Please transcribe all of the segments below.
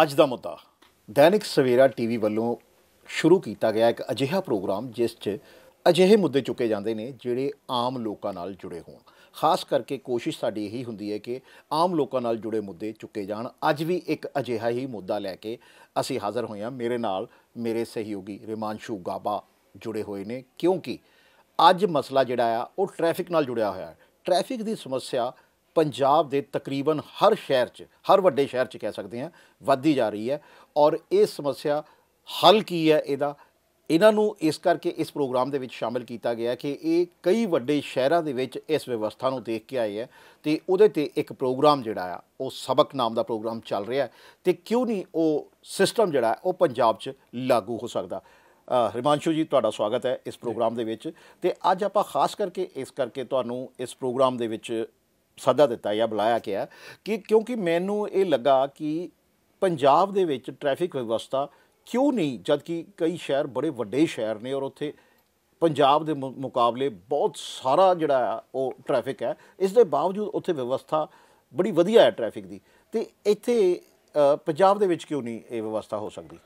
ਅੱਜ ਦਾ ਮੁੱਦਾ ਦੈਨਿਕ ਸਵੇਰਾ ਟੀਵੀ ਵੱਲੋਂ ਸ਼ੁਰੂ ਕੀਤਾ ਗਿਆ ਇੱਕ ਅਜਿਹਾ ਪ੍ਰੋਗਰਾਮ ਜਿਸ 'ਚ ਅਜਿਹੇ ਮੁੱਦੇ ਚੁੱਕੇ ਜਾਂਦੇ ਨੇ ਜਿਹੜੇ ਆਮ ਲੋਕਾਂ ਨਾਲ ਜੁੜੇ ਹੋਣ ਖਾਸ ਕਰਕੇ ਕੋਸ਼ਿਸ਼ ਸਾਡੀ ਇਹੀ ਹੁੰਦੀ ਹੈ ਕਿ ਆਮ ਲੋਕਾਂ ਨਾਲ ਜੁੜੇ ਮੁੱਦੇ ਚੁੱਕੇ ਜਾਣ ਅੱਜ ਵੀ ਇੱਕ ਅਜਿਹਾ ਹੀ ਮੁੱਦਾ ਲੈ ਕੇ ਅਸੀਂ ਹਾਜ਼ਰ ਹੋਏ ਹਾਂ ਮੇਰੇ ਨਾਲ ਮੇਰੇ ਸਹਿਯੋਗੀ ਰਿਮਾਂਸ਼ੂ ਗਾਬਾ ਜੁੜੇ ਹੋਏ ਨੇ ਕਿਉਂਕਿ ਅੱਜ ਮਸਲਾ ਜਿਹੜਾ ਆ ਉਹ ਟ੍ਰੈਫਿਕ ਨਾਲ ਜੁੜਿਆ ਹੋਇਆ ਹੈ ਟ੍ਰੈਫਿਕ ਦੀ ਸਮੱਸਿਆ ਪੰਜਾਬ ਦੇ ਤਕਰੀਬਨ ਹਰ ਸ਼ਹਿਰ 'ਚ ਹਰ ਵੱਡੇ ਸ਼ਹਿਰ 'ਚ ਕਹਿ ਸਕਦੇ ਹਾਂ ਵਧਦੀ ਜਾ ਰਹੀ ਹੈ ਔਰ ਇਹ ਸਮੱਸਿਆ ਹੱਲ ਕੀ ਹੈ ਇਹਦਾ ਇਹਨਾਂ ਨੂੰ ਇਸ ਕਰਕੇ ਇਸ ਪ੍ਰੋਗਰਾਮ ਦੇ ਵਿੱਚ ਸ਼ਾਮਲ ਕੀਤਾ ਗਿਆ ਕਿ ਇਹ ਕਈ ਵੱਡੇ ਸ਼ਹਿਰਾਂ ਦੇ ਵਿੱਚ ਇਸ ਵਿਵਸਥਾ ਨੂੰ ਦੇਖ ਕੇ ਆਏ ਹੈ ਤੇ ਉਹਦੇ ਤੇ ਇੱਕ ਪ੍ਰੋਗਰਾਮ ਜਿਹੜਾ ਆ ਉਹ ਸਬਕ ਨਾਮ ਦਾ ਪ੍ਰੋਗਰਾਮ ਚੱਲ ਰਿਹਾ ਤੇ ਕਿਉਂ ਨਹੀਂ ਉਹ ਸਿਸਟਮ ਜਿਹੜਾ ਉਹ ਪੰਜਾਬ 'ਚ ਲਾਗੂ ਹੋ ਸਕਦਾ ਰਿਮਾਂਸ਼ੂ ਜੀ ਤੁਹਾਡਾ ਸਵਾਗਤ ਹੈ ਇਸ ਪ੍ਰੋਗਰਾਮ ਦੇ ਵਿੱਚ ਤੇ ਅੱਜ ਆਪਾਂ ਖਾਸ ਕਰਕੇ ਇਸ ਕਰਕੇ ਤੁਹਾਨੂੰ ਇਸ ਪ੍ਰੋਗਰਾਮ ਦੇ ਵਿੱਚ ਸੱਦਾ ਦਿੱਤਾ ਜਾਂ ਬੁਲਾਇਆ ਗਿਆ ਕਿ ਕਿਉਂਕਿ ਮੈਨੂੰ ਇਹ ਲੱਗਾ ਕਿ ਪੰਜਾਬ ਦੇ ਵਿੱਚ ਟ੍ਰੈਫਿਕ ਵਿਵਸਥਾ ਕਿਉਂ ਨਹੀਂ ਜਦਕਿ ਕਈ ਸ਼ਹਿਰ ਬੜੇ ਵੱਡੇ ਸ਼ਹਿਰ ਨੇ ਔਰ ਉੱਥੇ ਪੰਜਾਬ ਦੇ ਮੁਕਾਬਲੇ ਬਹੁਤ ਸਾਰਾ ਜਿਹੜਾ ਉਹ ਟ੍ਰੈਫਿਕ ਹੈ ਇਸ ਦੇ ਬਾਵਜੂਦ ਉੱਥੇ ਵਿਵਸਥਾ ਬੜੀ ਵਧੀਆ ਹੈ ਟ੍ਰੈਫਿਕ ਦੀ ਤੇ ਇੱਥੇ ਪੰਜਾਬ ਦੇ ਵਿੱਚ ਕਿਉਂ ਨਹੀਂ ਇਹ ਵਿਵਸਥਾ ਹੋ ਸਕਦੀ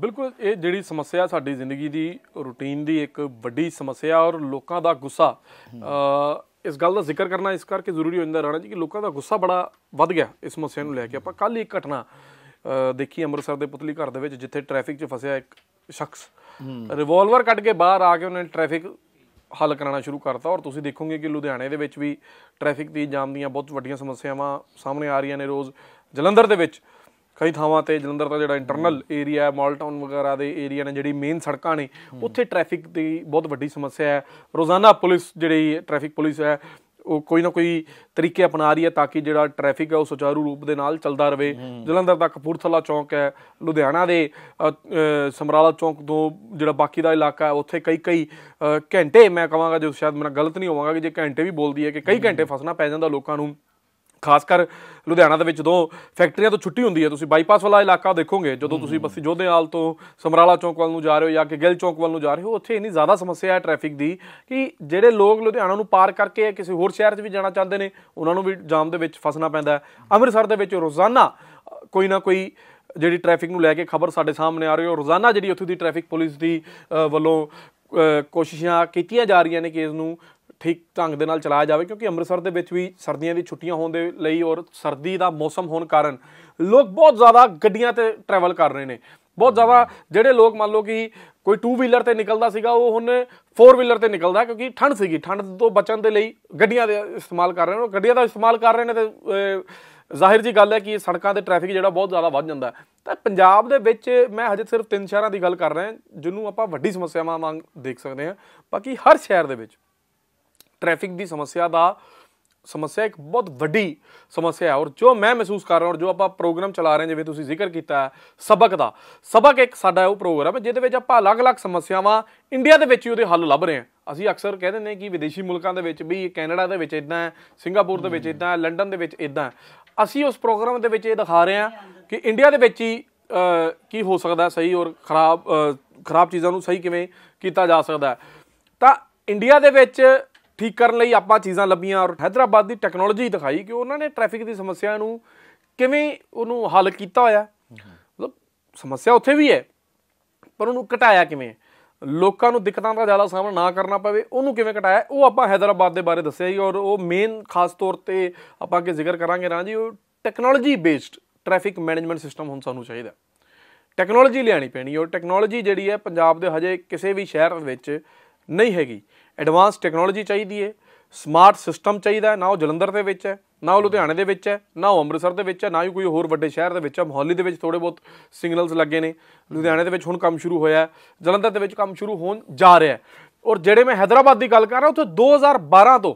ਬਿਲਕੁਲ ਇਹ ਜਿਹੜੀ ਸਮੱਸਿਆ ਸਾਡੀ ਜ਼ਿੰਦਗੀ ਦੀ ਰੁਟੀਨ ਦੀ ਇੱਕ ਵੱਡੀ ਸਮੱਸਿਆ ਔਰ ਲੋਕਾਂ ਦਾ ਗੁੱਸਾ ਇਸ ਗੱਲ ਦਾ ਜ਼ਿਕਰ ਕਰਨਾ ਇਸ ਕਰਕੇ ਜ਼ਰੂਰੀ ਹੋ ਜਾਂਦਾ ਰਾਣਾ ਜੀ ਕਿ ਲੋਕਾਂ ਦਾ ਗੁੱਸਾ ਬੜਾ ਵੱਧ ਗਿਆ ਇਸ ਮਸਲੇ ਨੂੰ ਲੈ ਕੇ ਆਪਾਂ ਕੱਲ ਇੱਕ ਘਟਨਾ ਦੇਖੀ ਅੰਮ੍ਰਿਤਸਰ ਦੇ ਪੁਤਲੀ ਘਰ ਦੇ ਵਿੱਚ ਜਿੱਥੇ ਟ੍ਰੈਫਿਕ 'ਚ ਫਸਿਆ ਇੱਕ ਸ਼ਖਸ ਰਿਵੋਲਵਰ ਕੱਢ ਕੇ ਬਾਹਰ ਆ ਕੇ ਉਹਨੇ ਟ੍ਰੈਫਿਕ ਹੱਲ ਕਰਾਉਣਾ ਸ਼ੁਰੂ ਕਰਤਾ ਔਰ ਤੁਸੀਂ ਦੇਖੋਗੇ ਕਿ ਲੁਧਿਆਣੇ ਦੇ ਵਿੱਚ ਵੀ ਟ੍ਰੈਫਿਕ ਦੀ ਜਾਮ ਦੀਆਂ ਬਹੁਤ ਵੱਡੀਆਂ ਸਮੱਸਿਆਵਾਂ ਸਾਹਮਣੇ ਆ ਰਹੀਆਂ ਨੇ ਰੋਜ਼ ਜਲੰਧਰ ਦੇ ਵਿੱਚ ਕਈ ਥਾਵਾਂ ਤੇ ਜਲੰਧਰ ਦਾ ਜਿਹੜਾ ਇੰਟਰਨਲ ਏਰੀਆ ਮਾਲ ਟਾਊਨ ਵਗੈਰਾ ਦੇ ਏਰੀਆ ਨੇ ਜਿਹੜੀ ਮੇਨ ਸੜਕਾਂ ਨੇ ਉੱਥੇ ਟ੍ਰੈਫਿਕ ਦੀ ਬਹੁਤ ਵੱਡੀ ਸਮੱਸਿਆ ਹੈ ਰੋਜ਼ਾਨਾ ਪੁਲਿਸ ਜਿਹੜੀ ਟ੍ਰੈਫਿਕ ਪੁਲਿਸ ਹੈ ਉਹ ਕੋਈ ਨਾ ਕੋਈ ਤਰੀਕੇ ਅਪਣਾ ਰਹੀ ਹੈ ਤਾਂ ਕਿ ਜਿਹੜਾ ਟ੍ਰੈਫਿਕ ਹੈ ਉਹ ਸੁਚਾਰੂ ਰੂਪ ਦੇ ਨਾਲ ਚੱਲਦਾ ਰਹੇ ਜਲੰਧਰ ਦਾ ਕਪੂਰਥਲਾ ਚੌਂਕ ਹੈ ਲੁਧਿਆਣਾ ਦੇ ਸਮਰਾਲਾ ਚੌਂਕ ਤੋਂ ਜਿਹੜਾ ਬਾਕੀ ਦਾ ਇਲਾਕਾ ਹੈ ਉੱਥੇ ਕਈ ਕਈ ਘੰਟੇ ਮੈਂ ਕਹਾਂਗਾ ਜੇ ਸ਼ਾਇਦ ਮੈਂ ਗਲਤ ਨਹੀਂ ਹੋਵਾਂਗਾ ਕਿ ਜੇ ਘੰਟੇ ਵੀ ਬੋਲਦੀ ਹੈ ਕਿ ਕਈ ਘੰਟੇ ਫਸਣਾ ਪੈ ਜਾਂਦਾ ਲੋਕਾਂ ਨੂੰ ਖਾਸ ਕਰ ਲੁਧਿਆਣਾ ਦੇ ਵਿੱਚ ਜਦੋਂ ਫੈਕਟਰੀਆਂ ਤੋਂ ਛੁੱਟੀ ਹੁੰਦੀ ਹੈ ਤੁਸੀਂ ਬਾਈਪਾਸ ਵਾਲਾ ਇਲਾਕਾ ਦੇਖੋਗੇ ਜਦੋਂ ਤੁਸੀਂ ਜੋਧੇ ਜੋਧੇਵਾਲ ਤੋਂ ਸਮਰਾਲਾ ਚੌਂਕ ਵੱਲ ਨੂੰ ਜਾ ਰਹੇ ਹੋ ਜਾਂ ਕਿ ਗਿੱਲ ਚੌਂਕ ਵੱਲ ਨੂੰ ਜਾ ਰਹੇ ਹੋ ਉੱਥੇ ਇੰਨੀ ਜ਼ਿਆਦਾ ਸਮੱਸਿਆ ਹੈ ਟ੍ਰੈਫਿਕ ਦੀ ਕਿ ਜਿਹੜੇ ਲੋਕ ਲੁਧਿਆਣਾ ਨੂੰ ਪਾਰ ਕਰਕੇ ਕਿਸੇ ਹੋਰ ਸ਼ਹਿਰ 'ਚ ਵੀ ਜਾਣਾ ਚਾਹੁੰਦੇ ਨੇ ਉਹਨਾਂ ਨੂੰ ਵੀ ਜਾਮ ਦੇ ਵਿੱਚ ਫਸਣਾ ਪੈਂਦਾ ਹੈ ਅੰਮ੍ਰਿਤਸਰ ਦੇ ਵਿੱਚ ਰੋਜ਼ਾਨਾ ਕੋਈ ਨਾ ਕੋਈ ਜਿਹੜੀ ਟ੍ਰੈਫਿਕ ਨੂੰ ਲੈ ਕੇ ਖਬਰ ਸਾਡੇ ਸਾਹਮਣੇ ਆ ਰਹੀ ਹੈ ਰੋਜ਼ਾਨਾ ਜਿਹੜੀ ਉੱਥੇ ਦੀ ਟ੍ਰੈਫਿਕ ਪੁਲਿਸ ਦੀ ਵੱਲੋਂ ਕੋਸ਼ਿਸ਼ਾਂ ਕੀਤੀਆਂ ਜਾ ਰਹੀਆਂ ਨੇ ਕਿ ਇਸ ਨੂੰ ਠੀਕ ਢੰਗ ਦੇ ਨਾਲ ਚਲਾਇਆ ਜਾਵੇ ਕਿਉਂਕਿ ਅੰਮ੍ਰਿਤਸਰ ਦੇ ਵਿੱਚ ਵੀ ਸਰਦੀਆਂ ਦੀ ਛੁੱਟੀਆਂ ਹੋਣ ਦੇ ਲਈ ਔਰ ਸਰਦੀ ਦਾ ਮੌਸਮ ਹੋਣ ਕਾਰਨ ਲੋਕ ਬਹੁਤ ਜ਼ਿਆਦਾ ਗੱਡੀਆਂ ਤੇ ਟਰੈਵਲ ਕਰ ਰਹੇ ਨੇ ਬਹੁਤ ਜ਼ਿਆਦਾ ਜਿਹੜੇ ਲੋਕ ਮੰਨ ਲਓ ਕਿ ਕੋਈ 2 ਵੀਲਰ ਤੇ ਨਿਕਲਦਾ ਸੀਗਾ ਉਹ ਹੁਣ 4 ਵੀਲਰ ਤੇ ਨਿਕਲਦਾ ਕਿਉਂਕਿ ਠੰਡ ਸੀਗੀ ਠੰਡ ਤੋਂ ਬਚਣ ਦੇ ਲਈ ਗੱਡੀਆਂ ਦਾ ਇਸਤੇਮਾਲ ਕਰ ਰਹੇ ਨੇ ਗੱਡੀਆਂ ਦਾ ਇਸਤੇਮਾਲ ਕਰ ਰਹੇ ਨੇ ਤੇ ਜ਼ਾਹਿਰ ਜੀ ਗੱਲ ਹੈ ਕਿ ਸੜਕਾਂ ਤੇ ਟ੍ਰੈਫਿਕ ਜਿਹੜਾ ਬਹੁਤ ਜ਼ਿਆਦਾ ਵੱਧ ਜਾਂਦਾ ਤਾਂ ਪੰਜਾਬ ਦੇ ਵਿੱਚ ਮੈਂ ਹਜੇ ਸਿਰਫ ਤਿੰਨ ਸ਼ਹਿਰਾਂ ਦੀ ਗੱਲ ਕਰ ਰਿਹਾ ਜਿੰਨੂੰ ਆਪਾਂ ਵੱਡੀ ਸਮੱਸਿਆਵਾਂ ਵਾਂਗ ਦੇਖ ਸਕਦੇ ਹਾਂ ਬਾਕੀ ਹਰ ਸ਼ਹਿਰ ਦੇ ਵਿੱਚ ਟ੍ਰੈਫਿਕ ਦੀ ਸਮੱਸਿਆ ਦਾ ਸਮੱਸਿਆ ਇੱਕ ਬਹੁਤ ਵੱਡੀ ਸਮੱਸਿਆ ਹੈ ਔਰ ਜੋ ਮੈਂ ਮਹਿਸੂਸ ਕਰ ਰਿਹਾ ਔਰ ਜੋ ਆਪਾਂ ਪ੍ਰੋਗਰਾਮ ਚਲਾ ਰਹੇ ਜਿਵੇਂ ਤੁਸੀਂ ਜ਼ਿਕਰ ਕੀਤਾ ਹੈ ਸਬਕ ਦਾ ਸਬਕ ਇੱਕ ਸਾਡਾ ਉਹ ਪ੍ਰੋਗਰਾਮ ਹੈ ਜਿਹਦੇ ਵਿੱਚ ਆਪਾਂ ਅਲੱਗ-ਅਲੱਗ ਸਮੱਸਿਆਵਾਂ ਇੰਡੀਆ ਦੇ ਵਿੱਚ ਹੀ ਉਹਦੇ ਹੱਲ ਲੱਭ ਰਹੇ ਹਾਂ ਅਸੀਂ ਅਕਸਰ ਕਹਿੰਦੇ ਨੇ ਕਿ ਵਿਦੇਸ਼ੀ ਮੁਲਕਾਂ ਦੇ ਵਿੱਚ ਵੀ ਕੈਨੇਡਾ ਦੇ ਵਿੱਚ ਇਦਾਂ ਹੈ ਸਿੰਗਾਪੁਰ ਦੇ ਵਿੱਚ ਇਦਾਂ ਹੈ ਲੰਡਨ ਦੇ ਵਿੱਚ ਇਦਾਂ ਹੈ ਅਸੀਂ ਉਸ ਪ੍ਰੋਗਰਾਮ ਦੇ ਵਿੱਚ ਇਹ ਦਿਖਾ ਰਹੇ ਹਾਂ ਕਿ ਇੰਡੀਆ ਦੇ ਵਿੱਚ ਹੀ ਕੀ ਹੋ ਸਕਦਾ ਸਹੀ ਔਰ ਖਰਾਬ ਖਰਾਬ ਚੀਜ਼ਾਂ ਨੂੰ ਸਹੀ ਕਿਵੇਂ ਕੀਤਾ ਜਾ ਸਕਦਾ ਤਾਂ ਇੰਡੀਆ ਦੇ ਵਿੱਚ ਠੀਕ ਕਰਨ ਲਈ ਆਪਾਂ ਚੀਜ਼ਾਂ ਲੱਭੀਆਂ ਔਰ ਹైదరాబాద్ ਦੀ ਟੈਕਨੋਲੋਜੀ ਦਿਖਾਈ ਕਿ ਉਹਨਾਂ ਨੇ ਟ੍ਰੈਫਿਕ ਦੀ ਸਮੱਸਿਆ ਨੂੰ ਕਿਵੇਂ ਉਹਨੂੰ ਹੱਲ ਕੀਤਾ ਹੋਇਆ ਮਤਲਬ ਸਮੱਸਿਆ ਉੱਥੇ ਵੀ ਹੈ ਪਰ ਉਹਨੂੰ ਘਟਾਇਆ ਕਿਵੇਂ ਲੋਕਾਂ ਨੂੰ ਦਿੱਕਤਾਂ ਦਾ ਜ਼ਿਆਦਾ ਸਾਹਮਣਾ ਨਾ ਕਰਨਾ ਪਵੇ ਉਹਨੂੰ ਕਿਵੇਂ ਘਟਾਇਆ ਉਹ ਆਪਾਂ ਹైదరాబాద్ ਦੇ ਬਾਰੇ ਦੱਸਿਆ ਜੀ ਔਰ ਉਹ ਮੇਨ ਖਾਸ ਤੌਰ ਤੇ ਆਪਾਂ ਕੇ ਜ਼ਿਕਰ ਕਰਾਂਗੇ ਜੀ ਉਹ technology based traffic management system ਹੁਣ ਸਾਨੂੰ ਚਾਹੀਦਾ ਟੈਕਨੋਲੋਜੀ ਲਿਆਣੀ ਪੈਣੀ ਔਰ ਟੈਕਨੋਲੋਜੀ ਜਿਹੜੀ ਹੈ ਪੰਜਾਬ ਦੇ ਹਜੇ ਕਿਸੇ ਵੀ ਸ਼ਹਿਰ ਵਿੱਚ ਨਹੀਂ ਹੈਗੀ ਐਡਵਾਂਸ ਟੈਕਨੋਲੋਜੀ ਚਾਹੀਦੀ ਹੈ ਸਮਾਰਟ ਸਿਸਟਮ ਚਾਹੀਦਾ ਨਾ ਉਹ ਜਲੰਧਰ ਦੇ ਵਿੱਚ ਹੈ ਨਾ ਉਹ ਲੁਧਿਆਣੇ ਦੇ ਵਿੱਚ ਹੈ ਨਾ ਉਹ ਅੰਮ੍ਰਿਤਸਰ ਦੇ ਵਿੱਚ ਹੈ ਨਾ ਹੀ ਕੋਈ ਹੋਰ ਵੱਡੇ ਸ਼ਹਿਰ ਦੇ ਵਿੱਚ ਹੈ ਮੋਹਾਲੀ ਦੇ ਵਿੱਚ ਥੋੜੇ ਬਹੁਤ ਸਿਗਨਲਸ ਲੱਗੇ ਨੇ ਲੁਧਿਆਣੇ ਦੇ ਵਿੱਚ ਹੁਣ ਕੰਮ ਸ਼ੁਰੂ ਹੋਇਆ ਜਲੰਧਰ ਦੇ ਵਿੱਚ ਕੰਮ ਸ਼ੁਰੂ ਹੋਣ ਜਾ ਰਿਹਾ ਹੈ ਔਰ ਜਿਹੜੇ ਮੈਂ ਹైదరాబాద్ ਦੀ ਗੱਲ ਕਰ ਰਿਹਾ ਉੱਥੇ 2012 ਤੋਂ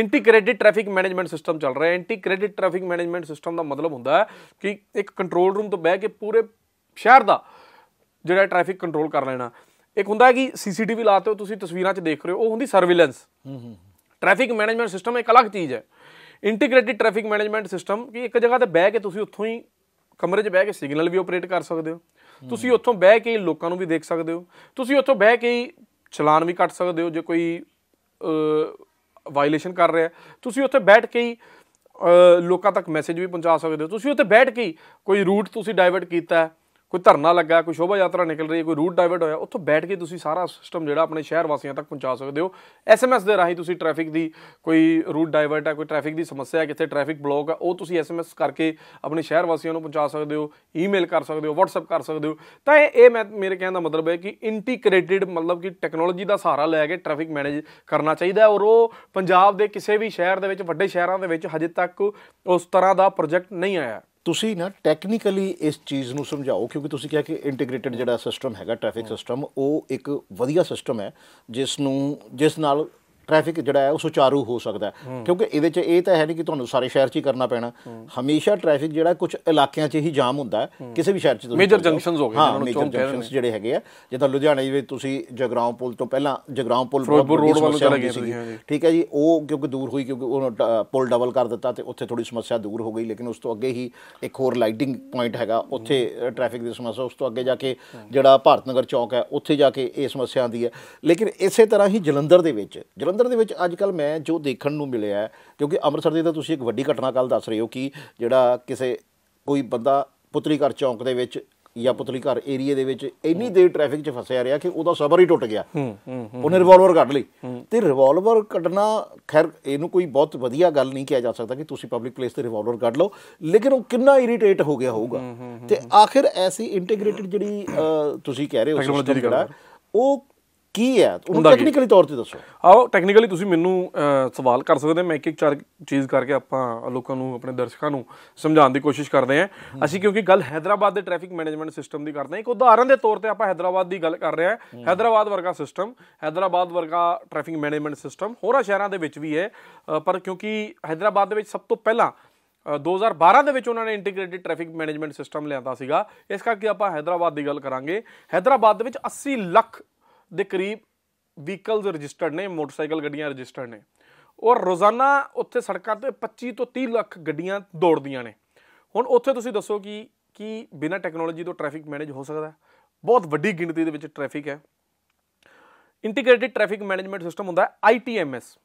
ਇੰਟੀਗ੍ਰੇਟਿਡ ਟ੍ਰੈਫਿਕ ਮੈਨੇਜਮੈਂਟ ਸਿਸਟਮ ਚੱਲ ਰਿਹਾ ਹੈ ਇੰਟੀਗ੍ਰੇਟਿਡ ਟ੍ਰੈਫਿਕ ਮੈਨੇਜਮੈਂਟ ਸਿਸਟਮ ਦਾ ਮਤਲਬ ਹੁੰਦਾ ਹੈ ਕਿ ਇੱਕ ਕੰਟਰੋਲ ਰੂਮ ਤੋਂ ਬਹਿ ਕੇ ਪੂਰੇ ਸ਼ਹਿਰ ਦਾ ਜਿਹੜਾ ਟ੍ਰੈਫਿਕ ਕੰਟਰੋਲ ਕਰ ਲੈਣਾ ਇੱਕ ਹੁੰਦਾ ਕਿ ਸੀਸੀਟੀਵੀ ਲਾਤੇ ਹੋ ਤੁਸੀਂ ਤਸਵੀਰਾਂ 'ਚ ਦੇਖ ਰਹੇ ਹੋ ਉਹ ਹੁੰਦੀ ਸਰਵੇਲੈਂਸ ਹੂੰ ਹੂੰ ਟ੍ਰੈਫਿਕ ਮੈਨੇਜਮੈਂਟ ਸਿਸਟਮ ਇੱਕ ਅਲੱਗ ਚੀਜ਼ ਹੈ ਇੰਟੀਗ੍ਰੇਟਿਡ ਟ੍ਰੈਫਿਕ ਮੈਨੇਜਮੈਂਟ ਸਿਸਟਮ ਕਿ ਇੱਕ ਜਗ੍ਹਾ ਤੇ ਬਹਿ ਕੇ ਤੁਸੀਂ ਉੱਥੋਂ ਹੀ ਕਮਰੇ 'ਚ ਬਹਿ ਕੇ ਸਿਗਨਲ ਵੀ ਆਪਰੇਟ ਕਰ ਸਕਦੇ ਹੋ ਤੁਸੀਂ ਉੱਥੋਂ ਬਹਿ ਕੇ ਲੋਕਾਂ ਨੂੰ ਵੀ ਦੇਖ ਸਕਦੇ ਹੋ ਤੁਸੀਂ ਉੱਥੋਂ ਬਹਿ ਕੇ ਚਲਾਨ ਵੀ ਕੱਟ ਸਕਦੇ ਹੋ ਜੇ ਕੋਈ ਵਾਇਲੇਸ਼ਨ ਕਰ ਰਿਹਾ ਤੁਸੀਂ ਉੱਥੇ ਬੈਠ ਕੇ ਹੀ ਲੋਕਾਂ ਤੱਕ ਮੈਸੇਜ ਵੀ ਪਹੁੰਚਾ ਸਕਦੇ ਹੋ ਤੁਸੀਂ ਉੱਥੇ ਬੈਠ ਕੇ ਕੋਈ ਰੂਟ ਤੁਸੀਂ ਡਾਇਵਰਟ ਕੀਤਾ ਕੋਈ ਧਰਨਾ ਲੱਗਾ ਕੋਈ ਸ਼ੋਭਾ ਯਾਤਰਾ ਨਿਕਲ ਰਹੀ ਹੈ ਕੋਈ ਰੂਟ ਡਾਇਵਰਟ ਹੋਇਆ ਉੱਥੋਂ ਬੈਠ ਕੇ ਤੁਸੀਂ ਸਾਰਾ ਸਿਸਟਮ ਜਿਹੜਾ ਆਪਣੇ ਸ਼ਹਿਰ ਵਾਸੀਆਂ ਤੱਕ ਪਹੁੰਚਾ ਸਕਦੇ ਹੋ ਐਸਐਮਐਸ ਦੇ ਰਾਹੀਂ ਤੁਸੀਂ ਟ੍ਰੈਫਿਕ ਦੀ ਕੋਈ ਰੂਟ ਡਾਇਵਰਟ ਹੈ ਕੋਈ ਟ੍ਰੈਫਿਕ ਦੀ ਸਮੱਸਿਆ ਹੈ ਕਿੱਥੇ ਟ੍ਰੈਫਿਕ ਬਲੌਕ ਹੈ ਉਹ ਤੁਸੀਂ ਐਸਐਮਐਸ ਕਰਕੇ ਆਪਣੇ ਸ਼ਹਿਰ ਵਾਸੀਆਂ ਨੂੰ ਪਹੁੰਚਾ ਸਕਦੇ ਹੋ ਈਮੇਲ ਕਰ ਸਕਦੇ ਹੋ ਵਟਸਐਪ ਕਰ ਸਕਦੇ ਹੋ ਤਾਂ ਇਹ ਮੈਂ ਮੇਰੇ ਕਹਿਣ ਦਾ ਮਤਲਬ ਹੈ ਕਿ ਇੰਟੀਗ੍ਰੇਟਿਡ ਮਤਲਬ ਕਿ ਟੈਕਨੋਲੋਜੀ ਦਾ ਸਹਾਰਾ ਲੈ ਕੇ ਟ੍ਰੈਫਿਕ ਮੈਨੇਜ ਕਰਨਾ ਚਾਹੀਦਾ ਔਰ ਉਹ ਪੰਜਾਬ ਦੇ ਕਿਸੇ ਵੀ ਸ਼ਹਿਰ ਦੇ ਵਿੱਚ ਵੱਡੇ ਸ਼ਹਿਰਾਂ ਦੇ ਵਿੱਚ ਹਜੇ ਤੱਕ ਉਸ ਤਰ੍ਹਾਂ ਦਾ ਪ੍ਰੋਜੈਕਟ ਨਹੀਂ ਆਇਆ ਤੁਸੀਂ ਨਾ ਟੈਕਨੀਕਲੀ ਇਸ ਚੀਜ਼ ਨੂੰ ਸਮਝਾਓ ਕਿਉਂਕਿ ਤੁਸੀਂ ਕਿਹਾ ਕਿ ਇੰਟੀਗ੍ਰੇਟਿਡ ਜਿਹੜਾ ਸਿਸਟਮ ਹੈਗਾ ਟ੍ਰੈਫਿਕ ਸਿਸਟਮ ਉਹ ਇੱਕ ਵਧੀਆ ਸਿਸਟਮ ਹੈ ਜਿਸ ਨੂੰ ਜਿਸ ਨਾਲ ਟ੍ਰੈਫਿਕ ਜਿਹੜਾ ਹੈ ਉਹ ਸੁਚਾਰੂ ਹੋ ਸਕਦਾ ਕਿਉਂਕਿ ਇਹਦੇ 'ਚ ਇਹ ਤਾਂ ਹੈ ਨਹੀਂ ਕਿ ਤੁਹਾਨੂੰ ਸਾਰੇ ਸ਼ਹਿਰ 'ਚ ਹੀ ਕਰਨਾ ਪੈਣਾ ਹਮੇਸ਼ਾ ਟ੍ਰੈਫਿਕ ਜਿਹੜਾ ਕੁਝ ਇਲਾਕਿਆਂ 'ਚ ਹੀ ਜਾਮ ਹੁੰਦਾ ਕਿਸੇ ਵੀ ਸ਼ਹਿਰ 'ਚ ਮੇਜਰ ਜੰਕਸ਼ਨਸ ਹੋ ਗਏ ਹਾਂ ਮੇਜਰ ਜੰਕਸ਼ਨਸ ਜਿਹੜੇ ਹੈਗੇ ਆ ਜਿੱਦਾਂ ਲੁਧਿਆਣਾ ਜਿਵੇਂ ਤੁਸੀਂ ਜਗਰਾਉਂ ਪੁਲ ਤੋਂ ਪਹਿਲਾਂ ਜਗਰਾਉਂ ਪੁਲ ਰੋਡ ਵੱਲ ਚਲੇ ਗਏ ਸੀ ਠੀਕ ਹੈ ਜੀ ਉਹ ਕਿਉਂਕਿ ਦੂਰ ਹੋਈ ਕਿਉਂਕਿ ਉਹ ਪੁਲ ਡਬਲ ਕਰ ਦਿੱਤਾ ਤੇ ਉੱਥੇ ਥੋੜੀ ਸਮੱਸਿਆ ਦੂਰ ਹੋ ਗਈ ਲੇਕਿਨ ਉਸ ਤੋਂ ਅੱਗੇ ਹੀ ਇੱਕ ਹੋਰ ਲਾਈਟਿੰਗ ਪੁਆਇੰਟ ਹੈਗਾ ਉੱਥੇ ਟ੍ਰੈਫਿਕ ਦੀ ਸਮੱਸਿਆ ਉਸ ਤੋਂ ਅੱਗੇ ਜਾ ਕੇ ਜਿਹੜਾ ਭਾਰਤ ਨਗਰ ਚੌਂਕ ਹੈ ਉੱਥੇ ਜਾ ਕੇ ਇਹ ਸਮੱਸਿਆ ਆਂਦੀ ਹੈ ਲੇਕਿਨ ਇਸੇ ਤਰ੍ਹਾਂ ਹੀ ਜਲੰਧਰ ਦੇ ਵਿੱਚ ਜਲੰਧਰ ਪੱਧਰ ਦੇ ਵਿੱਚ ਅੱਜ ਕੱਲ ਮੈਂ ਜੋ ਦੇਖਣ ਨੂੰ ਮਿਲਿਆ ਕਿਉਂਕਿ ਅੰਮ੍ਰਿਤਸਰ ਦੀ ਤਾਂ ਤੁਸੀਂ ਇੱਕ ਵੱਡੀ ਘਟਨਾ ਕੱਲ ਦੱਸ ਰਹੇ ਹੋ ਕਿ ਜਿਹੜਾ ਕਿਸੇ ਕੋਈ ਬੰਦਾ ਪੁਤਲੀ ਘਰ ਚੌਂਕ ਦੇ ਵਿੱਚ ਜਾਂ ਪੁਤਲੀ ਘਰ ਏਰੀਆ ਦੇ ਵਿੱਚ ਇੰਨੀ ਦੇਰ ਟ੍ਰੈਫਿਕ 'ਚ ਫਸਿਆ ਰਿਹਾ ਕਿ ਉਹਦਾ ਸਬਰ ਹੀ ਟੁੱਟ ਗਿਆ ਉਹਨੇ ਰਿਵਾਲਵਰ ਕੱਢ ਲਈ ਤੇ ਰਿਵਾਲਵਰ ਕੱਢਣਾ ਖੈਰ ਇਹਨੂੰ ਕੋਈ ਬਹੁਤ ਵਧੀਆ ਗੱਲ ਨਹੀਂ ਕਿਹਾ ਜਾ ਸਕਦਾ ਕਿ ਤੁਸੀਂ ਪਬਲਿਕ ਪਲੇਸ ਤੇ ਰਿਵਾਲਵਰ ਕੱਢ ਲਓ ਲੇਕਿਨ ਉਹ ਕਿੰਨਾ ਇਰੀਟੇਟ ਹੋ ਗਿਆ ਹੋਊਗਾ ਤੇ ਆਖਿਰ ਐਸੀ ਇੰਟੀਗ੍ਰੇਟਿਡ ਜਿਹੜੀ ਤੁਸੀਂ ਕਹਿ ਰਹੇ ਹੋ ਜਿਹੜਾ ਉਹ ਕੀ ਹੈ ਉਹ ਟੈਕਨੀਕਲੀ ਤੌਰ ਤੇ ਦੱਸੋ ਆਓ ਟੈਕਨੀਕਲੀ ਤੁਸੀਂ ਮੈਨੂੰ ਸਵਾਲ ਕਰ ਸਕਦੇ ਮੈਂ ਇੱਕ ਇੱਕ ਚਾਰ ਚੀਜ਼ ਕਰਕੇ ਆਪਾਂ ਲੋਕਾਂ ਨੂੰ ਆਪਣੇ ਦਰਸ਼ਕਾਂ ਨੂੰ ਸਮਝਾਉਣ ਦੀ ਕੋਸ਼ਿਸ਼ ਕਰਦੇ ਆਂ ਅਸੀਂ ਕਿਉਂਕਿ ਗੱਲ ਹైదరాబాద్ ਦੇ ਟ੍ਰੈਫਿਕ ਮੈਨੇਜਮੈਂਟ ਸਿਸਟਮ ਦੀ ਕਰਦੇ ਆਂ ਇੱਕ ਉਦਾਹਰਨ ਦੇ ਤੌਰ ਤੇ ਆਪਾਂ ਹైదరాబాద్ ਦੀ ਗੱਲ ਕਰ ਰਹੇ ਆਂ ਹైదరాబాద్ ਵਰਗਾ ਸਿਸਟਮ ਹైదరాబాద్ ਵਰਗਾ ਟ੍ਰੈਫਿਕ ਮੈਨੇਜਮੈਂਟ ਸਿਸਟਮ ਹੋਰਾਂ ਸ਼ਹਿਰਾਂ ਦੇ ਵਿੱਚ ਵੀ ਹੈ ਪਰ ਕਿਉਂਕਿ ਹైదరాబాద్ ਦੇ ਵਿੱਚ ਸਭ ਤੋਂ ਪਹਿਲਾਂ 2012 ਦੇ ਵਿੱਚ ਉਹਨਾਂ ਨੇ ਇੰਟੀਗ੍ਰੇਟਿਡ ਟ੍ਰੈਫਿਕ ਮੈਨੇਜਮੈਂਟ ਸਿਸਟਮ ਲਿਆਂਦਾ ਸੀਗਾ ਇਸ ਕਰਕੇ ਆਪਾਂ ਹైదరాబాద్ ਦੀ ਗੱਲ ਕਰਾਂਗੇ ਹైదరాబాద్ ਦੇ ਵਿੱਚ 80 ਲੱਖ ਦੇ ਕਰੀਬ ਵਹੀਕਲਸ ਰਜਿਸਟਰਡ ਨੇ ਮੋਟਰਸਾਈਕਲ ਗੱਡੀਆਂ ਰਜਿਸਟਰਡ ਨੇ ਔਰ ਰੋਜ਼ਾਨਾ ਉੱਥੇ ਸੜਕਾਂ ਤੇ 25 ਤੋਂ 30 ਲੱਖ ਗੱਡੀਆਂ ਦੌੜਦੀਆਂ ਨੇ ਹੁਣ ਉੱਥੇ ਤੁਸੀਂ ਦੱਸੋ ਕਿ ਕੀ ਬਿਨਾ ਟੈਕਨੋਲੋਜੀ ਤੋਂ ਟ੍ਰੈਫਿਕ ਮੈਨੇਜ ਹੋ ਸਕਦਾ ਬਹੁਤ ਵੱਡੀ ਗਿਣਤੀ ਦੇ ਵਿੱਚ ਟ੍ਰੈਫਿਕ ਹੈ ਇੰਟੀਗ੍ਰੇਟਿਡ ਟ੍ਰੈਫਿਕ ਮੈਨੇਜਮੈਂਟ ਸਿਸਟਮ ਹੁੰਦਾ ਹੈ ਆਈਟੀਐਮਐਸ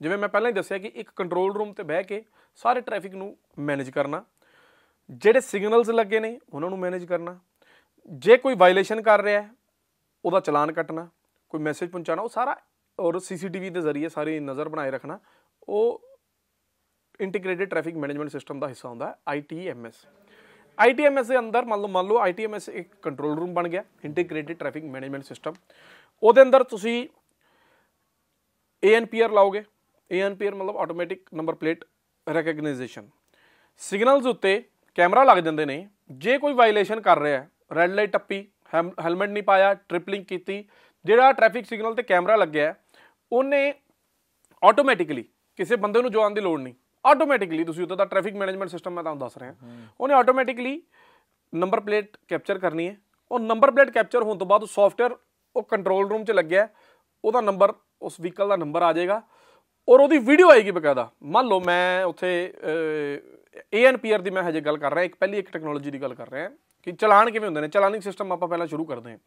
ਜਿਵੇਂ ਮੈਂ ਪਹਿਲਾਂ ਹੀ ਦੱਸਿਆ ਕਿ ਇੱਕ ਕੰਟਰੋਲ ਰੂਮ ਤੇ ਬਹਿ ਕੇ ਸਾਰੇ ਟ੍ਰੈਫਿਕ ਨੂੰ ਮੈਨੇਜ ਕਰਨਾ ਜਿਹੜੇ ਸਿਗਨਲਸ ਲੱਗੇ ਨੇ ਉਹਨਾਂ ਨੂੰ ਮੈਨੇਜ ਕਰਨਾ ਜੇ ਕੋਈ ਵਾਇਲੇਸ਼ਨ ਕਰ ਰਿਹਾ ਹੈ ਉਹਦਾ ਚਲਾਨ ਕੱਟਣਾ ਕੋਈ ਮੈਸੇਜ ਪਹੁੰਚਾਣਾ ਉਹ ਸਾਰਾ ਔਰ ਸੀਸੀਟੀਵੀ ਦੇ ਜ਼ਰੀਏ ਸਾਰੀ ਨਜ਼ਰ ਬਣਾਏ ਰੱਖਣਾ ਉਹ ਇੰਟੀਗ੍ਰੇਟਿਡ ਟ੍ਰੈਫਿਕ ਮੈਨੇਜਮੈਂਟ ਸਿਸਟਮ ਦਾ ਹਿੱਸਾ ਹੁੰਦਾ ਹੈ ਆਈਟੀਐਮਐਸ ਆਈਟੀਐਮਐਸ ਦੇ ਅੰਦਰ ਮੰਨ ਲਓ ਮੰਨ ਲਓ ਆਈਟੀਐਮਐਸ ਇੱਕ ਕੰਟਰੋਲ ਰੂਮ ਬਣ ਗਿਆ ਇੰਟੀਗ੍ਰੇਟਿਡ ਟ੍ਰੈਫਿਕ ਮੈਨੇਜਮੈਂਟ ਸਿਸਟਮ ਉਹਦੇ ਅੰਦਰ ਤੁਸੀਂ ਏਐਨਪੀਆਰ ਲਾਓਗੇ ਏਐਨਪੀਆਰ ਮਤਲਬ automatic number plate recognition signals ਉੱਤੇ ਕੈਮਰਾ ਲੱਗ ਜਾਂਦੇ ਨੇ ਜੇ ਕੋਈ ਵਾਇਲੇਸ਼ਨ ਕਰ ਰਿਹਾ ਹੈ ਰੈੱਡ ਲਾਈਟ ਟੱਪੀ ਹੈਲਮਟ ਨਹੀਂ ਪਾਇਆ ਟ੍ਰਿਪਲਿੰਗ ਕੀਤੀ ਜਿਹੜਾ ਟ੍ਰੈਫਿਕ ਸਿਗਨਲ ਤੇ ਕੈਮਰਾ ਲੱਗਿਆ ਉਹਨੇ ਆਟੋਮੈਟਿਕਲੀ ਕਿਸੇ ਬੰਦੇ ਨੂੰ ਜਵਾਨ ਦੀ ਲੋੜ ਨਹੀਂ ਆਟੋਮੈਟਿਕਲੀ ਤੁਸੀਂ ਉਦੋਂ ਦਾ ਟ੍ਰੈਫਿਕ ਮੈਨੇਜਮੈਂਟ ਸਿਸਟਮ ਮੈਂ ਤੁਹਾਨੂੰ ਦੱਸ ਰਿਹਾ ਉਹਨੇ ਆਟੋਮੈਟਿਕਲੀ ਨੰਬਰ ਪਲੇਟ ਕੈਪਚਰ ਕਰਨੀ ਹੈ ਉਹ ਨੰਬਰ ਪਲੇਟ ਕੈਪਚਰ ਹੋਣ ਤੋਂ ਬਾਅਦ ਉਹ ਸੌਫਟਵੇਅਰ ਉਹ ਕੰਟਰੋਲ ਰੂਮ 'ਚ ਲੱਗਿਆ ਉਹਦਾ ਨੰਬਰ ਉਸ ਵਹੀਕਲ ਦਾ ਨੰਬਰ ਆ ਜਾਏਗਾ ਔਰ ਉਹਦੀ ਵੀਡੀਓ ਆਏਗੀ ਬਕਾਇਦਾ ਮੰਨ ਲਓ ਮੈਂ ਉੱਥੇ ਏਐਨਪੀਆਰ ਦੀ ਮੈਂ ਹਜੇ ਗੱਲ ਕਰ ਰਿਹਾ ਇੱਕ ਪਹਿਲੀ ਇੱਕ ਟੈਕਨੋਲੋਜੀ ਦੀ ਗੱਲ ਕਰ ਰਿਹਾ ਕਿ ਚਲਾਨ ਕਿਵੇਂ ਹੁੰਦੇ ਨੇ ਚਲਾਨਿੰਗ ਸਿਸਟਮ ਆਪਾਂ ਪਹਿਲਾਂ ਸ਼ੁਰੂ ਕਰਦੇ ਹਾਂ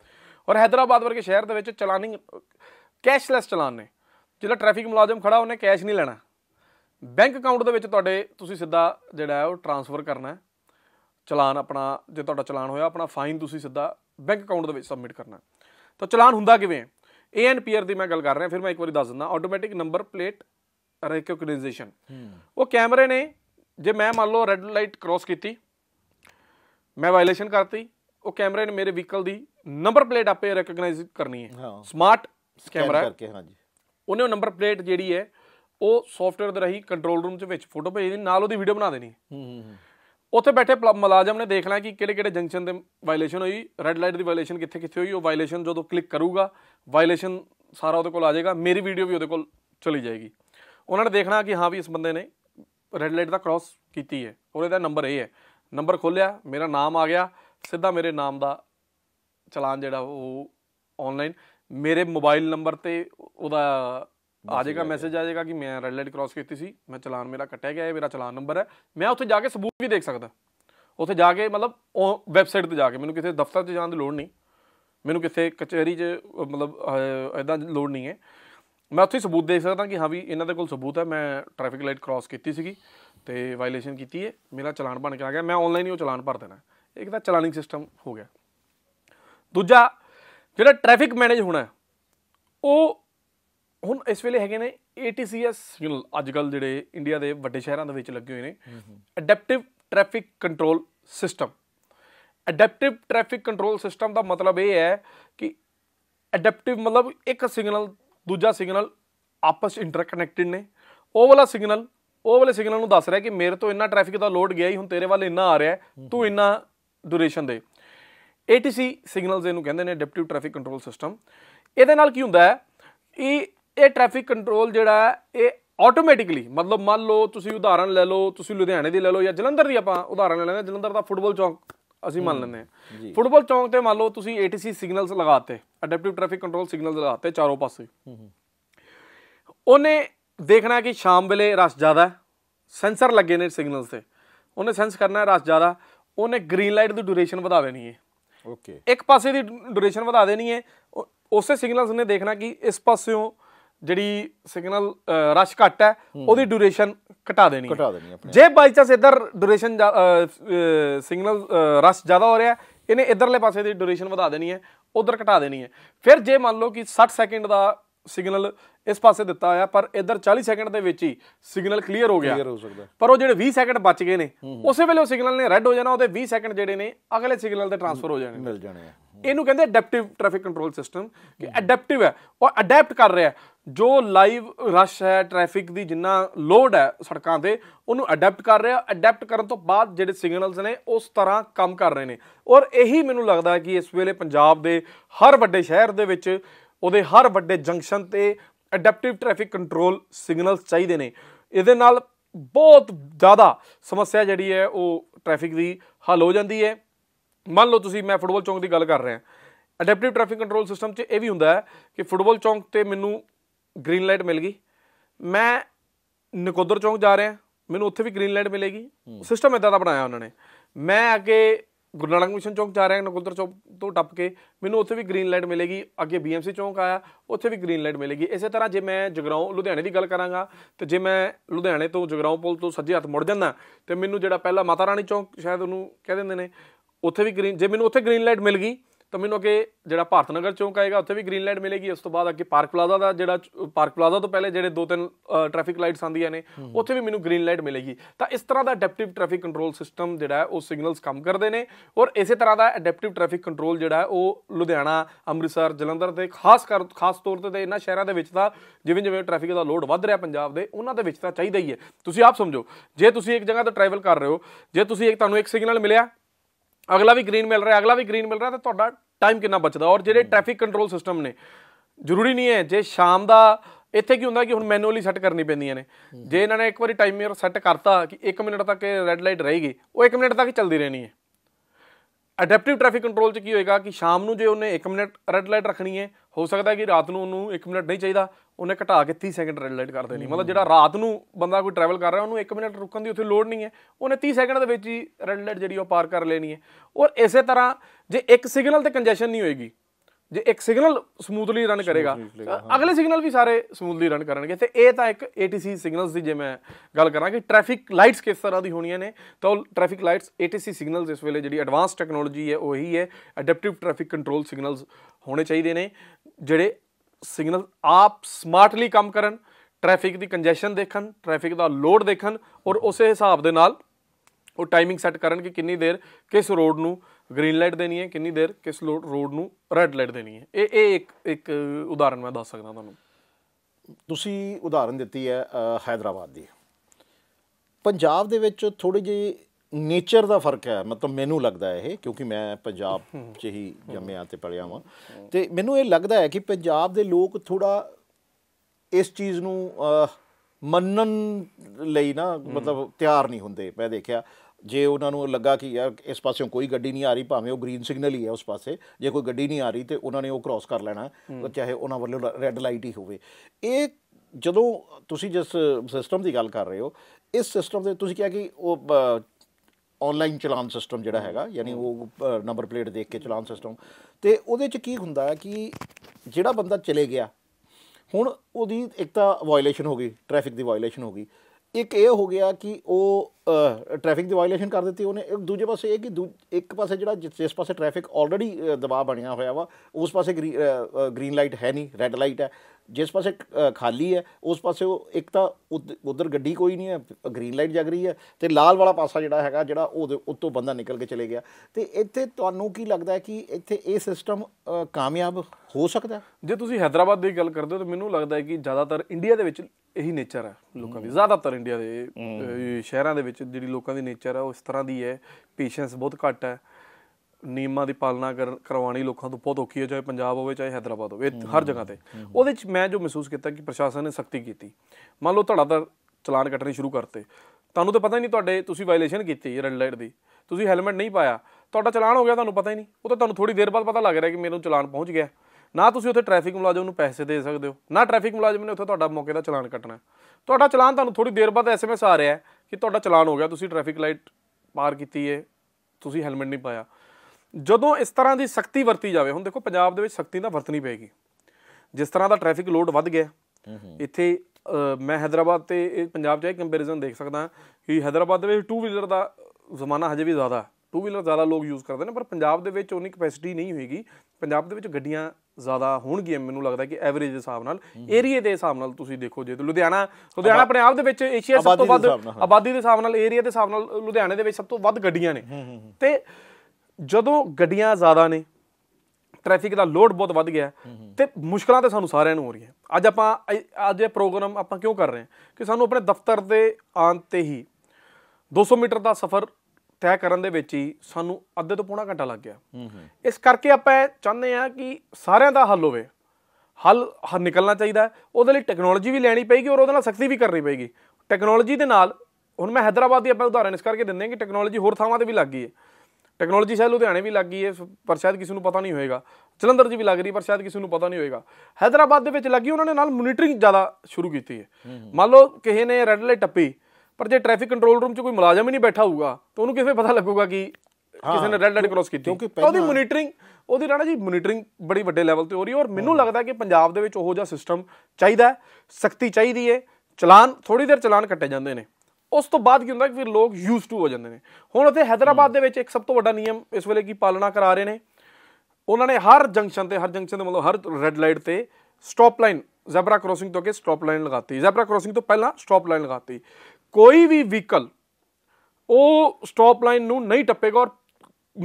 ਔਰ ਹైదరాబాద్ ਵਰਗੇ ਸ਼ਹਿਰ ਦੇ ਵਿੱਚ ਚਲਾਨਿੰਗ ਕੈਸ਼ਲੈਸ ਚਲਾਨ ਨੇ ਜਿਹੜਾ ਟ੍ਰੈਫਿਕ ਮੁਲਾਜ਼ਮ ਖੜਾ ਉਹਨੇ ਕੈਸ਼ ਨਹੀਂ ਲੈਣਾ ਬੈਂਕ ਅਕਾਊਂਟ ਦੇ ਵਿੱਚ ਤੁਹਾਡੇ ਤੁਸੀਂ ਸਿੱਧਾ ਜਿਹੜਾ ਉਹ ਟ੍ਰਾਂਸਫਰ ਕਰਨਾ ਚਲਾਨ ਆਪਣਾ ਜੇ ਤੁਹਾਡਾ ਚਲਾਨ ਹੋਇਆ ਆਪਣਾ ਫਾਈਨ ਤੁਸੀਂ ਸਿੱਧਾ ਬੈਂਕ ਅਕਾਊਂਟ ਦੇ ਵਿੱਚ ਸਬਮਿਟ ਕਰਨਾ ਤਾਂ ਚਲਾਨ ਹੁੰਦਾ ਕਿਵੇਂ ਹੈ ਏਐਨਪੀਆਰ ਦੀ ਮੈਂ ਗੱਲ ਕਰ ਰਿਹਾ ਫਿਰ ਮੈਂ ਇੱਕ ਵਾਰੀ ਦੱਸ ਦਿੰਦਾ ਆਟੋਮੈਟਿਕ ਨੰਬਰ ਪਲੇਟ ਰੈਕਗਨਾਈਜੇਸ਼ਨ ਉਹ ਕੈਮਰੇ ਨੇ ਜੇ ਮੈਂ ਮੰਨ ਲਓ ਰੈੱਡ ਲਾਈਟ ਕ੍ਰੋਸ ਕੀਤੀ ਮੈਂ ਵਾਇਲੇਸ਼ਨ ਕਰਤੀ ਉਹ ਕੈਮਰੇ ਨੇ ਮੇਰੇ ਵਹੀਕਲ ਦੀ ਨੰਬਰ ਪਲੇਟ ਆਪੇ ਰੈਕਗਨਾਈਜ਼ ਕਰਨੀ ਹੈ ਸਮਾਰਟ ਕੈਮਰਾ ਕਰਕੇ ਹਾਂਜੀ ਉਹਨੇ ਉਹ ਨੰਬਰ ਪਲੇਟ ਜਿਹੜੀ ਹੈ ਉਹ ਸੌਫਟਵੇਅਰ ਦੇ ਰਹੀ ਕੰਟਰੋਲ ਰੂਮ ਚ ਵਿੱਚ ਫੋਟੋ ਭੇਜ ਦੇਣੀ ਨਾਲ ਉਹਦੀ ਵੀਡੀਓ ਬਣਾ ਦੇਣੀ ਹੂੰ ਉੱਥੇ ਬੈਠੇ ਮੁਲਾਜ਼ਮ ਨੇ ਦੇਖਣਾ ਕਿ ਕਿਹੜੇ ਕਿਹੜੇ ਜੰਕਸ਼ਨ ਤੇ ਵਾਇਲੇਸ਼ਨ ਹੋਈ ਰੈੱਡ ਲਾਈਟ ਦੀ ਵਾਇਲੇਸ਼ਨ ਕਿੱਥੇ ਕਿੱਥੇ ਹੋਈ ਉਹ ਵਾਇਲੇਸ਼ਨ ਜਦੋਂ ਕਲਿੱਕ ਕਰੂਗਾ ਵਾਇਲੇਸ਼ਨ ਸਾਰਾ ਉਹਦੇ ਕੋਲ ਆ ਜਾਏਗਾ ਮੇਰੀ ਵੀਡੀਓ ਵੀ ਉਹਦੇ ਕੋਲ ਚਲੀ ਜਾਏਗੀ ਉਹਨਾਂ ਨੇ ਦੇਖਣਾ ਕਿ ਹਾਂ ਵੀ ਇਸ ਬੰਦੇ ਨੇ ਰੈੱਡ ਲਾਈਟ ਦਾ ਕ੍ਰਾਸ ਕੀਤੀ ਹੈ ਔਰ ਇਹਦਾ ਨੰਬਰ ਇਹ ਹੈ ਨੰਬਰ ਖੋਲਿਆ ਮੇਰਾ ਨਾਮ ਆ ਗਿਆ ਸਿੱਧਾ ਮੇਰੇ ਨਾਮ ਦਾ ਚਲਾਨ ਜਿਹੜਾ ਉਹ ਆਨਲਾਈਨ ਮੇਰੇ ਮੋਬਾਈਲ ਨੰਬਰ ਤੇ ਉਹਦਾ ਆ ਜਾਏਗਾ ਮੈਸੇਜ ਆ ਜਾਏਗਾ ਕਿ ਮੈਂ ਰੈੱਡ ਲਾਈਟ ਕ੍ਰਾਸ ਕੀਤੀ ਸੀ ਮੈਂ ਚਲਾਨ ਮੇਰਾ ਕੱਟਿਆ ਗਿਆ ਇਹ ਮੇਰਾ ਚਲਾਨ ਨੰਬਰ ਹੈ ਮੈਂ ਉੱਥੇ ਜਾ ਕੇ ਸਬੂਤ ਵੀ ਦੇਖ ਸਕਦਾ ਉੱਥੇ ਜਾ ਕੇ ਮਤਲਬ ਵੈਬਸਾਈਟ ਤੇ ਜਾ ਕੇ ਮੈਨੂੰ ਕਿਸੇ ਦਫ਼ਤਰ 'ਚ ਜਾਣ ਦੀ ਲੋੜ ਨਹੀਂ ਮੈਨੂੰ ਕਿਸੇ ਕਚਹਿਰੀ 'ਚ ਮਤਲਬ ਐਦਾਂ ਲੋੜ ਨਹੀਂ ਹੈ ਮੈਂ ਉੱਥੇ ਸਬੂਤ ਦੇਖ ਸਕਦਾ ਕਿ ਹਾਂ ਵੀ ਇਹਨਾਂ ਦੇ ਕੋਲ ਸਬੂਤ ਹੈ ਮੈਂ ਟ੍ਰੈਫਿਕ ਲਾਈਟ ਕ੍ਰਾਸ ਕੀਤੀ ਸੀਗੀ ਤੇ ਵਾਇਲੇਸ਼ਨ ਕੀਤੀ ਹੈ ਮੇਰਾ ਚਲਾਨ ਬਣ ਕੇ ਆ ਗਿਆ ਮੈਂ ਆਨਲਾਈਨ ਹੀ ਉਹ ਚਲਾਨ ਭਰ ਦੇਣਾ ਇੱਕ ਤਾਂ ਚਲਾਨਿੰਗ ਸਿਸਟਮ ਹੋ ਗਿਆ ਦੂਜਾ ਜਿਹੜਾ ਟ੍ਰੈਫਿਕ ਮੈਨੇਜ ਹੋਣਾ ਉਹ ਹੁਣ ਇਸ ਵੇਲੇ ਹੈਗੇ ਨੇ ATCS ਯੂ ਅੱਜ ਕੱਲ ਜਿਹੜੇ ਇੰਡੀਆ ਦੇ ਵੱਡੇ ਸ਼ਹਿਰਾਂ ਦੇ ਵਿੱਚ ਲੱਗੇ ਹੋਏ ਨੇ adaptive traffic control system adaptive traffic control system ਦਾ ਮਤਲਬ ਇਹ ਹੈ ਕਿ ਅਡੈਪਟਿਵ ਮਤਲਬ ਇੱਕ ਸਿਗਨਲ ਦੂਜਾ ਸਿਗਨਲ ਆਪਸ ਇੰਟਰਕਨੈਕਟਡ ਨੇ ਉਹ ਵਾਲਾ ਸਿਗਨਲ ਉਹ ਵਾਲੇ ਸਿਗਨਲ ਨੂੰ ਦੱਸ ਰਿਹਾ ਕਿ ਮੇਰੇ ਤੋਂ ਇੰਨਾ ਟ੍ਰੈਫਿਕ ਦਾ ਲੋਡ ਗਿਆ ਹੀ ਹੁਣ ਤੇਰੇ ਵੱਲ ਇੰਨਾ ਆ ਰਿਹਾ ਤੂੰ ਇੰਨਾ ਡਿਊਰੇਸ਼ਨ ਦੇ ਏਟੀਸੀ ਸਿਗਨਲਸ ਇਹਨੂੰ ਕਹਿੰਦੇ ਨੇ ਡਿਪਟੀ ਟ੍ਰੈਫਿਕ ਕੰਟਰੋਲ ਸਿਸਟਮ ਇਹਦੇ ਨਾਲ ਕੀ ਹੁੰਦਾ ਹੈ ਇਹ ਇਹ ਟ੍ਰੈਫਿਕ ਕੰਟਰੋਲ ਜਿਹੜਾ ਇਹ ਆਟੋਮੈਟਿਕਲੀ ਮਤਲਬ ਮੰਨ ਲਓ ਤੁਸੀਂ ਉਦਾਹਰਣ ਲੈ ਲਓ ਤੁਸੀਂ ਲੁਧਿਆਣੇ ਦੀ ਲੈ ਲਓ ਜਾਂ ਜਲੰਧਰ ਦੀ ਆਪਾਂ ਉਦਾਹਰਣ ਲੈ ਲੈਂਦੇ ਹਾਂ ਜਲੰਧਰ ਦਾ ਫੁੱਟਬਾਲ ਚੌਂਕ ਅਸੀਂ ਮੰਨ ਲੈਂਦੇ ਹਾਂ ਫੁੱਟਬਾਲ ਚੌਂਕ ਤੇ ਮੰਨ ਲਓ ਤੁਸੀਂ ਏਟੀਸੀ ਸਿਗਨਲਸ ਲਗਾਤੇ ਅਡੈਪਟਿਵ ਟ੍ਰੈਫਿਕ ਕੰਟਰੋਲ ਸਿਗਨਲਸ ਲਗਾਤੇ ਚਾਰੋਂ ਪਾਸੇ ਉਹਨੇ ਦੇਖਣਾ ਕਿ ਸ਼ਾਮ ਵੇਲੇ ਰਸ ਜ਼ਿਆਦਾ ਹੈ ਸੈਂਸਰ ਲੱਗੇ ਨੇ ਸਿਗਨਲਸ ਤੇ ਉਹਨੇ ਸੈਂਸ ਕਰਨਾ ਹੈ ਰਸ ਜ਼ਿਆਦਾ ਉਹਨੇ ਗ੍ਰੀਨ ਲਾਈਟ ਦੀ ਡਿਊਰੇਸ਼ਨ ਵਧਾ ਦੇਣੀ ਹੈ ਓਕੇ ਇੱਕ ਪਾਸੇ ਦੀ ਡਿਊਰੇਸ਼ਨ ਵਧਾ ਦੇਣੀ ਹੈ ਉਸੇ ਸਿਗਨਲਸ ਨੇ ਦੇਖਣਾ ਕਿ ਇਸ ਪਾਸਿਓਂ ਜਿਹੜੀ ਸਿਗਨਲ ਰਸ਼ ਘਟ ਹੈ ਉਹਦੀ ਡਿਊਰੇਸ਼ਨ ਘਟਾ ਦੇਣੀ ਹੈ ਘਟਾ ਦੇਣੀ ਆਪਣੇ ਜੇ ਬਾਈ ਚਾਂਸ ਇਧਰ ਡਿਊਰੇਸ਼ਨ ਸਿਗਨਲ ਰਸ਼ ਜ਼ਿਆਦਾ ਹੋ ਰਿਹਾ ਇਹਨੇ ਇਧਰਲੇ ਪਾਸੇ ਦੀ ਡਿਊਰੇਸ਼ਨ ਵਧਾ ਦੇਣੀ ਹੈ ਉਧਰ ਘਟਾ ਦੇਣੀ ਹੈ ਫਿਰ ਜੇ ਮੰਨ ਲਓ ਕਿ 60 ਸੈਕਿੰਡ ਦਾ ਸਿਗਨਲ ਇਸ ਪਾਸੇ ਦਿੱਤਾ ਹੋਇਆ ਪਰ ਇਧਰ 40 ਸੈਕਿੰਡ ਦੇ ਵਿੱਚ ਹੀ ਸਿਗਨਲ ਕਲੀਅਰ ਹੋ ਗਿਆ ਕਲੀਅਰ ਹੋ ਸਕਦਾ ਪਰ ਉਹ ਜਿਹੜੇ 20 ਸੈਕਿੰਡ ਬਚ ਗਏ ਨੇ ਉਸੇ ਵੇਲੇ ਉਹ ਸਿਗਨਲ ਨੇ ਰੈੱਡ ਹੋ ਜਾਣਾ ਉਹਦੇ 20 ਸੈਕਿੰਡ ਜਿਹੜੇ ਨੇ ਅਗਲੇ ਸਿਗਨਲ ਤੇ ਟਰਾਂਸਫਰ ਹੋ ਜਾਣੇ ਮਿਲ ਜਾਣੇ ਆ ਇਹਨੂੰ ਕਹਿੰਦੇ ਅਡੈਪਟਿਵ ਟ੍ਰੈਫਿਕ ਕੰਟਰੋਲ ਸਿਸਟਮ ਕਿ ਅਡੈਪਟਿਵ ਹੈ ਉਹ ਅਡੈਪਟ ਕਰ ਰਿਹਾ ਜੋ ਲਾਈਵ ਰਸ਼ ਹੈ ਟ੍ਰੈਫਿਕ ਦੀ ਜਿੰਨਾ ਲੋਡ ਹੈ ਸੜਕਾਂ ਤੇ ਉਹਨੂੰ ਅਡੈਪਟ ਕਰ ਰਿਹਾ ਅਡੈਪਟ ਕਰਨ ਤੋਂ ਬਾਅਦ ਜਿਹੜੇ ਸਿਗਨਲਸ ਨੇ ਉਸ ਤਰ੍ਹਾਂ ਕੰਮ ਕਰ ਰਹੇ ਨੇ ਔਰ ਇਹੀ ਮੈਨੂੰ ਲੱਗਦਾ ਕਿ ਇਸ ਵੇਲੇ ਪੰਜਾਬ ਦੇ ਹਰ ਵੱਡੇ ਸ਼ਹਿਰ ਦੇ ਵਿੱਚ ਉਹਦੇ ਹਰ ਵੱਡੇ ਜੰਕਸ਼ਨ ਤੇ ਅਡੈਪਟਿਵ ਟ੍ਰੈਫਿਕ ਕੰਟਰੋਲ ਸਿਗਨਲਸ ਚਾਹੀਦੇ ਨੇ ਇਹਦੇ ਨਾਲ ਬਹੁਤ ਜ਼ਿਆਦਾ ਸਮੱਸਿਆ ਜਿਹੜੀ ਹੈ ਉਹ ਟ੍ਰੈਫਿਕ ਦੀ ਹੱਲ ਹੋ ਜਾਂਦੀ ਹੈ ਮੰਨ ਲਓ ਤੁਸੀਂ ਮੈਂ ਫੁੱਟਬਾਲ ਚੌਂਕ ਦੀ ਗੱਲ ਕਰ ਰਿਹਾ ਅਡੈਪਟਿਵ ਟ੍ਰੈਫਿਕ ਕੰਟਰੋਲ ਸਿਸਟਮ 'ਚ ਇਹ ਵੀ ਹੁੰਦਾ ਹੈ ਕਿ ਫੁੱਟਬਾਲ ਚੌਂਕ ਤੇ ਮੈਨੂੰ ਗ੍ਰੀਨ ਲਾਈਟ ਮਿਲ ਗਈ ਮੈਂ ਨਕੋਦਰ ਚੌਂਕ ਜਾ ਰਿਹਾ ਮੈਨੂੰ ਉੱਥੇ ਵੀ ਗ੍ਰੀਨ ਲਾਈਟ ਮਿਲੇਗੀ ਸਿਸਟਮ ਇਦਾਂ ਦਾ ਬਣਾਇਆ ਉਹਨਾਂ ਨੇ ਮੈਂ ਅੱਗੇ ਗੁਰੂ ਨਾਨਕ ਮਿਸ਼ਨ ਚੌਂਕ ਜਾ ਰਿਹਾ ਨਕੁਲਦਰ ਚੌਂਕ ਤੋਂ ਟੱਪ ਕੇ ਮੈਨੂੰ ਉੱਥੇ ਵੀ ਗ੍ਰੀਨ ਲਾਈਟ ਮਿਲੇਗੀ ਅੱਗੇ ਬੀਐਮਸੀ ਚੌਂਕ ਆਇਆ ਉੱਥੇ ਵੀ ਗ੍ਰੀਨ ਲਾਈਟ ਮਿਲੇਗੀ ਇਸੇ ਤਰ੍ਹਾਂ ਜੇ ਮੈਂ ਜਗਰਾਉਂ ਲੁਧਿਆਣੇ ਦੀ ਗੱਲ ਕਰਾਂਗਾ ਤੇ ਜੇ ਮੈਂ ਲੁਧਿਆਣੇ ਤੋਂ ਜਗਰਾਉਂ ਪੁਲ ਤੋਂ ਸੱਜੇ ਹੱਥ ਮੁੜ ਜਾਂਦਾ ਤੇ ਮੈਨੂੰ ਜਿਹੜਾ ਪਹਿਲਾ ਮਾਤਾ ਰਾਣੀ ਚੌਂਕ ਸ਼ਾਇਦ ਉਹਨੂੰ ਕਹਿ ਦਿੰਦੇ ਨੇ ਉੱਥੇ ਵੀ ਗ੍ਰੀਨ ਜੇ ਮੈਨੂੰ ਉੱਥੇ ਗ੍ਰੀਨ ਲਾਈਟ ਮਿਲ ਗਈ ਤਾਂ ਮੈਨੂੰ ਅਗੇ ਜਿਹੜਾ ਭਾਰਤ ਨਗਰ ਚੌਂਕ ਆਏਗਾ ਉੱਥੇ ਵੀ ਗ੍ਰੀਨ ਲਾਈਟ ਮਿਲੇਗੀ ਉਸ ਤੋਂ ਬਾਅਦ ਅੱਗੇ ਪਾਰਕ ਪਲਾਜ਼ਾ ਦਾ ਜਿਹੜਾ ਪਾਰਕ ਪਲਾਜ਼ਾ ਤੋਂ ਪਹਿਲੇ ਜਿਹੜੇ ਦੋ ਤਿੰਨ ਟ੍ਰੈਫਿਕ ਲਾਈਟਸ ਆਂਦੀਆਂ ਨੇ ਉੱਥੇ ਵੀ ਮੈਨੂੰ ਗ੍ਰੀਨ ਲਾਈਟ ਮਿਲੇਗੀ ਤਾਂ ਇਸ ਤਰ੍ਹਾਂ ਦਾ ਅਡੈਪਟਿਵ ਟ੍ਰੈਫਿਕ ਕੰਟਰੋਲ ਸਿਸਟਮ ਜਿਹੜਾ ਉਹ ਸਿਗਨਲਸ ਕੰਮ ਕਰਦੇ ਨੇ ਔਰ ਇਸੇ ਤਰ੍ਹਾਂ ਦਾ ਅਡੈਪਟਿਵ ਟ੍ਰੈਫਿਕ ਕੰਟਰੋਲ ਜਿਹੜਾ ਉਹ ਲੁਧਿਆਣਾ ਅੰਮ੍ਰਿਤਸਰ ਜਲੰਧਰ ਤੇ ਖਾਸ ਕਰ ਖਾਸ ਤੌਰ ਤੇ ਇਹਨਾਂ ਸ਼ਹਿਰਾਂ ਦੇ ਵਿੱਚ ਤਾਂ ਜਿਵੇਂ ਜਿਵੇਂ ਟ੍ਰੈਫਿਕ ਦਾ ਲੋਡ ਵੱਧ ਰਿਹਾ ਪੰਜਾਬ ਦੇ ਉਹਨਾਂ ਦੇ ਵਿੱਚ ਤਾਂ ਚਾਹੀਦਾ ਹੀ ਹੈ ਤੁਸੀਂ ਆਪ ਸਮਝੋ ਜੇ ਤੁਸੀਂ ਇੱਕ ਜਗ੍ਹਾ ਤੋਂ ਟਰੈਵਲ ਕਰ ਰਹੇ ਹੋ ਜੇ ਤੁਸੀਂ ਇੱਕ ਤੁਹਾਨੂੰ ਇੱਕ ਸਿਗਨਲ ਮਿਲਿਆ ਅਗਲਾ ਵੀ ਗ੍ਰੀਨ ਮਿਲ ਰਿਹਾ ਅਗਲਾ ਵੀ ਗ੍ਰੀਨ ਮਿਲ ਰਿਹਾ ਤਾਂ ਤੁਹਾਡਾ ਟਾਈਮ ਕਿੰਨਾ ਬਚਦਾ ਔਰ ਜਿਹੜੇ ਟ੍ਰੈਫਿਕ ਕੰਟਰੋਲ ਸਿਸਟਮ ਨੇ ਜ਼ਰੂਰੀ ਨਹੀਂ ਹੈ ਜੇ ਸ਼ਾਮ ਦਾ ਇੱਥੇ ਕੀ ਹੁੰਦਾ ਕਿ ਹੁਣ ਮੈਨੂਅਲੀ ਸੈੱਟ ਕਰਨੀ ਪੈਂਦੀਆਂ ਨੇ ਜੇ ਇਹਨਾਂ ਨੇ ਇੱਕ ਵਾਰੀ ਟਾਈਮਰ ਸੈੱਟ ਕਰਤਾ ਕਿ 1 ਮਿੰਟ ਤੱਕ ਇਹ ਰੈੱਡ ਲਾਈਟ ਰਹੇਗੀ ਉਹ 1 ਮਿੰਟ ਤੱਕ ਚੱਲਦੀ ਰਹਿਣੀ ਹੈ ਅਡੈਪਟਿਵ ਟ੍ਰੈਫਿਕ ਕੰਟਰੋਲ 'ਚ ਕੀ ਹੋਏਗਾ ਕਿ ਸ਼ਾਮ ਨੂੰ ਜੇ ਉਹਨੇ 1 ਮਿੰਟ ਰੈੱਡ ਲਾਈਟ ਰੱਖਣੀ ਹੈ ਹੋ ਸਕਦਾ ਕਿ ਰਾਤ ਨੂੰ ਉਹਨੂੰ 1 ਮਿੰਟ ਨਹੀਂ ਚਾਹੀਦਾ ਉਹਨੇ ਘਟਾ ਕੇ 30 ਸੈਕਿੰਡ ਰੈਡ ਲਾਈਟ ਕਰ ਦੇਣੀ ਮਤਲਬ ਜਿਹੜਾ ਰਾਤ ਨੂੰ ਬੰਦਾ ਕੋਈ ਟਰੈਵਲ ਕਰ ਰਿਹਾ ਉਹਨੂੰ 1 ਮਿੰਟ ਰੁਕਣ ਦੀ ਉੱਥੇ ਲੋੜ ਨਹੀਂ ਹੈ ਉਹਨੇ 30 ਸੈਕਿੰਡ ਦੇ ਵਿੱਚ ਹੀ ਰੈਡ ਲਾਈਟ ਜਿਹੜੀ ਉਹ ਪਾਰ ਕਰ ਲੈਣੀ ਹੈ ਔਰ ਇਸੇ ਤਰ੍ਹਾਂ ਜੇ ਇੱਕ ਸਿਗਨਲ ਤੇ ਕੰਜੈਸ਼ਨ ਨਹੀਂ ਹੋਏਗੀ ਜੇ ਇੱਕ ਸਿਗਨਲ ਸਮੂਥਲੀ ਰਨ ਕਰੇਗਾ ਅਗਲੇ ਸਿਗਨਲ ਵੀ ਸਾਰੇ ਸਮੂਥਲੀ ਰਨ ਕਰਨਗੇ ਤੇ ਇਹ ਤਾਂ ਇੱਕ ATC ਸਿਗਨਲਸ ਦੀ ਜੇ ਮੈਂ ਗੱਲ ਕਰਾਂ ਕਿ ਟ੍ਰੈਫਿਕ ਲਾਈਟਸ ਕਿਸ ਤਰ੍ਹਾਂ ਦੀ ਹੋਣੀਆਂ ਨੇ ਤਾਂ ਟ੍ਰੈਫਿਕ ਲਾਈਟਸ ATC ਸਿਗਨਲਸ ਇਸ ਵੇਲੇ ਜਿਹੜੀ ਐਡਵਾਂਸ ਟੈਕਨੋਲੋਜੀ ਹੈ ਹੀ ਹੈ ਅਡੈਪਟਿਵ ਟ੍ਰੈਫਿਕ ਕੰਟਰੋਲ ਸਿਗਨਲਸ ਹੋਣੇ ਚਾਹੀਦੇ ਨੇ ਜਿਹੜੇ ਸਿਗਨਲ ਆਪ ਸਮਾਰਟਲੀ ਕੰਮ ਕਰਨ ਟ੍ਰੈਫਿਕ ਦੀ ਕੰਜੈਸ਼ਨ ਦੇਖਣ ਟ੍ਰੈਫਿਕ ਦਾ ਲੋਡ ਦੇਖਣ ਔਰ ਉਸੇ ਹਿਸਾਬ ਦੇ ਨਾਲ ਉਹ ਟਾਈਮਿੰਗ ਸੈੱਟ ਕਰਨ ਕਿ ਕਿੰਨੀ ਦੇਰ ਕਿਸ ਰੋਡ ਨੂੰ ਗ੍ਰੀਨ ਲਾਈਟ ਦੇਣੀ ਹੈ ਕਿੰਨੀ ਦੇਰ ਕਿਸ ਰੋਡ ਨੂੰ ਰੈੱਡ ਲਾਈਟ ਦੇਣੀ ਹੈ ਇਹ ਇਹ ਇੱਕ ਇੱਕ ਉਦਾਹਰਨ ਮੈਂ ਦੱਸ ਸਕਦਾ ਤੁਹਾਨੂੰ ਤੁਸੀਂ ਉਦਾਹਰਨ ਦਿੱਤੀ ਹੈ ਹైదరాబాద్ ਦੀ ਪੰਜਾਬ ਦੇ ਵਿੱਚ ਥੋੜੀ ਜਿਹੀ ਨੇਚਰ ਦਾ ਫਰਕ ਹੈ ਮਤਲਬ ਮੈਨੂੰ ਲੱਗਦਾ ਇਹ ਕਿਉਂਕਿ ਮੈਂ ਪੰਜਾਬ 'ਚ ਹੀ ਜੰਮਿਆ ਤੇ ਪਲਿਆ ਹਾਂ ਤੇ ਮੈਨੂੰ ਇਹ ਲੱਗਦਾ ਹੈ ਕਿ ਪੰਜਾਬ ਦੇ ਲੋਕ ਥੋੜਾ ਇਸ ਚੀਜ਼ ਨੂੰ ਮੰਨਣ ਲਈ ਨਾ ਮਤਲਬ ਤਿਆਰ ਨਹੀਂ ਹੁੰਦੇ ਮੈਂ ਦੇਖਿਆ ਜੇ ਉਹਨਾਂ ਨੂੰ ਲੱਗਾ ਕਿ ਯਾਰ ਇਸ ਪਾਸਿਓਂ ਕੋਈ ਗੱਡੀ ਨਹੀਂ ਆ ਰਹੀ ਭਾਵੇਂ ਉਹ ਗ੍ਰੀਨ ਸਿਗਨਲ ਹੀ ਹੈ ਉਸ ਪਾਸੇ ਜੇ ਕੋਈ ਗੱਡੀ ਨਹੀਂ ਆ ਰਹੀ ਤੇ ਉਹਨਾਂ ਨੇ ਉਹ ਕ੍ਰਾਸ ਕਰ ਲੈਣਾ ਚਾਹੇ ਉਹਨਾਂ ਵੱਲੋਂ ਰੈੱਡ ਲਾਈਟ ਹੀ ਹੋਵੇ ਇਹ ਜਦੋਂ ਤੁਸੀਂ ਜਿਸ ਸਿਸਟਮ ਦੀ ਗੱਲ ਕਰ ਰਹੇ ਹੋ ਇਸ ਸਿਸਟਮ ਦੇ ਤੁਸੀਂ ਕਿਹਾ ਕਿ ਉਹ ਆਨਲਾਈਨ ਚਲਾਨ ਸਿਸਟਮ ਜਿਹੜਾ ਹੈਗਾ ਯਾਨੀ ਉਹ ਨੰਬਰ ਪਲੇਟ ਦੇਖ ਕੇ ਚਲਾਨ ਸਿਸਟਮ ਤੇ ਉਹਦੇ ਚ ਕੀ ਹੁੰਦਾ ਹੈ ਕਿ ਜਿਹੜਾ ਬੰਦਾ ਚਲੇ ਗਿਆ ਹੁਣ ਉਹਦੀ ਇੱਕ ਤਾਂ ਵਾਇਲੇਸ਼ਨ ਹੋ ਗਈ ਟ੍ਰੈਫਿਕ ਦੀ ਵਾਇਲੇਸ਼ਨ ਹੋ ਗਈ ਇੱਕ ਇਹ ਹੋ ਗਿਆ ਕਿ ਉਹ ਟ੍ਰੈਫਿਕ ਦੀ ਵਾਇਲੇਸ਼ਨ ਕਰ ਦਿੱਤੀ ਉਹਨੇ ਇੱਕ ਦੂਜੇ ਪਾਸੇ ਇਹ ਕਿ ਇੱਕ ਪਾਸੇ ਜਿਹੜਾ ਜਿਸ ਪਾਸੇ ਟ੍ਰੈਫਿਕ ਆਲਰੇਡੀ ਦਬਾਅ ਬਣਿਆ ਹੋਇਆ ਵਾ ਉਸ ਪਾਸੇ ਗ੍ਰੀਨ ਲਾਈਟ ਹੈ ਨਹੀਂ ਰੈੱਡ ਲਾਈਟ ਹੈ ਜਿਸ ਪਾਸੇ ਖਾਲੀ ਹੈ ਉਸ ਪਾਸੇ ਉਹ ਇੱਕ ਤਾਂ ਉਧਰ ਗੱਡੀ ਕੋਈ ਨਹੀਂ ਹੈ ਗ੍ਰੀਨ ਲਾਈਟ ਜਗ ਰਹੀ ਹੈ ਤੇ ਲਾਲ ਵਾਲਾ ਪਾਸਾ ਜਿਹੜਾ ਹੈਗਾ ਜਿਹੜਾ ਉਹ ਉੱਤੋਂ ਬੰਦਾ ਨਿਕਲ ਕੇ ਚਲੇ ਗਿਆ ਤੇ ਇੱਥੇ ਤੁਹਾਨੂੰ ਕੀ ਲੱਗਦਾ ਹੈ ਕਿ ਇੱਥੇ ਇਹ ਸਿਸਟਮ ਕਾਮਯਾਬ ਹੋ ਸਕਦਾ ਜੇ ਤੁਸੀਂ ਹైదరాబాద్ ਦੀ ਗੱਲ ਕਰਦੇ ਹੋ ਤਾਂ ਮੈਨੂੰ ਲੱਗਦਾ ਹੈ ਕਿ ਜ਼ਿਆਦਾਤਰ ਇੰਡੀਆ ਦੇ ਵਿੱਚ ਇਹੀ ਨੇਚਰ ਹੈ ਲੋਕਾਂ ਦੀ ਜ਼ਿਆਦਾਤਰ ਇੰਡੀਆ ਦੇ ਸ਼ਹਿਰਾਂ ਦੇ ਵਿੱਚ ਜਿਹੜੀ ਲੋਕਾਂ ਦੀ ਨੇਚਰ ਆ ਉਸ ਤਰ੍ਹਾਂ ਦੀ ਹੈ ਪੇਸ਼ੈਂਸ ਬਹੁਤ ਘੱਟ ਹੈ ਨਿਯਮਾਂ ਦੀ ਪਾਲਣਾ ਕਰਵਾਉਣੀ ਲੋਕਾਂ ਤੋਂ ਬਹੁਤ ਔਖੀ ਹੈ ਚਾਹੇ ਪੰਜਾਬ ਹੋਵੇ ਚਾਹੇ ਹైదరాబాద్ ਹੋਵੇ ਹਰ ਜਗ੍ਹਾ ਤੇ ਉਹਦੇ ਵਿੱਚ ਮੈਂ ਜੋ ਮਹਿਸੂਸ ਕੀਤਾ ਕਿ ਪ੍ਰਸ਼ਾਸਨ ਨੇ ਸਖਤੀ ਕੀਤੀ ਮੰਨ ਲਓ ਧੜਾਧੜ ਚਲਾਨ ਕੱਟਣੇ ਸ਼ੁਰੂ ਕਰਤੇ ਤੁਹਾਨੂੰ ਤਾਂ ਪਤਾ ਹੀ ਨਹੀਂ ਤੁਹਾਡੇ ਤੁਸੀਂ ਵਾਇਲੇਸ਼ਨ ਕੀਤੀ ਰੈੱਡ ਲਾਈਟ ਦੀ ਤੁਸੀਂ ਹੈਲਮਟ ਨਹੀਂ ਪਾਇਆ ਤੁਹਾਡਾ ਚਲਾਨ ਹੋ ਗਿਆ ਤੁਹਾਨੂੰ ਪਤਾ ਹੀ ਨਹੀਂ ਉਹ ਤਾਂ ਤੁਹਾਨੂੰ ਥੋੜੀ ਦੇਰ ਬਾਅਦ ਪਤਾ ਲੱਗ ਰਿਹਾ ਕਿ ਮੈਨੂੰ ਚਲਾਨ ਪਹੁੰਚ ਗਿਆ ਨਾ ਤੁਸੀਂ ਉੱਥੇ ਟ੍ਰੈਫਿਕ ਮੁਲਾਜ਼ਮ ਨੂੰ ਪੈਸੇ ਦੇ ਸਕਦੇ ਹੋ ਨਾ ਟ੍ਰੈਫਿਕ ਮੁਲਾਜ਼ਮ ਨੇ ਉੱਥੇ ਤੁਹਾਡਾ ਮੌਕੇ ਦਾ ਚਲਾਨ ਕੱਟਣਾ ਤੁਹਾਡਾ ਚਲਾਨ ਤੁਹਾਨੂੰ ਥੋੜੀ ਦੇਰ ਬਾਅਦ ਐਸਐਮਐਸ ਆ ਰਿਹਾ ਕਿ ਤੁਹਾਡਾ ਚਲਾਨ ਹੋ ਗਿਆ ਤੁਸੀਂ ਟ੍ਰੈਫਿਕ ਲਾਈਟ ਪਾਰ ਕੀਤੀ ਏ ਤੁਸੀਂ ਹੈਲਮਟ ਨਹੀਂ ਪਾਇਆ ਜਦੋਂ ਇਸ ਤਰ੍ਹਾਂ ਦੀ ਸਖਤੀ ਵਰਤੀ ਜਾਵੇ ਹੁਣ ਦੇਖੋ ਪੰਜਾਬ ਦੇ ਵਿੱਚ ਸਖਤੀ ਤਾਂ ਵਰਤਣੀ ਪਏਗੀ ਜਿਸ ਤਰ੍ਹਾਂ ਦਾ ਟ੍ਰੈਫਿਕ ਲੋਡ ਵੱਧ ਗਿਆ ਇੱਥੇ ਮੈਂ ਹైదరాబాద్ ਤੇ ਪੰਜਾਬ 'ਚ ਇਹ ਕੰਪੈਰੀਜ਼ਨ ਦੇਖ ਸਕਦਾ ਕਿ ਹైదరాబాద్ ਦੇ ਵਿੱਚ 2 ਵੀਲਰ ਦਾ ਜ਼ਮਾਨਾ ਹਜੇ ਵੀ ਜ਼ਿਆਦਾ 2 ਵੀਲਰ ਜ਼ਿਆਦਾ ਲੋਕ ਯੂਜ਼ ਕਰਦੇ ਨੇ ਪਰ ਪੰਜਾਬ ਦੇ ਵਿੱਚ ਉਨੀ ਕਪੈਸਿਟੀ ਨਹੀਂ ਹੋਏਗੀ ਪੰਜਾਬ ਦੇ ਵਿੱਚ ਗੱਡੀਆਂ ਜ਼ਿਆਦਾ ਹੋਣਗੇ ਮੈਨੂੰ ਲੱਗਦਾ ਕਿ ਐਵਰੇਜ ਦੇ ਹਿਸਾਬ ਨਾਲ ਏਰੀਆ ਦੇ ਹਿਸਾਬ ਨਾਲ ਤੁਸੀਂ ਦੇਖੋ ਜੇ ਲੁਧਿਆਣਾ ਲੁਧਿਆਣਾ ਆਪਣੇ ਆਪ ਦੇ ਵਿੱਚ ਏਸ਼ੀਆ ਸਭ ਤੋਂ ਵੱਧ ਆਬਾਦੀ ਦੇ ਹਿਸਾਬ ਨਾਲ ਏਰੀਆ ਦੇ ਹਿਸਾਬ ਨਾਲ ਲੁਧਿਆਣੇ ਦੇ ਵਿੱਚ ਸਭ ਤੋਂ ਵੱਧ ਗੱਡੀਆਂ ਨੇ ਤੇ ਜਦੋਂ ਗੱਡੀਆਂ ਜ਼ਿਆਦਾ ਨੇ ਟ੍ਰੈਫਿਕ ਦਾ ਲੋਡ ਬਹੁਤ ਵੱਧ ਗਿਆ ਤੇ ਮੁਸ਼ਕਲਾਂ ਤੇ ਸਾਨੂੰ ਸਾਰਿਆਂ ਨੂੰ ਹੋ ਰਹੀਆਂ ਅੱਜ ਆਪਾਂ ਅੱਜ ਇਹ ਪ੍ਰੋਗਰਾਮ ਆਪਾਂ ਕਿਉਂ ਕਰ ਰਹੇ ਹਾਂ ਕਿ ਸਾਨੂੰ ਆਪਣੇ ਦਫ਼ਤਰ ਦੇ ਆਨ ਤੇ ਹੀ 200 ਮੀਟਰ ਦਾ ਸਫ਼ਰ ਤੈਅ ਕਰਨ ਦੇ ਵਿੱਚ ਹੀ ਸਾਨੂੰ ਅੱਧੇ ਤੋਂ ਪੂਣਾ ਘੰਟਾ ਲੱਗ ਗਿਆ ਇਸ ਕਰਕੇ ਆਪਾਂ ਚਾਹੁੰਦੇ ਆ ਕਿ ਸਾਰਿਆਂ ਦਾ ਹੱਲ ਹੋਵੇ ਹੱਲ ਨਿਕਲਣਾ ਚਾਹੀਦਾ ਉਹਦੇ ਲਈ ਟੈਕਨੋਲੋਜੀ ਵੀ ਲੈਣੀ ਪਏਗੀ ਔਰ ਉਹਦੇ ਨਾਲ ਸਖਤੀ ਵੀ ਕਰਨੀ ਪਏਗੀ ਟੈਕਨੋਲੋਜੀ ਦੇ ਨਾਲ ਹੁਣ ਮੈਂ ਹైదరాబాద్ ਦੀ ਆਪਾਂ ਉਦਾਹਰਨ ਇਸ ਕਰਕੇ ਦਿੰਦੇ ਆ ਕਿ ਟੈਕਨੋਲੋਜੀ ਹੋਰ ਥਾਵਾਂ ਤੇ ਵੀ ਲੱਗ ਗਈ ਹੈ ਟੈਕਨੋਲੋਜੀ ਸ਼ਾਇਦ ਲੁਧਿਆਣੇ ਵੀ ਲੱਗ ਗਈ ਹੈ ਪਰ ਸ਼ਾਇਦ ਕਿਸੇ ਨੂੰ ਪਤਾ ਨਹੀਂ ਹੋਏਗਾ ਜਲੰਧਰ ਜੀ ਵੀ ਲੱਗ ਰਹੀ ਪਰ ਸ਼ਾਇਦ ਕਿਸੇ ਨੂੰ ਪਤਾ ਨਹੀਂ ਹੋਏਗਾ ਹైదరాబాద్ ਦੇ ਵਿੱਚ ਲੱਗੀ ਉਹਨਾਂ ਨੇ ਨਾਲ ਮੋਨੀਟਰਿੰਗ ਜ਼ਿਆਦਾ ਸ਼ੁਰੂ ਕੀਤੀ ਹੈ ਮੰਨ ਲਓ ਕਿਸੇ ਨੇ ਰੈੱਡ ਲਾਈਟ ਟੱਪੀ ਪਰ ਜੇ ਟ੍ਰੈਫਿਕ ਕੰਟਰੋਲ ਰੂਮ 'ਚ ਕੋਈ ਮੁਲਾਜ਼ਮ ਹੀ ਨਹੀਂ ਬੈਠਾ ਹੋਊਗਾ ਤਾਂ ਉਹਨੂੰ ਕਿਵੇਂ ਪਤਾ ਲੱਗੂਗਾ ਕਿ ਕਿਸੇ ਨੇ ਰੈੱਡ ਲਾਈਟ ਕ੍ਰੋਸ ਕੀਤੀ ਉਹਦੀ ਮੋਨੀਟਰਿੰਗ ਉਹਦੀ ਰਾਣਾ ਜੀ ਮੋਨੀਟਰਿੰਗ ਬੜੀ ਵੱਡੇ ਲੈਵਲ ਤੇ ਹੋ ਰਹੀ ਹੈ ਔਰ ਮੈਨੂੰ ਲੱਗਦਾ ਕਿ ਪੰਜਾਬ ਦੇ ਵਿੱਚ ਉਹੋ ਜਿਹਾ ਸਿਸਟਮ ਚਾਹੀਦਾ ਹੈ ਸਖਤੀ ਚਾਹੀਦੀ ਹੈ ਚਲਾਨ ਥੋੜੀ ਦੇਰ ਚਲਾਨ ਕੱਟੇ ਜਾਂਦੇ ਨੇ ਉਸ ਤੋਂ ਬਾਅਦ ਕੀ ਹੁੰਦਾ ਕਿ ਫਿਰ ਲੋਕ ਯੂਜ਼ ਟੂ ਹੋ ਜਾਂਦੇ ਨੇ ਹੁਣ ਉੱਥੇ ਹైదరాబాద్ ਦੇ ਵਿੱਚ ਇੱਕ ਸਭ ਤੋਂ ਵੱਡਾ ਨਿਯਮ ਇਸ ਵੇਲੇ ਕੀ ਪਾਲਣਾ ਕਰਾ ਰਹੇ ਨੇ ਉਹਨਾਂ ਨੇ ਹਰ ਜੰਕਸ਼ਨ ਤੇ ਹਰ ਜੰਕਸ਼ਨ ਤੇ ਮਤਲਬ ਹਰ ਰੈੱਡ ਲਾਈਟ ਤੇ ਸਟਾਪ ਲਾਈਨ ਜ਼ੈਬਰਾ ਕ੍ਰੋਸਿੰਗ ਤੋਂ ਅੱਗੇ ਸਟਾਪ ਲਾਈਨ ਲਗਾਤੀ ਜ਼ੈਬਰਾ ਕ੍ਰੋਸਿੰਗ ਤੋਂ ਪਹਿਲਾਂ ਸਟਾਪ ਲਾਈਨ ਲਗਾਤੀ ਕੋਈ ਵੀ ਵਹੀਕਲ ਉਹ ਸਟਾਪ ਲਾਈਨ ਨੂੰ ਨਹੀਂ ਟੱਪੇਗਾ ਔਰ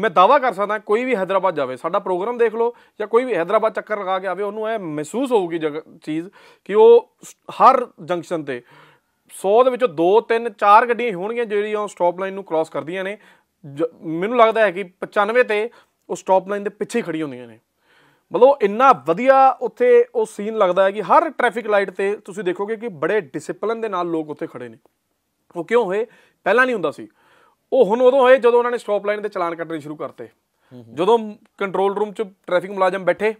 ਮੈਂ ਦਾਵਾ ਕਰ ਸਕਦਾ ਕੋਈ ਵੀ ਹైదరాబాద్ ਜਾਵੇ ਸਾਡਾ ਪ੍ਰੋਗਰਾਮ ਦੇਖ ਲਓ ਜਾਂ ਕੋਈ ਵੀ ਹైదరాబాద్ ਚੱਕਰ ਲਗਾ ਕੇ ਆਵੇ ਉਹਨੂੰ ਇਹ ਮਹਿਸੂਸ ਹੋਊਗੀ ਚੀਜ਼ ਕਿ ਉਹ ਹਰ ਜੰਕਸ਼ਨ ਤੇ 100 ਦੇ ਵਿੱਚੋਂ 2 3 4 ਗੱਡੀਆਂ ਹੋਣਗੀਆਂ ਜਿਹੜੀਆਂ ਉਹ ਸਟਾਪ ਲਾਈਨ ਨੂੰ ਕ੍ਰਾਸ ਕਰਦੀਆਂ ਨੇ ਮੈਨੂੰ ਲੱਗਦਾ ਹੈ ਕਿ 95 ਤੇ ਉਹ ਸਟਾਪ ਲਾਈਨ ਦੇ ਪਿੱਛੇ ਖੜੀ ਹੁੰਦੀਆਂ ਨੇ ਮਤਲਬ ਇੰਨਾ ਵਧੀਆ ਉੱਥੇ ਉਹ ਸੀਨ ਲੱਗਦਾ ਹੈ ਕਿ ਹਰ ਟ੍ਰੈਫਿਕ ਲਾਈਟ ਤੇ ਤੁਸੀਂ ਦੇਖੋਗੇ ਕਿ ਬੜੇ ਡਿਸਪਲਿਨ ਦੇ ਨਾਲ ਲੋਕ ਉੱਥੇ ਖੜੇ ਨੇ ਉਹ ਕਿਉਂ ਹੋਏ ਪਹਿਲਾਂ ਨਹੀਂ ਹੁੰਦਾ ਸੀ ਉਹ ਹੁਣ ਉਦੋਂ ਹੋਏ ਜਦੋਂ ਉਹਨਾਂ ਨੇ ਸਟਾਪ ਲਾਈਨ ਤੇ ਚਲਾਨ ਕੱਟਣੇ ਸ਼ੁਰੂ ਕਰਤੇ ਜਦੋਂ ਕੰਟਰੋਲ ਰੂਮ 'ਚ ਟ੍ਰੈਫਿਕ ਮੁਲਾਜ਼ਮ ਬੈਠੇ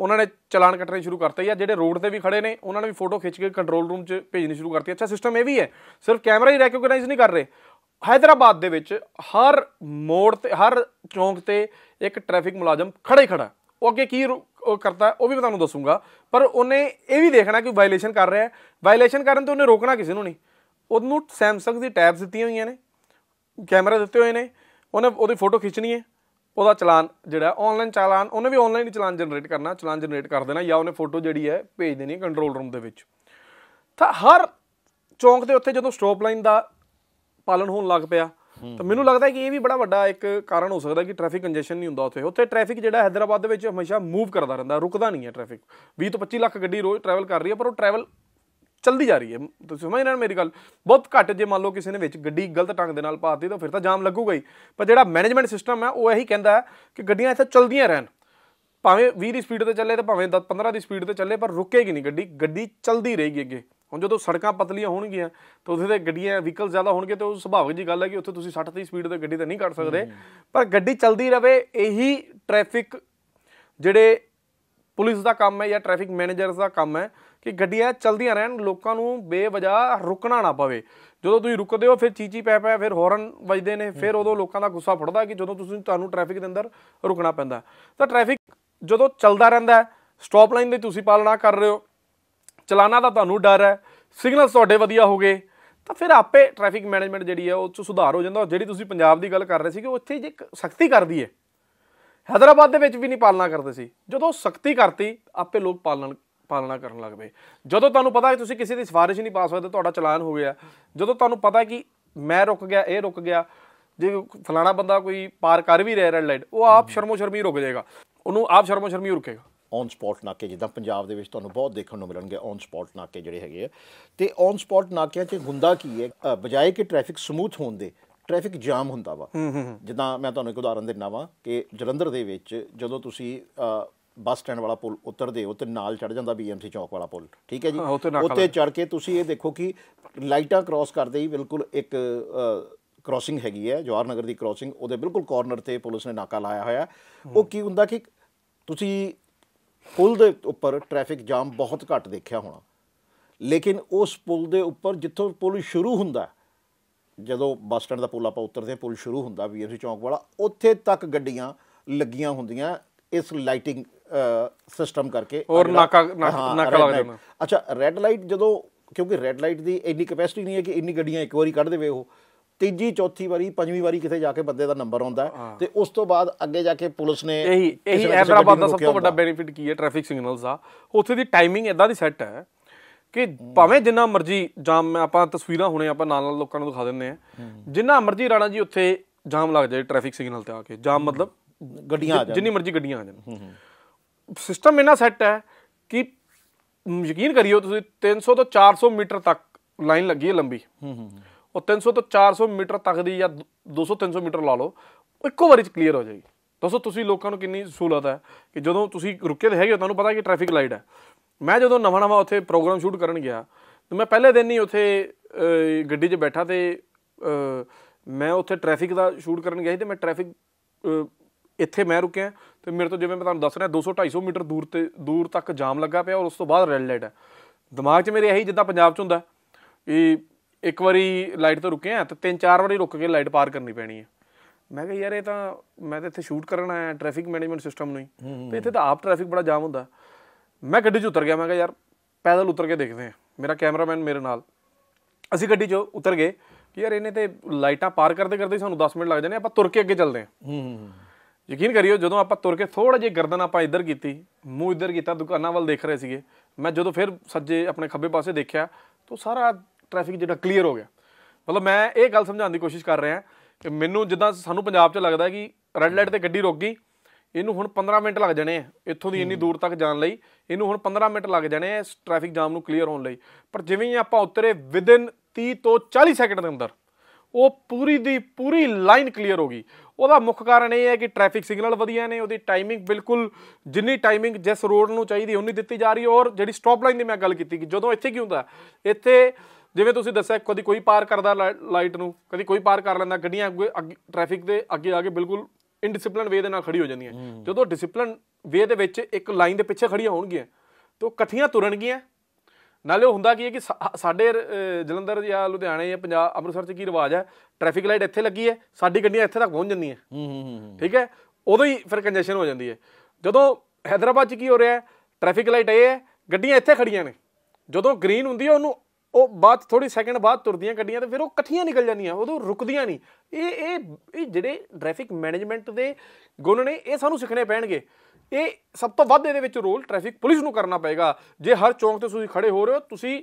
ਉਹਨਾਂ ਨੇ ਚਲਾਨ ਕੱਟਣੇ ਸ਼ੁਰੂ ਕਰਤੇ ਜਾਂ ਜਿਹੜੇ ਰੋਡ ਤੇ ਵੀ ਖੜੇ ਨੇ ਉਹਨਾਂ ਨੇ ਵੀ ਫੋਟੋ ਖਿੱਚ ਕੇ ਕੰਟਰੋਲ ਰੂਮ 'ਚ ਭੇਜਣੀ ਸ਼ੁਰੂ ਕਰਤੀ ਅੱਛਾ ਸਿਸਟਮ ਇਹ ਵੀ ਹੈ ਸਿਰਫ ਕੈਮਰਾ ਹੀ ਰੈਕੋਗਨਾਈਜ਼ ਨਹੀਂ ਕਰ ਰਹੇ ਹైదరాబాద్ ਦੇ ਵਿੱਚ ਹਰ ਮੋੜ ਤੇ ਹਰ ਚੌਂਕ ਤੇ ਇੱਕ ਟ੍ਰੈਫਿਕ ਮੁਲਾਜ਼ਮ ਖੜੇ ਖੜਾ ਉਹ ਅੱਗੇ ਕੀ ਉਹ ਕਰਦਾ ਉਹ ਵੀ ਮੈਂ ਤੁਹਾਨੂੰ ਦੱਸੂਗਾ ਪਰ ਉਹਨੇ ਇਹ ਵੀ ਦੇਖਣਾ ਕਿ ਵਾਇਲੇਸ਼ਨ ਕਰ ਰਿਹਾ ਹੈ ਵਾਇਲੇਸ਼ਨ ਕਰਨ ਤੇ ਉਹਨੇ ਰੋਕਣਾ ਕਿਸੇ ਨੂੰ ਨਹੀਂ ਉਹਨੂੰ ਸੈਮਸੰਗ ਦੀ ਟੈਬਸ ਦਿੱਤੀਆਂ ਹੋਈਆਂ ਨੇ ਕੈਮਰਾ ਦਿੱਤੇ ਹੋਏ ਨੇ ਉਹਨੇ ਉਹਦੀ ਫੋਟੋ ਖਿੱਚਣੀ ਹੈ ਉਹਦਾ ਚਲਾਨ ਜਿਹੜਾ ਆਨਲਾਈਨ ਚਲਾਨ ਉਹਨੇ ਵੀ ਆਨਲਾਈਨ ਹੀ ਚਲਾਨ ਜਨਰੇਟ ਕਰਨਾ ਚਲਾਨ ਜਨਰੇਟ ਕਰ ਦੇਣਾ ਜਾਂ ਉਹਨੇ ਫੋਟੋ ਜਿਹੜੀ ਹੈ ਭੇਜ ਦੇਣੀ ਹੈ ਕੰਟਰੋਲ ਰੂਮ ਦੇ ਵਿੱਚ ਤਾਂ ਹਰ ਚੌਂਕ ਦੇ ਉੱਤੇ ਜਦੋਂ ਸਟਾਪ ਲਾਈਨ ਦਾ ਪਾਲਣ ਹੋਣ ਲੱਗ ਪਿਆ ਤਾਂ ਮੈਨੂੰ ਲੱਗਦਾ ਕਿ ਇਹ ਵੀ ਬੜਾ ਵੱਡਾ ਇੱਕ ਕਾਰਨ ਹੋ ਸਕਦਾ ਕਿ ਟ੍ਰੈਫਿਕ ਕੰਜੈਸ਼ਨ ਨਹੀਂ ਹੁੰਦਾ ਉੱਥੇ ਉੱਥੇ ਟ੍ਰੈਫਿਕ ਜਿਹੜਾ ਹైదరాబాద్ ਦੇ ਵਿੱਚ ਹਮੇਸ਼ਾ ਮੂਵ ਕਰਦਾ ਰਹਿੰਦਾ ਰੁਕਦਾ ਨਹੀਂ ਹੈ ਟ੍ਰੈਫਿਕ 20 ਤੋਂ 25 ਲੱਖ ਗੱਡੀ ਰੋਜ਼ ਟਰੈਵਲ ਕਰ ਰਹੀ ਹੈ ਪਰ ਉਹ ਟਰੈਵਲ ਚਲਦੀ ਜਾ ਰਹੀ ਹੈ ਤੁਸੀਂ ਸਮਝ ਰਹੇ ਹੋ ਮੇਰੀ ਗੱਲ ਬਹੁਤ ਘੱਟ ਜੇ ਮੰਨ ਲਓ ਕਿਸੇ ਨੇ ਵਿੱਚ ਗੱਡੀ ਗਲਤ ਟੰਗ ਦੇ ਨਾਲ ਪਾਤੀ ਤਾਂ ਫਿਰ ਤਾਂ ਜਾਮ ਲੱਗੂਗਾ ਹੀ ਪਰ ਜਿਹੜਾ ਮੈਨੇਜਮੈਂਟ ਸਿਸਟਮ ਹੈ ਉਹ ਇਹੀ ਕਹਿੰਦਾ ਹੈ ਕਿ ਗੱਡੀਆਂ ਇੱਥੇ ਚਲਦੀਆਂ ਰਹਿਣ ਭਾਵੇਂ 20 ਦੀ ਸਪੀਡ ਤੇ ਚੱਲੇ ਤੇ ਭਾਵੇਂ 10 15 ਦੀ ਸਪੀਡ ਤੇ ਚੱਲੇ ਪਰ ਰੁਕੇਗੀ ਨਹੀਂ ਗੱਡੀ ਗੱਡੀ ਚਲਦੀ ਰਹੇਗੀ ਅੱਗੇ ਹੁਣ ਜਦੋਂ ਸੜਕਾਂ ਪਤਲੀਆਂ ਹੋਣਗੀਆਂ ਤਾਂ ਉੱਥੇ ਤੇ ਗੱਡੀਆਂ ਵਹੀਕਲ ਜ਼ਿਆਦਾ ਹੋਣਗੇ ਤੇ ਉਹ ਸੁਭਾਵਿਕ ਜੀ ਗੱਲ ਹੈ ਕਿ ਉੱਥੇ ਤੁਸੀਂ 60 ਦੀ ਸਪੀਡ ਤੇ ਗੱਡੀ ਤਾਂ ਨਹੀਂ ਕੱਢ ਸਕਦੇ ਪਰ ਗੱਡੀ ਚਲਦੀ ਰਵੇ ਇਹੀ ਟ੍ਰੈਫਿਕ ਜਿਹੜੇ ਪੁਲਿਸ ਦਾ ਕੰਮ ਹੈ ਜਾਂ ਟ੍ਰੈਫਿਕ ਮੈਨੇਜਰਸ ਦਾ ਕੰਮ ਹੈ ਕਿ ਗੱਡੀਆਂ ਚਲਦੀਆਂ ਰਹਿਣ ਲੋਕਾਂ ਨੂੰ ਬੇਵਜਾ ਰੁਕਣਾ ਨਾ ਪਵੇ ਜਦੋਂ ਤੁਸੀਂ ਰੁਕਦੇ ਹੋ ਫਿਰ ਚੀਚੀ ਪੈ ਪੈ ਫਿਰ ਹੌਰਨ ਵੱਜਦੇ ਨੇ ਫਿਰ ਉਦੋਂ ਲੋਕਾਂ ਦਾ ਗੁੱਸਾ ਫੜਦਾ ਕਿ ਜਦੋਂ ਤੁਸੀਂ ਤੁਹਾਨੂੰ ਟ੍ਰੈਫਿਕ ਦੇ ਅੰਦਰ ਰੁਕਣਾ ਪੈਂਦਾ ਤਾਂ ਟ੍ਰੈਫਿਕ ਜਦੋਂ ਚੱਲਦਾ ਰਹਿੰਦਾ ਸਟਾਪ ਲਾਈਨ ਦੇ ਤੁਸੀਂ ਪਾਲਣਾ ਕਰ ਰਹੇ ਹੋ ਚਲਾਣਾ ਦਾ ਤੁਹਾਨੂੰ ਡਰ ਹੈ ਸਿਗਨਲ ਤੁਹਾਡੇ ਵਧੀਆ ਹੋ ਗਏ ਤਾਂ ਫਿਰ ਆਪੇ ਟ੍ਰੈਫਿਕ ਮੈਨੇਜਮੈਂਟ ਜਿਹੜੀ ਹੈ ਉਹ ਚ ਸੁਧਾਰ ਹੋ ਜਾਂਦਾ ਜਿਹੜੀ ਤੁਸੀਂ ਪੰਜਾਬ ਦੀ ਗੱਲ ਕਰ ਰਹੇ ਸੀ ਕਿ ਉੱਥੇ ਜੇ ਸਖਤੀ ਕਰਦੀ ਹੈ ਹైదరాబాద్ ਦੇ ਵਿੱਚ ਵੀ ਨਹੀਂ ਪਾਲਣਾ ਕਰਦੇ ਸੀ ਜਦੋਂ ਸਖਤੀ ਕਰਤੀ ਆਪੇ ਲੋਕ ਪਾਲਣ ਪਾਲਣਾ ਕਰਨ ਲੱਗ ਪਏ ਜਦੋਂ ਤੁਹਾਨੂੰ ਪਤਾ ਹੈ ਤੁਸੀਂ ਕਿਸੇ ਦੀ ਸਿਫਾਰਿਸ਼ ਨਹੀਂ ਪਾ ਸਕਦੇ ਤੁਹਾਡਾ ਚਲਾਨ ਹੋ ਗਿਆ ਜਦੋਂ ਤੁਹਾਨੂੰ ਪਤਾ ਕਿ ਮੈਂ ਰੁਕ ਗਿਆ ਇਹ ਰੁਕ ਗਿਆ ਜੇ ਫਲਾਣਾ ਬੰਦਾ ਕੋਈ ਪਾਰ ਕਰ ਵੀ ਰਿਹਾ ਰੈਡ ਲਾਈਟ ਉਹ ਆਪ ਸ਼ਰਮੋ ਸ਼ਰਮੀ ਰੁਕ ਜਾਏਗਾ ਉਹਨੂੰ ਆਪ ਸ਼ਰਮੋ ਸ਼ਰਮੀ ਰੁਕੇਗਾ ਔਨ ਸਪੌਟ ਨਾਕੇ ਜਿੱਦਾਂ ਪੰਜਾਬ ਦੇ ਵਿੱਚ ਤੁਹਾਨੂੰ ਬਹੁਤ ਦੇਖਣ ਨੂੰ ਮਿਲਣਗੇ ਔਨ ਸਪੌਟ ਨਾਕੇ ਜਿਹੜੇ ਹੈਗੇ ਆ ਤੇ ਔਨ ਸਪੌਟ ਨਾਕਿਆਂ 'ਚ ਹੁੰਦਾ ਕੀ ਹੈ ਬਜਾਏ ਕਿ ਟ੍ਰੈਫਿਕ ਸਮੂਥ ਹੋਣ ਦੇ ਟ੍ਰੈਫਿਕ ਜਾਮ ਹੁੰਦਾ ਵਾ ਜਿੱਦਾਂ ਮੈਂ ਤੁਹਾਨੂੰ ਇੱਕ ਉਦਾਹਰਨ ਦਿੰਨਾ ਵਾ ਕਿ ਜਲੰਧਰ ਦੇ ਵਿੱਚ ਜਦੋਂ ਤੁਸੀਂ ਬੱਸ ਸਟੈਂਡ ਵਾਲਾ ਪੁਲ ਉਤਰਦੇ ਹੋ ਤੇ ਨਾਲ ਚੜ ਜਾਂਦਾ ਬੀਐਮਸੀ ਚੌਕ ਵਾਲਾ ਪੁਲ ਠੀਕ ਹੈ ਜੀ ਉੱਤੇ ਚੜ ਕੇ ਤੁਸੀਂ ਇਹ ਦੇਖੋ ਕਿ ਲਾਈਟਾਂ ਕ੍ਰਾਸ ਕਰਦੇ ਹੀ ਬਿਲਕੁਲ ਇੱਕ ਕ੍ਰਾਸਿੰਗ ਹੈਗੀ ਹੈ ਜਵਾਰ ਨਗਰ ਦੀ ਕ੍ਰਾਸਿੰਗ ਉਹਦੇ ਬਿਲਕੁਲ ਕਾਰਨਰ ਤੇ ਪੁਲਿਸ ਨੇ ਨਾਕਾ ਲਾਇਆ ਹੋਇਆ ਉਹ ਕੀ ਹੁੰਦਾ ਕਿ ਤੁਸੀਂ ਪੁਲ ਦੇ ਉੱਪਰ ਟ੍ਰੈਫਿਕ ਜਾਮ ਬਹੁਤ ਘੱਟ ਦੇਖਿਆ ਹੋਣਾ ਲੇਕਿਨ ਉਸ ਪੁਲ ਦੇ ਉੱਪਰ ਜਿੱਥੋਂ ਪੁਲ ਸ਼ੁਰੂ ਹੁੰਦਾ ਜਦੋਂ ਬੱਸ ਸਟੈਂਡ ਦਾ ਪੁਲ ਆਪਾਂ ਉਤਰਦੇ ਪੁਲ ਸ਼ੁਰੂ ਹੁੰਦਾ ਅਸੀਂ ਚੌਂਕ ਵਾਲਾ ਉੱਥੇ ਤੱਕ ਗੱਡੀਆਂ ਲੱਗੀਆਂ ਹੁੰਦੀਆਂ ਇਸ ਲਾਈਟਿੰਗ ਸਿਸਟਮ ਕਰਕੇ ਔਰ ਨਾਕਾ ਨਾਕਾ ਲਗਾ ਦੇਣਾ ਅੱਛਾ ਰੈੱਡ ਲਾਈਟ ਜਦੋਂ ਕਿਉਂਕਿ ਰੈੱਡ ਲਾਈਟ ਦੀ ਇੰਨੀ ਕਪੈਸਿਟੀ ਨਹੀਂ ਹੈ ਕਿ ਇੰਨੀ ਗੱਡੀਆਂ ਇੱਕ ਵਾਰੀ ਕੱਢ ਦੇਵੇ ਉਹ ਤੀਜੀ ਚੌਥੀ ਵਾਰੀ ਪੰਜਵੀਂ ਵਾਰੀ ਕਿਤੇ ਜਾ ਕੇ ਬੰਦੇ ਦਾ ਨੰਬਰ ਆਉਂਦਾ ਤੇ ਉਸ ਤੋਂ ਬਾਅਦ ਅੱਗੇ ਜਾ ਕੇ ਪੁਲਿਸ ਨੇ ਇਹੀ ਇਹੀ ਹੈਦਰਾਬਾਦ ਦਾ ਸਭ ਤੋਂ ਵੱਡਾ ਬੈਨੀਫਿਟ ਕੀ ਹੈ ਟ੍ਰੈਫਿਕ ਸਿਗਨਲਸ ਦਾ ਉੱਥੇ ਦੀ ਟਾਈਮਿੰਗ ਇਦਾਂ ਦੀ ਸੈੱਟ ਹੈ ਕਿ ਭਾਵੇਂ ਜਿੰਨਾ ਮਰਜ਼ੀ ਜਾਮ ਆਪਾਂ ਤਸਵੀਰਾਂ ਹੁਣੇ ਆਪਾਂ ਨਾਲ ਨਾਲ ਲੋਕਾਂ ਨੂੰ ਦਿਖਾ ਦਿੰਨੇ ਆ ਜਿੰਨਾ ਮਰਜ਼ੀ ਰਾਣਾ ਜੀ ਉੱਥੇ ਜਾਮ ਲੱਗ ਜਾਏ ਟ੍ਰੈਫਿਕ ਸਿਗਨਲ ਤੇ ਆ ਕੇ ਜਾਮ ਮਤਲਬ ਗੱਡੀਆਂ ਆ ਜਾਣ ਜਿੰਨੀ ਮਰਜ਼ੀ ਗੱਡੀਆਂ ਆ ਜਾਣ ਸਿਸਟਮ ਇਹਨਾਂ ਸੈੱਟ ਹੈ ਕਿ ਯਕੀਨ ਕਰਿਓ ਤੁਸੀਂ 300 ਤੋਂ 400 ਮੀਟਰ ਤੱਕ ਲਾਈਨ ਲੱਗੀ ਹੈ ਲੰਬੀ ਹੂੰ ਹੂੰ ਉਹ 300 ਤੋਂ 400 ਮੀਟਰ ਤੱਕ ਦੀ ਜਾਂ 200 300 ਮੀਟਰ ਲਾ ਲਓ ਇੱਕੋ ਵਾਰੀ ਚ ਕਲੀਅਰ ਹੋ ਜਾਏਗੀ ਦੱਸੋ ਤੁਸੀਂ ਲੋਕਾਂ ਨੂੰ ਕਿੰਨੀ ਸਹੂਲਤ ਹੈ ਕਿ ਜਦੋਂ ਤੁਸੀਂ ਰੁਕੇ ਤੇ ਹੈਗੇ ਹੋ ਤੁਹਾਨੂੰ ਪਤਾ ਕਿ ਟ੍ਰੈਫਿਕ ਲਾਈਟ ਹੈ ਮੈਂ ਜਦੋਂ ਨਵਾਂ ਨਵਾਂ ਉੱਥੇ ਪ੍ਰੋਗਰਾਮ ਸ਼ੂਟ ਕਰਨ ਗਿਆ ਤੇ ਮੈਂ ਪਹਿਲੇ ਦਿਨ ਹੀ ਉੱਥੇ ਗੱਡੀ 'ਚ ਬੈਠਾ ਤੇ ਮੈਂ ਉੱਥੇ ਟ੍ਰੈਫਿਕ ਦਾ ਸ਼ੂਟ ਕਰਨ ਗਿਆ ਸੀ ਤੇ ਮੈਂ ਟ੍ਰੈਫਿਕ ਇੱਥੇ ਮੈਂ ਰੁਕਿਆ ਤੇ ਮੇਰੇ ਤੋਂ ਜਿਵੇਂ ਮੈਂ ਤੁਹਾਨੂੰ ਦੱਸ ਰਿਹਾ 200 250 ਮੀਟਰ ਦੂਰ ਤੇ ਦੂਰ ਤੱਕ ਜਾਮ ਲੱਗਾ ਪਿਆ ਔਰ ਉਸ ਤੋਂ ਬਾਅਦ ਰੈੱਡ ਲਾਈਟ ਹੈ ਦਿਮਾਗ 'ਚ ਮੇਰੇ ਇਹੀ ਜਿੱਦਾਂ ਪੰਜਾਬ 'ਚ ਹੁੰਦਾ ਵੀ ਇੱਕ ਵਾਰੀ ਲਾਈਟ ਤੋਂ ਰੁਕੇ ਆ ਤੇ ਤਿੰਨ ਚਾਰ ਵਾਰੀ ਰੁਕ ਕੇ ਲਾਈਟ ਪਾਰ ਕਰਨੀ ਪੈਣੀ ਹੈ ਮੈਂ ਕਿਹਾ ਯਾਰ ਇਹ ਤਾਂ ਮੈਂ ਤਾਂ ਇੱਥੇ ਸ਼ੂਟ ਕਰਨ ਆਇਆ ਟ੍ਰੈਫਿਕ ਮੈਨੇਜਮੈਂਟ ਸਿਸਟਮ ਨੂੰ ਹੀ ਤੇ ਇੱਥੇ ਤਾਂ ਆਪ ਟ੍ਰੈਫਿਕ ਬੜਾ ਜਾਮ ਹੁੰਦਾ ਮੈਂ ਗੱਡੀ 'ਚ ਉਤਰ ਗਿਆ ਮੈਂ ਕਿਹਾ ਯਾਰ ਪੈਦਲ ਉਤਰ ਕੇ ਦੇਖਦੇ ਆ ਮੇਰਾ ਕੈਮਰਾਮੈਨ ਮੇਰੇ ਨਾਲ ਅਸੀਂ ਗੱਡੀ 'ਚ ਉਤਰ ਗਏ ਕਿ ਯਾਰ ਇਹਨੇ ਤੇ ਲਾਈਟਾਂ ਪਾਰ ਕਰਦੇ ਕਰਦੇ ਸਾਨੂੰ 10 ਮਿੰਟ ਲੱਗ ਜਾਣੇ ਆਪਾਂ ਤੁਰ ਕੇ ਅੱਗੇ ਚੱਲਦੇ ਆ ਯਕੀਨ ਕਰਿਓ ਜਦੋਂ ਆਪਾਂ ਤੁਰ ਕੇ ਥੋੜਾ ਜਿਹਾ ਗਰਦਨ ਆਪਾਂ ਇੱਧਰ ਕੀਤੀ ਮੂੰਹ ਇੱਧਰ ਕੀਤਾ ਦੁਕਾਨਾਂ ਵੱਲ ਦੇਖ ਰਹੇ ਸੀਗੇ ਮੈਂ ਜਦੋਂ ਫਿਰ ਸੱਜੇ ਆਪਣੇ ਖੱਬੇ ਪਾਸੇ ਦੇਖਿਆ ਤਾਂ ਸਾਰਾ ਟ੍ਰੈਫਿਕ ਜਿਹੜਾ ਕਲੀਅਰ ਹੋ ਗਿਆ ਮਤਲਬ ਮੈਂ ਇਹ ਗੱਲ ਸਮਝਾਉਣ ਦੀ ਕੋਸ਼ਿਸ਼ ਕਰ ਰਿਹਾ ਕਿ ਮੈਨੂੰ ਜਿੱਦਾਂ ਸਾਨੂੰ ਪੰਜਾਬ 'ਚ ਲੱਗਦਾ ਕਿ ਰੈੱਡ ਲਾਈਟ ਤੇ ਗੱਡੀ ਰੁਕ ਗਈ ਇਹਨੂੰ ਹੁਣ 15 ਮਿੰਟ ਲੱਗ ਜਾਣੇ ਆ ਇੱਥੋਂ ਦੀ ਇੰਨੀ ਦੂਰ ਤੱਕ ਜਾਣ ਲਈ ਇਹਨੂੰ ਹੁਣ 15 ਮਿੰਟ ਲੱਗ ਜਾਣੇ ਆ ਇਸ ਟ੍ਰੈਫਿਕ ਜਾਮ ਨੂੰ ਕਲੀਅਰ ਹੋਣ ਲਈ ਪਰ ਜਿਵੇਂ ਹੀ ਆਪਾਂ ਉਤਰੇ ਵਿਦਿਨ 30 ਤੋਂ 40 ਸੈਕਿੰਡ ਦੇ ਅੰਦਰ ਉਹ ਪੂਰੀ ਦੀ ਪੂਰੀ ਲਾਈਨ ਕਲੀਅਰ ਹੋ ਗਈ ਉਹਦਾ ਮੁੱਖ ਕਾਰਨ ਇਹ ਹੈ ਕਿ ਟ੍ਰੈਫਿਕ ਸਿਗਨਲ ਵਧੀਆ ਨੇ ਉਹਦੀ ਟਾਈਮਿੰਗ ਬਿਲਕੁਲ ਜਿੰਨੀ ਟਾਈਮਿੰਗ ਜਿਸ ਰੋਡ ਨੂੰ ਚਾਹੀਦੀ ਉਨੀ ਦਿੱਤੀ ਜਾ ਰਹੀ ਔਰ ਜਿਹੜੀ ਸਟਾਪ ਲਾਈਨ ਦੀ ਮੈਂ ਗੱਲ ਕੀਤੀ ਕਿ ਜਦੋਂ ਇੱਥੇ ਕੀ ਹੁੰਦਾ ਇੱਥੇ ਜਿਵੇਂ ਤੁਸੀਂ ਦੱਸਿਆ ਕਦੀ ਕੋਈ ਪਾਰ ਕਰਦਾ ਲਾਈਟ ਨੂੰ ਕਦੀ ਕੋਈ ਪਾਰ ਕਰ ਲੈਂਦਾ ਗੱਡੀਆਂ ਅੱਗੇ ਟ੍ਰੈਫਿਕ ਦੇ ਅੱਗੇ ਆ ਕੇ ਬਿਲਕੁਲ ਇਨਡਿਸਪਲਿਨ ਵੇ ਦੇ ਨਾਲ ਖੜੀ ਹੋ ਜਾਂਦੀਆਂ ਜਦੋਂ ਡਿਸਪਲਿਨ ਵੇ ਦੇ ਵਿੱਚ ਇੱਕ ਲਾਈਨ ਦੇ ਪਿੱਛੇ ਖੜੀਆਂ ਹੋਣਗੀਆਂ ਤਾਂ ਇਕੱਠੀਆਂ ਤੁਰਨਗੀਆਂ ਨਾਲੇ ਹੁੰਦਾ ਕੀ ਹੈ ਕਿ ਸਾਡੇ ਜਲੰਧਰ ਜਾਂ ਲੁਧਿਆਣੇ ਜਾਂ ਪੰਜਾਬ ਅੰਮ੍ਰਿਤਸਰ 'ਚ ਕੀ ਰਿਵਾਜ ਹੈ ਟ੍ਰੈਫਿਕ ਲਾਈਟ ਇੱਥੇ ਲੱਗੀ ਹੈ ਸਾਡੀ ਗੱਡੀਆਂ ਇੱਥੇ ਤੱਕ ਪਹੁੰਚ ਜਾਂਦੀਆਂ ਹੂੰ ਹੂੰ ਹੂੰ ਠੀਕ ਹੈ ਉਦੋਂ ਹੀ ਫਿਰ ਕੰਜੈਸ਼ਨ ਹੋ ਜਾਂਦੀ ਹੈ ਜਦੋਂ ਹైదరాబాద్ 'ਚ ਕੀ ਹੋ ਰਿਹਾ ਹੈ ਟ੍ਰੈਫਿਕ ਲਾਈਟ ਇਹ ਹੈ ਗੱਡੀਆਂ ਇੱਥੇ ਖੜੀਆਂ ਨੇ ਜਦੋਂ ਗ੍ਰੀਨ ਹੁੰਦੀ ਹੈ ਉਹਨੂੰ ਉਹ ਬਾਅਦ ਥੋੜੀ ਸੈਕਿੰਡ ਬਾਅਦ ਤੁਰਦੀਆਂ ਗੱਡੀਆਂ ਤੇ ਫਿਰ ਉਹ ਇਕੱਠੀਆਂ ਨਿਕਲ ਜਾਂਦੀਆਂ ਉਦੋਂ ਰੁਕਦੀਆਂ ਨਹੀਂ ਇਹ ਇਹ ਜਿਹੜੇ ਟ੍ਰੈਫਿਕ ਮੈਨੇਜਮੈਂਟ ਦੇ ਗੁਣ ਨੇ ਇਹ ਸਾਨੂੰ ਸਿੱਖਣੇ ਪੈਣਗੇ ਇਹ ਸਭ ਤੋਂ ਵੱਧ ਇਹਦੇ ਵਿੱਚ ਰੋਲ ਟ੍ਰੈਫਿਕ ਪੁਲਿਸ ਨੂੰ ਕਰਨਾ ਪਏਗਾ ਜੇ ਹਰ ਚੌਂਕ ਤੇ ਤੁਸੀਂ ਖੜੇ ਹੋ ਰਹੇ ਹੋ ਤੁਸੀਂ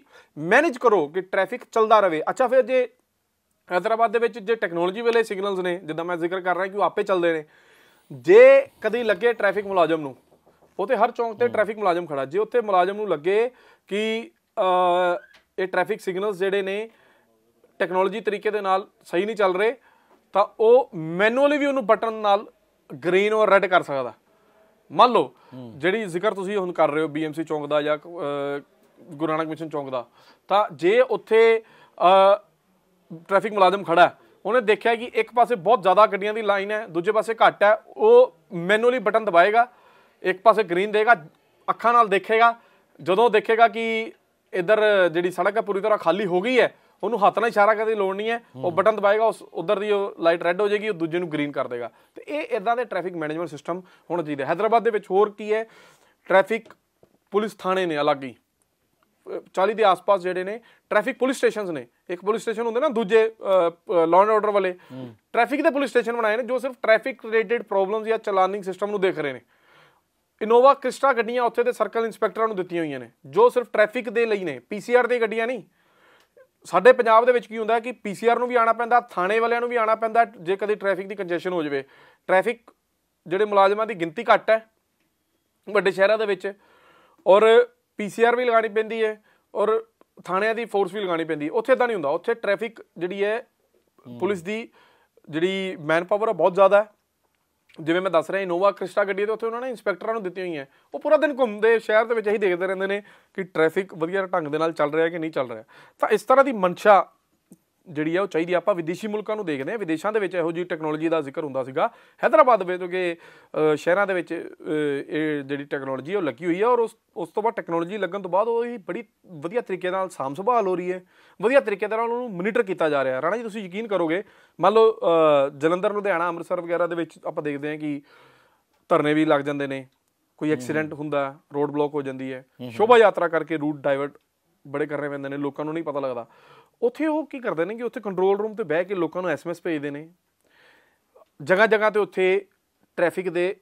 ਮੈਨੇਜ ਕਰੋ ਕਿ ਟ੍ਰੈਫਿਕ ਚੱਲਦਾ ਰਹੇ ਅੱਛਾ ਫਿਰ ਜੇ ਹైదరాబాద్ ਦੇ ਵਿੱਚ ਜੇ ਟੈਕਨੋਲੋਜੀ ਵਾਲੇ ਸਿਗਨਲਸ ਨੇ ਜਿੱਦਾਂ ਮੈਂ ਜ਼ਿਕਰ ਕਰ ਰਿਹਾ ਕਿ ਉਹ ਆਪੇ ਚੱਲਦੇ ਨੇ ਜੇ ਕਦੀ ਲੱਗੇ ਟ੍ਰੈਫਿਕ ਮੁਲਾਜ਼ਮ ਨੂੰ ਉਹ ਤੇ ਹਰ ਚੌਂਕ ਤੇ ਟ੍ਰੈਫਿਕ ਮੁਲਾਜ਼ਮ ਖੜਾ ਜੇ ਉੱਥੇ ਮੁਲਾਜ਼ਮ ਨੂੰ ਲੱਗੇ ਕਿ ਇਹ ਟ੍ਰੈਫਿਕ ਸਿਗਨਲਸ ਜਿਹੜੇ ਨੇ ਟੈਕਨੋਲੋਜੀ ਤਰੀਕੇ ਦੇ ਨਾਲ ਸਹੀ ਨਹੀਂ ਚੱਲ ਰਹੇ ਤਾਂ ਉਹ ਮੈਨੂਅਲੀ ਵੀ ਉਹਨੂੰ ਬਟਨ ਨਾਲ ਗ੍ਰੀਨ ਔਰ ਰੈੱਡ ਕਰ ਸਕਦਾ ਮੰਨ ਲਓ ਜਿਹੜੀ ਜ਼ਿਕਰ ਤੁਸੀਂ ਹੁਣ ਕਰ ਰਹੇ ਹੋ ਬੀਐਮਸੀ ਚੌਂਕ ਦਾ ਜਾਂ ਗੁਰੂ ਨਾਨਕ ਮਿਸ਼ਨ ਚੌਂਕ ਦਾ ਤਾਂ ਜੇ ਉੱਥੇ ਟ੍ਰੈਫਿਕ ਮੁਲਾਜ਼ਮ ਖੜਾ ਹੈ ਉਹਨੇ ਦੇਖਿਆ ਕਿ ਇੱਕ ਪਾਸੇ ਬਹੁਤ ਜ਼ਿਆਦਾ ਗੱਡੀਆਂ ਦੀ ਲਾਈਨ ਹੈ ਦੂਜੇ ਪਾਸੇ ਘੱਟ ਹੈ ਉਹ ਮੈਨੂਅਲੀ ਬਟਨ ਦਬਾਏਗਾ ਇੱਕ ਪਾਸੇ ਗ੍ਰੀਨ ਦੇਗਾ ਅੱਖਾਂ ਨਾਲ ਦੇਖੇਗਾ ਜਦੋਂ ਦੇਖੇਗਾ ਕਿ ਇਧਰ ਜਿਹੜੀ ਸੜਕ ਹੈ ਪੂਰੀ ਤਰ੍ਹਾਂ ਖਾਲੀ ਹੋ ਗਈ ਹੈ ਉਹਨੂੰ ਹੱਥ ਨਾਲ ਇਸ਼ਾਰਾ ਕਰਨ ਦੀ ਲੋੜ ਨਹੀਂ ਹੈ ਉਹ ਬਟਨ ਦਬਾਏਗਾ ਉਸ ਉਧਰ ਦੀ ਉਹ ਲਾਈਟ ਰੈੱਡ ਹੋ ਜਾਏਗੀ ਉਹ ਦੂਜੇ ਨੂੰ ਗ੍ਰੀਨ ਕਰ ਦੇਗਾ ਤੇ ਇਹ ਇਦਾਂ ਦੇ ਟ੍ਰੈਫਿਕ ਮੈਨੇਜਮੈਂਟ ਸਿਸਟਮ ਹੋਣਾ ਚਾਹੀਦਾ ਹైదరాబాద్ ਦੇ ਵਿੱਚ ਹੋਰ ਕੀ ਹੈ ਟ੍ਰੈਫਿਕ ਪੁਲਿਸ ਥਾਣੇ ਨੇ ਅਲੱਗ ਹੀ 40 ਦੇ ਆਸ-ਪਾਸ ਜਿਹੜੇ ਨੇ ਟ੍ਰੈਫਿਕ ਪੁਲਿਸ ਸਟੇਸ਼ਨਸ ਨੇ ਇੱਕ ਪੁਲਿਸ ਸਟੇਸ਼ਨ ਹੁੰਦੇ ਨਾ ਦੂਜੇ ਲਾਅ ਐਂਡ ਆਰਡਰ ਵਾਲੇ ਟ੍ਰੈਫਿਕ ਦੇ ਪੁਲਿਸ ਸਟੇਸ਼ਨ ਬਣਾਏ ਨੇ ਜੋ ਸਿਰਫ ਟ੍ਰੈਫਿਕ ਰਿਲੇਟਡ ਪ੍ਰੋਬਲਮਸ ਜਾਂ ਚਲਾਨਿੰਗ ਸਿਸਟਮ ਨੂੰ ਦੇਖ ਰਹੇ ਨੇ ਇਨੋਵਾ ਕ੍ਰਿਸਟਾ ਗੱਡੀਆਂ ਉੱਥੇ ਦੇ ਸਰਕਲ ਇਨਸਪੈਕਟਰਾਂ ਨੂੰ ਦਿੱਤੀਆਂ ਹੋਈਆਂ ਨੇ ਜੋ ਸਿਰਫ ਟ੍ਰੈਫਿਕ ਦੇ ਲਈ ਨੇ ਪੀਸੀਆਰ ਦੇ ਗੱਡੀਆਂ ਨਹੀਂ ਸਾਡੇ ਪੰਜਾਬ ਦੇ ਵਿੱਚ ਕੀ ਹੁੰਦਾ ਕਿ ਪੀਸੀਆਰ ਨੂੰ ਵੀ ਆਣਾ ਪੈਂਦਾ ਥਾਣੇ ਵਾਲਿਆਂ ਨੂੰ ਵੀ ਆਣਾ ਪੈਂਦਾ ਜੇ ਕਦੇ ਟ੍ਰੈਫਿਕ ਦੀ ਕੰਜੈਸ਼ਨ ਹੋ ਜਾਵੇ ਟ੍ਰੈਫਿਕ ਜਿਹੜੇ ਮੁਲਾਜ਼ਮਾਂ ਦੀ ਗਿਣਤੀ ਘੱਟ ਹੈ ਵੱਡੇ ਸ਼ਹਿਰਾਂ ਦੇ ਵਿੱਚ ਔਰ ਪੀਸੀਆਰ ਵੀ ਲਗਾਣੀ ਪੈਂਦੀ ਹੈ ਔਰ ਥਾਣਿਆਂ ਦੀ ਫੋਰਸ ਵੀ ਲਗਾਣੀ ਪੈਂਦੀ ਹੈ ਉੱਥੇ ਤਾਂ ਨਹੀਂ ਹੁੰਦਾ ਉੱਥੇ ਟ੍ਰੈਫਿਕ ਜਿਹੜੀ ਹੈ ਪੁਲਿਸ ਦੀ ਜਿਹੜੀ ਮੈਨ ਪਾਵਰ ਬਹੁਤ ਜ਼ਿਆਦਾ ਹੈ ਜਿਵੇਂ ਮੈਂ ਦੱਸ ਰਿਹਾ ਇਨੋਵਾ ਕ੍ਰਿਸਟਾ ਗੱਡੀ ਤੇ ਉੱਥੇ ਉਹਨਾਂ ਨੇ ਇੰਸਪੈਕਟਰਾਂ ਨੂੰ ਦਿੱਤੀਆਂ ਹੋਈਆਂ ਉਹ ਪੂਰਾ ਦਿਨ ਘੁੰਮਦੇ ਸ਼ਹਿਰ ਦੇ ਵਿੱਚ ਇਹੀ ਦੇਖਦੇ ਰਹਿੰਦੇ ਨੇ ਕਿ ਟ੍ਰੈਫਿਕ ਵਧੀਆ ਢੰਗ ਦੇ ਨਾਲ ਚੱਲ ਰਿਹਾ ਹੈ ਕਿ ਨਹੀਂ ਚੱਲ ਰਿਹਾ ਤਾਂ ਇਸ ਤਰ੍ਹਾਂ ਦੀ ਮਨਸ਼ਾ ਜਿਹੜੀ ਆ ਉਹ ਚਾਹੀਦੀ ਆਪਾਂ ਵਿਦੇਸ਼ੀ ਮੁਲਕਾਂ ਨੂੰ ਦੇਖਦੇ ਆ ਵਿਦੇਸ਼ਾਂ ਦੇ ਵਿੱਚ ਇਹੋ ਜੀ ਟੈਕਨੋਲੋਜੀ ਦਾ ਜ਼ਿਕਰ ਹੁੰਦਾ ਸੀਗਾ ਹైదరాబాద్ ਵਿੱਚ ਕਿ ਸ਼ਹਿਰਾਂ ਦੇ ਵਿੱਚ ਇਹ ਜਿਹੜੀ ਟੈਕਨੋਲੋਜੀ ਉਹ ਲੱਗੀ ਹੋਈ ਆ ਔਰ ਉਸ ਉਸ ਤੋਂ ਬਾਅਦ ਟੈਕਨੋਲੋਜੀ ਲੱਗਣ ਤੋਂ ਬਾਅਦ ਉਹ ਬੜੀ ਵਧੀਆ ਤਰੀਕੇ ਨਾਲ ਸਾਮ ਸੰਭਾਲ ਹੋ ਰਹੀ ਹੈ ਵਧੀਆ ਤਰੀਕੇ ਨਾਲ ਉਹਨੂੰ ਮੋਨੀਟਰ ਕੀਤਾ ਜਾ ਰਿਹਾ ਰਾਣਾ ਜੀ ਤੁਸੀਂ ਯਕੀਨ ਕਰੋਗੇ ਮੰਨ ਲਓ ਜਲੰਧਰ ਲੁਧਿਆਣਾ ਅੰਮ੍ਰਿਤਸਰ ਵਗੈਰਾ ਦੇ ਵਿੱਚ ਆਪਾਂ ਦੇਖਦੇ ਹਾਂ ਕਿ ਧਰਨੇ ਵੀ ਲੱਗ ਜਾਂਦੇ ਨੇ ਕੋਈ ਐਕਸੀਡੈਂਟ ਹੁੰਦਾ ਰੋਡ ਬਲੌਕ ਹੋ ਜਾਂਦੀ ਹੈ ਸ਼ੋਭਾ ਯਾਤਰਾ ਕਰਕੇ ਰੂਟ ਡਾਇਵਰਟ ਬੜੇ ਕਰ ਰਹੇ ਪੈਂਦੇ ਨੇ ਲੋਕਾਂ ਨੂੰ ਨਹੀਂ ਪਤਾ ਲੱਗਦਾ ਉੱਥੇ ਉਹ ਕੀ ਕਰਦੇ ਨੇ ਕਿ ਉੱਥੇ ਕੰਟਰੋਲ ਰੂਮ ਤੇ ਬਹਿ ਕੇ ਲੋਕਾਂ ਨੂੰ ਐਸਐਮਐਸ ਭੇਜਦੇ ਨੇ ਜਗਾ ਜਗਾ ਤੇ ਉੱਥੇ ਟ੍ਰੈਫਿਕ ਦੇ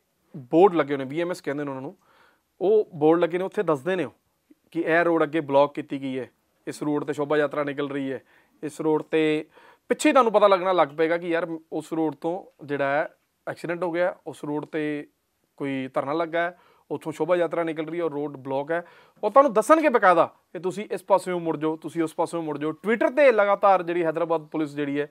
ਬੋਰਡ ਲੱਗੇ ਨੇ ਬੀਐਮਐਸ ਕਹਿੰਦੇ ਨੇ ਉਹਨਾਂ ਨੂੰ ਉਹ ਬੋਰਡ ਲੱਗੇ ਨੇ ਉੱਥੇ ਦੱਸਦੇ ਨੇ ਕਿ ਇਹ ਰੋਡ ਅੱਗੇ ਬਲੌਕ ਕੀਤੀ ਗਈ ਹੈ ਇਸ ਰੋਡ ਤੇ ਸ਼ੋਭਾ ਯਾਤਰਾ ਨਿਕਲ ਰਹੀ ਹੈ ਇਸ ਰੋਡ ਤੇ ਪਿੱਛੇ ਤੁਹਾਨੂੰ ਪਤਾ ਲੱਗਣਾ ਲੱਗ ਪਏਗਾ ਕਿ ਯਾਰ ਉਸ ਰੋਡ ਤੋਂ ਜਿਹੜਾ ਐਕਸੀਡੈਂਟ ਹੋ ਗਿਆ ਉਸ ਰੋਡ ਤੇ ਕੋਈ ਧਰਨਾ ਲੱਗਾ ਹੈ ਉੱਥੋਂ ਸ਼ੋਭਾ ਯਾਤਰਾ ਨਿਕਲ ਰਹੀ ਹੈ ਔਰ ਰੋਡ ਬਲੌਕ ਹੈ ਉਹ ਤੁਹਾਨੂੰ ਦੱਸਣਗੇ ਬਕਾਇਦਾ ਕਿ ਤੁਸੀਂ ਇਸ ਪਾਸੇ ਮੁੜ ਜਾਓ ਤੁਸੀਂ ਉਸ ਪਾਸੇ ਮੁੜ ਜਾਓ ਟਵਿੱਟਰ ਤੇ ਲਗਾਤਾਰ ਜਿਹੜੀ ਹైదరాబాద్ ਪੁਲਿਸ ਜਿਹੜੀ ਹੈ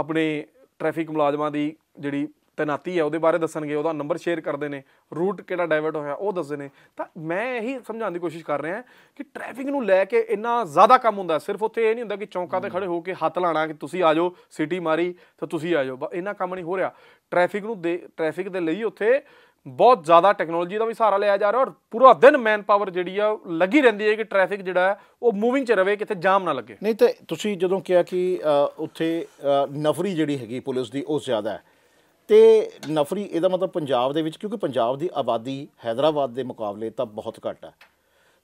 ਆਪਣੇ ਟ੍ਰੈਫਿਕ ਮੁਲਾਜ਼ਮਾਂ ਦੀ ਜਿਹੜੀ ਤਨਾਤੀ ਹੈ ਉਹਦੇ ਬਾਰੇ ਦੱਸਣਗੇ ਉਹਦਾ ਨੰਬਰ ਸ਼ੇਅਰ ਕਰਦੇ ਨੇ ਰੂਟ ਕਿਹੜਾ ਡਾਇਵਰਟ ਹੋਇਆ ਉਹ ਦੱਸਦੇ ਨੇ ਤਾਂ ਮੈਂ ਇਹੀ ਸਮਝਾਉਣ ਦੀ ਕੋਸ਼ਿਸ਼ ਕਰ ਰਿਹਾ ਕਿ ਟ੍ਰੈਫਿਕ ਨੂੰ ਲੈ ਕੇ ਇੰਨਾ ਜ਼ਿਆਦਾ ਕੰਮ ਹੁੰਦਾ ਸਿਰਫ ਉੱਥੇ ਇਹ ਨਹੀਂ ਹੁੰਦਾ ਕਿ ਚੌਂਕਾਂ ਤੇ ਖੜੇ ਹੋ ਕੇ ਹੱਥ ਲਾਣਾ ਕਿ ਤੁਸੀਂ ਆ ਜਾਓ ਸਿਟੀ ਮਾਰੀ ਤਾਂ ਤੁਸੀਂ ਆ ਜਾਓ ਇੰਨਾ ਕੰਮ ਨਹੀਂ ਹੋ ਰਿਹਾ ਟ੍ਰੈਫਿਕ ਨੂੰ ਟ੍ਰੈਫਿਕ ਦੇ ਲਈ ਉੱਥੇ ਬਹੁਤ ਜ਼ਿਆਦਾ ਟੈਕਨੋਲੋਜੀ ਦਾ ਵੀ ਸਹਾਰਾ ਲਿਆ ਜਾ ਰਿਹਾ ਔਰ ਪੂਰਾ ਦਿਨ ਮੈਨ ਪਾਵਰ ਜਿਹੜੀ ਆ ਲੱਗੀ ਰਹਿੰਦੀ ਹੈ ਕਿ ਟ੍ਰੈਫਿਕ ਜਿਹੜਾ ਉਹ ਮੂਵਿੰਗ ਚ ਰਵੇ ਕਿਤੇ ਜਾਮ ਨਾ ਲੱਗੇ ਨਹੀਂ ਤੇ ਤੁਸੀਂ ਜਦੋਂ ਕਿਹਾ ਕਿ ਉੱਥੇ ਨਫਰੀ ਜਿਹੜੀ ਹੈਗੀ ਪੁਲਿਸ ਦੀ ਉਹ ਜ਼ਿਆਦਾ ਹੈ ਤੇ ਨਫਰੀ ਇਹਦਾ ਮਤਲਬ ਪੰਜਾਬ ਦੇ ਵਿੱਚ ਕਿਉਂਕਿ ਪੰਜਾਬ ਦੀ ਆਬਾਦੀ ਹైదరాబాద్ ਦੇ ਮੁਕਾਬਲੇ ਤਾਂ ਬਹੁਤ ਘੱਟ ਹੈ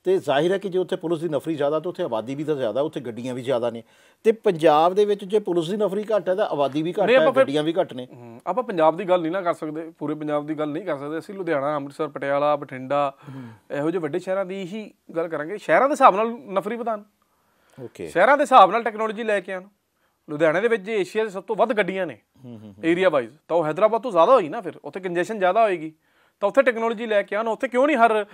ਤੇ ਜ਼ਾਹਿਰ ਹੈ ਕਿ ਜੇ ਉੱਥੇ ਪੁਲਿਸ ਦੀ ਨਫਰੀ ਜ਼ਿਆਦਾ ਤਾਂ ਉੱਥੇ ਆਬਾਦੀ ਵੀ ਤਾਂ ਜ਼ਿਆਦਾ ਉੱਥੇ ਗੱਡੀਆਂ ਵੀ ਜ਼ਿਆਦਾ ਨੇ ਤੇ ਪੰਜਾਬ ਦੇ ਵਿੱਚ ਜੇ ਪੁਲਿਸ ਦੀ ਨਫਰੀ ਘੱਟ ਹੈ ਤਾਂ ਆਬਾਦੀ ਵੀ ਘੱਟ ਹੈ ਗੱਡੀਆਂ ਵੀ ਘੱਟ ਨੇ ਆਪਾਂ ਪੰਜਾਬ ਦੀ ਗੱਲ ਨਹੀਂ ਨਾ ਕਰ ਸਕਦੇ ਪੂਰੇ ਪੰਜਾਬ ਦੀ ਗੱਲ ਨਹੀਂ ਕਰ ਸਕਦੇ ਅਸੀਂ ਲੁਧਿਆਣਾ ਅੰਮ੍ਰਿਤਸਰ ਪਟਿਆਲਾ ਬਠਿੰਡਾ ਇਹੋ ਜਿਹੇ ਵੱਡੇ ਸ਼ਹਿਰਾਂ ਦੀ ਹੀ ਗੱਲ ਕਰਾਂਗੇ ਸ਼ਹਿਰਾਂ ਦੇ ਹਿਸਾਬ ਨਾਲ ਨਫਰੀ ਵਧਾਨ ਓਕੇ ਸ਼ਹਿਰਾਂ ਦੇ ਹਿਸਾਬ ਨਾਲ ਟੈਕਨੋਲੋਜੀ ਲੈ ਕੇ ਆਣ ਲੁਧਿਆਣੇ ਦੇ ਵਿੱਚ ਜੇ ਏਸ਼ੀਆ ਦੇ ਸਭ ਤੋਂ ਵੱਧ ਗੱਡੀਆਂ ਨੇ ਏਰੀਆ ਵਾਈਜ਼ ਤਾਂ ਉਹ ਹైదరాబాద్ ਤੋਂ ਜ਼ਿਆਦਾ ਹੋਈ ਨਾ ਫਿਰ ਉੱਥੇ ਕੰਜੈਸ਼ਨ ਜ਼ਿਆਦਾ ਹੋਏਗੀ ਤਾਂ ਉੱਥੇ ਟੈਕਨੋਲੋਜੀ ਲੈ ਕੇ ਆਣ ਉੱਥੇ ਕਿਉਂ ਨਹੀਂ ਹਰ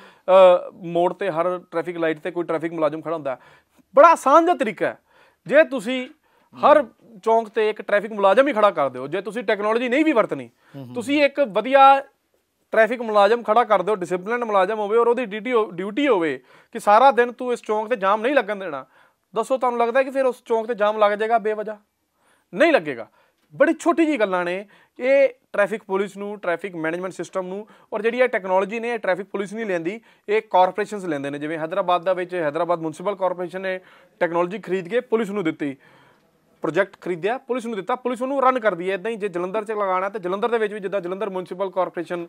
ਮੋੜ ਤੇ ਹਰ ਟ੍ਰੈਫਿਕ ਲਾਈਟ ਤੇ ਕੋਈ ਟ੍ਰੈਫਿਕ ਮੁਲਾਜ਼ਮ ਖੜਾ ਹੁੰਦਾ ਬੜਾ ਆਸਾਨ ਜਿਹਾ ਤਰੀਕਾ ਹੈ ਜੇ ਤੁਸੀਂ ਹਰ ਚੌਂਕ ਤੇ ਇੱਕ ਟ੍ਰੈਫਿਕ ਮੁਲਾਜ਼ਮ ਹੀ ਖੜਾ ਕਰ ਦਿਓ ਜੇ ਤੁਸੀਂ ਟੈਕਨੋਲੋਜੀ ਨਹੀਂ ਵੀ ਵਰਤਣੀ ਤੁਸੀਂ ਇੱਕ ਵਧੀਆ ਟ੍ਰੈਫਿਕ ਮੁਲਾਜ਼ਮ ਖੜਾ ਕਰ ਦਿਓ ਡਿਸਪਲਿਨਡ ਮੁਲਾਜ਼ਮ ਹੋਵੇ ਔਰ ਉਹਦੀ ਡਿਊਟੀ ਡਿਊਟੀ ਹੋਵੇ ਕਿ ਸਾਰਾ ਦਿਨ ਤੂੰ ਇਸ ਚੌਂਕ ਤੇ ਜਾਮ ਨਹੀਂ ਲੱਗਣ ਦੇਣਾ ਦੱਸੋ ਤੁਹਾਨੂੰ ਲੱਗਦਾ ਕਿ ਫਿਰ ਉਸ ਚੌਂਕ ਤੇ ਜਾਮ ਲੱਗ ਜਾਏਗਾ ਬੇਵਜਾ ਨਹੀਂ ਲੱਗੇਗਾ ਬੜੀ ਛੋਟੀ ਜੀ ਗੱਲਾਂ ਨੇ ਇਹ ਟ੍ਰੈਫਿਕ ਪੁਲਿਸ ਨੂੰ ਟ੍ਰੈਫਿਕ ਮੈਨੇਜਮੈਂਟ ਸਿਸਟਮ ਨੂੰ ਔਰ ਜਿਹੜੀ ਇਹ ਟੈਕਨੋਲੋਜੀ ਨੇ ਇਹ ਟ੍ਰੈਫਿਕ ਪੁਲਿਸ ਨਹੀਂ ਲੈਂਦੀ ਇਹ ਕਾਰਪੋਰੇਸ਼ਨਸ ਲੈਂਦੇ ਨੇ ਜਿਵੇਂ ਹైదరాబాద్ ਦਾ ਵਿੱਚ ਹైదరాబాద్ ਮਿਊਨਿਸਪਲ ਕਾਰਪੋਰੇਸ਼ਨ ਨੇ ਟੈਕਨੋਲੋਜੀ ਖਰੀਦ ਕੇ ਪੁਲਿਸ ਨੂੰ ਦਿੱਤੀ ਪ੍ਰੋਜੈਕਟ ਖਰੀਦਿਆ ਪੁਲਿਸ ਨੂੰ ਦਿੱਤਾ ਪੁਲਿਸ ਉਹਨੂੰ ਰਨ ਕਰਦੀ ਹੈ ਇਦਾਂ ਹੀ ਜੇ ਜਲੰਧਰ 'ਚ ਲਗਾਣਾ ਤੇ ਜਲੰਧਰ ਦੇ ਵਿੱਚ ਵੀ ਜਿੱਦਾਂ ਜਲੰਧਰ ਮਿਊਨਿਸਪਲ ਕਾਰਪੋਰੇਸ਼ਨ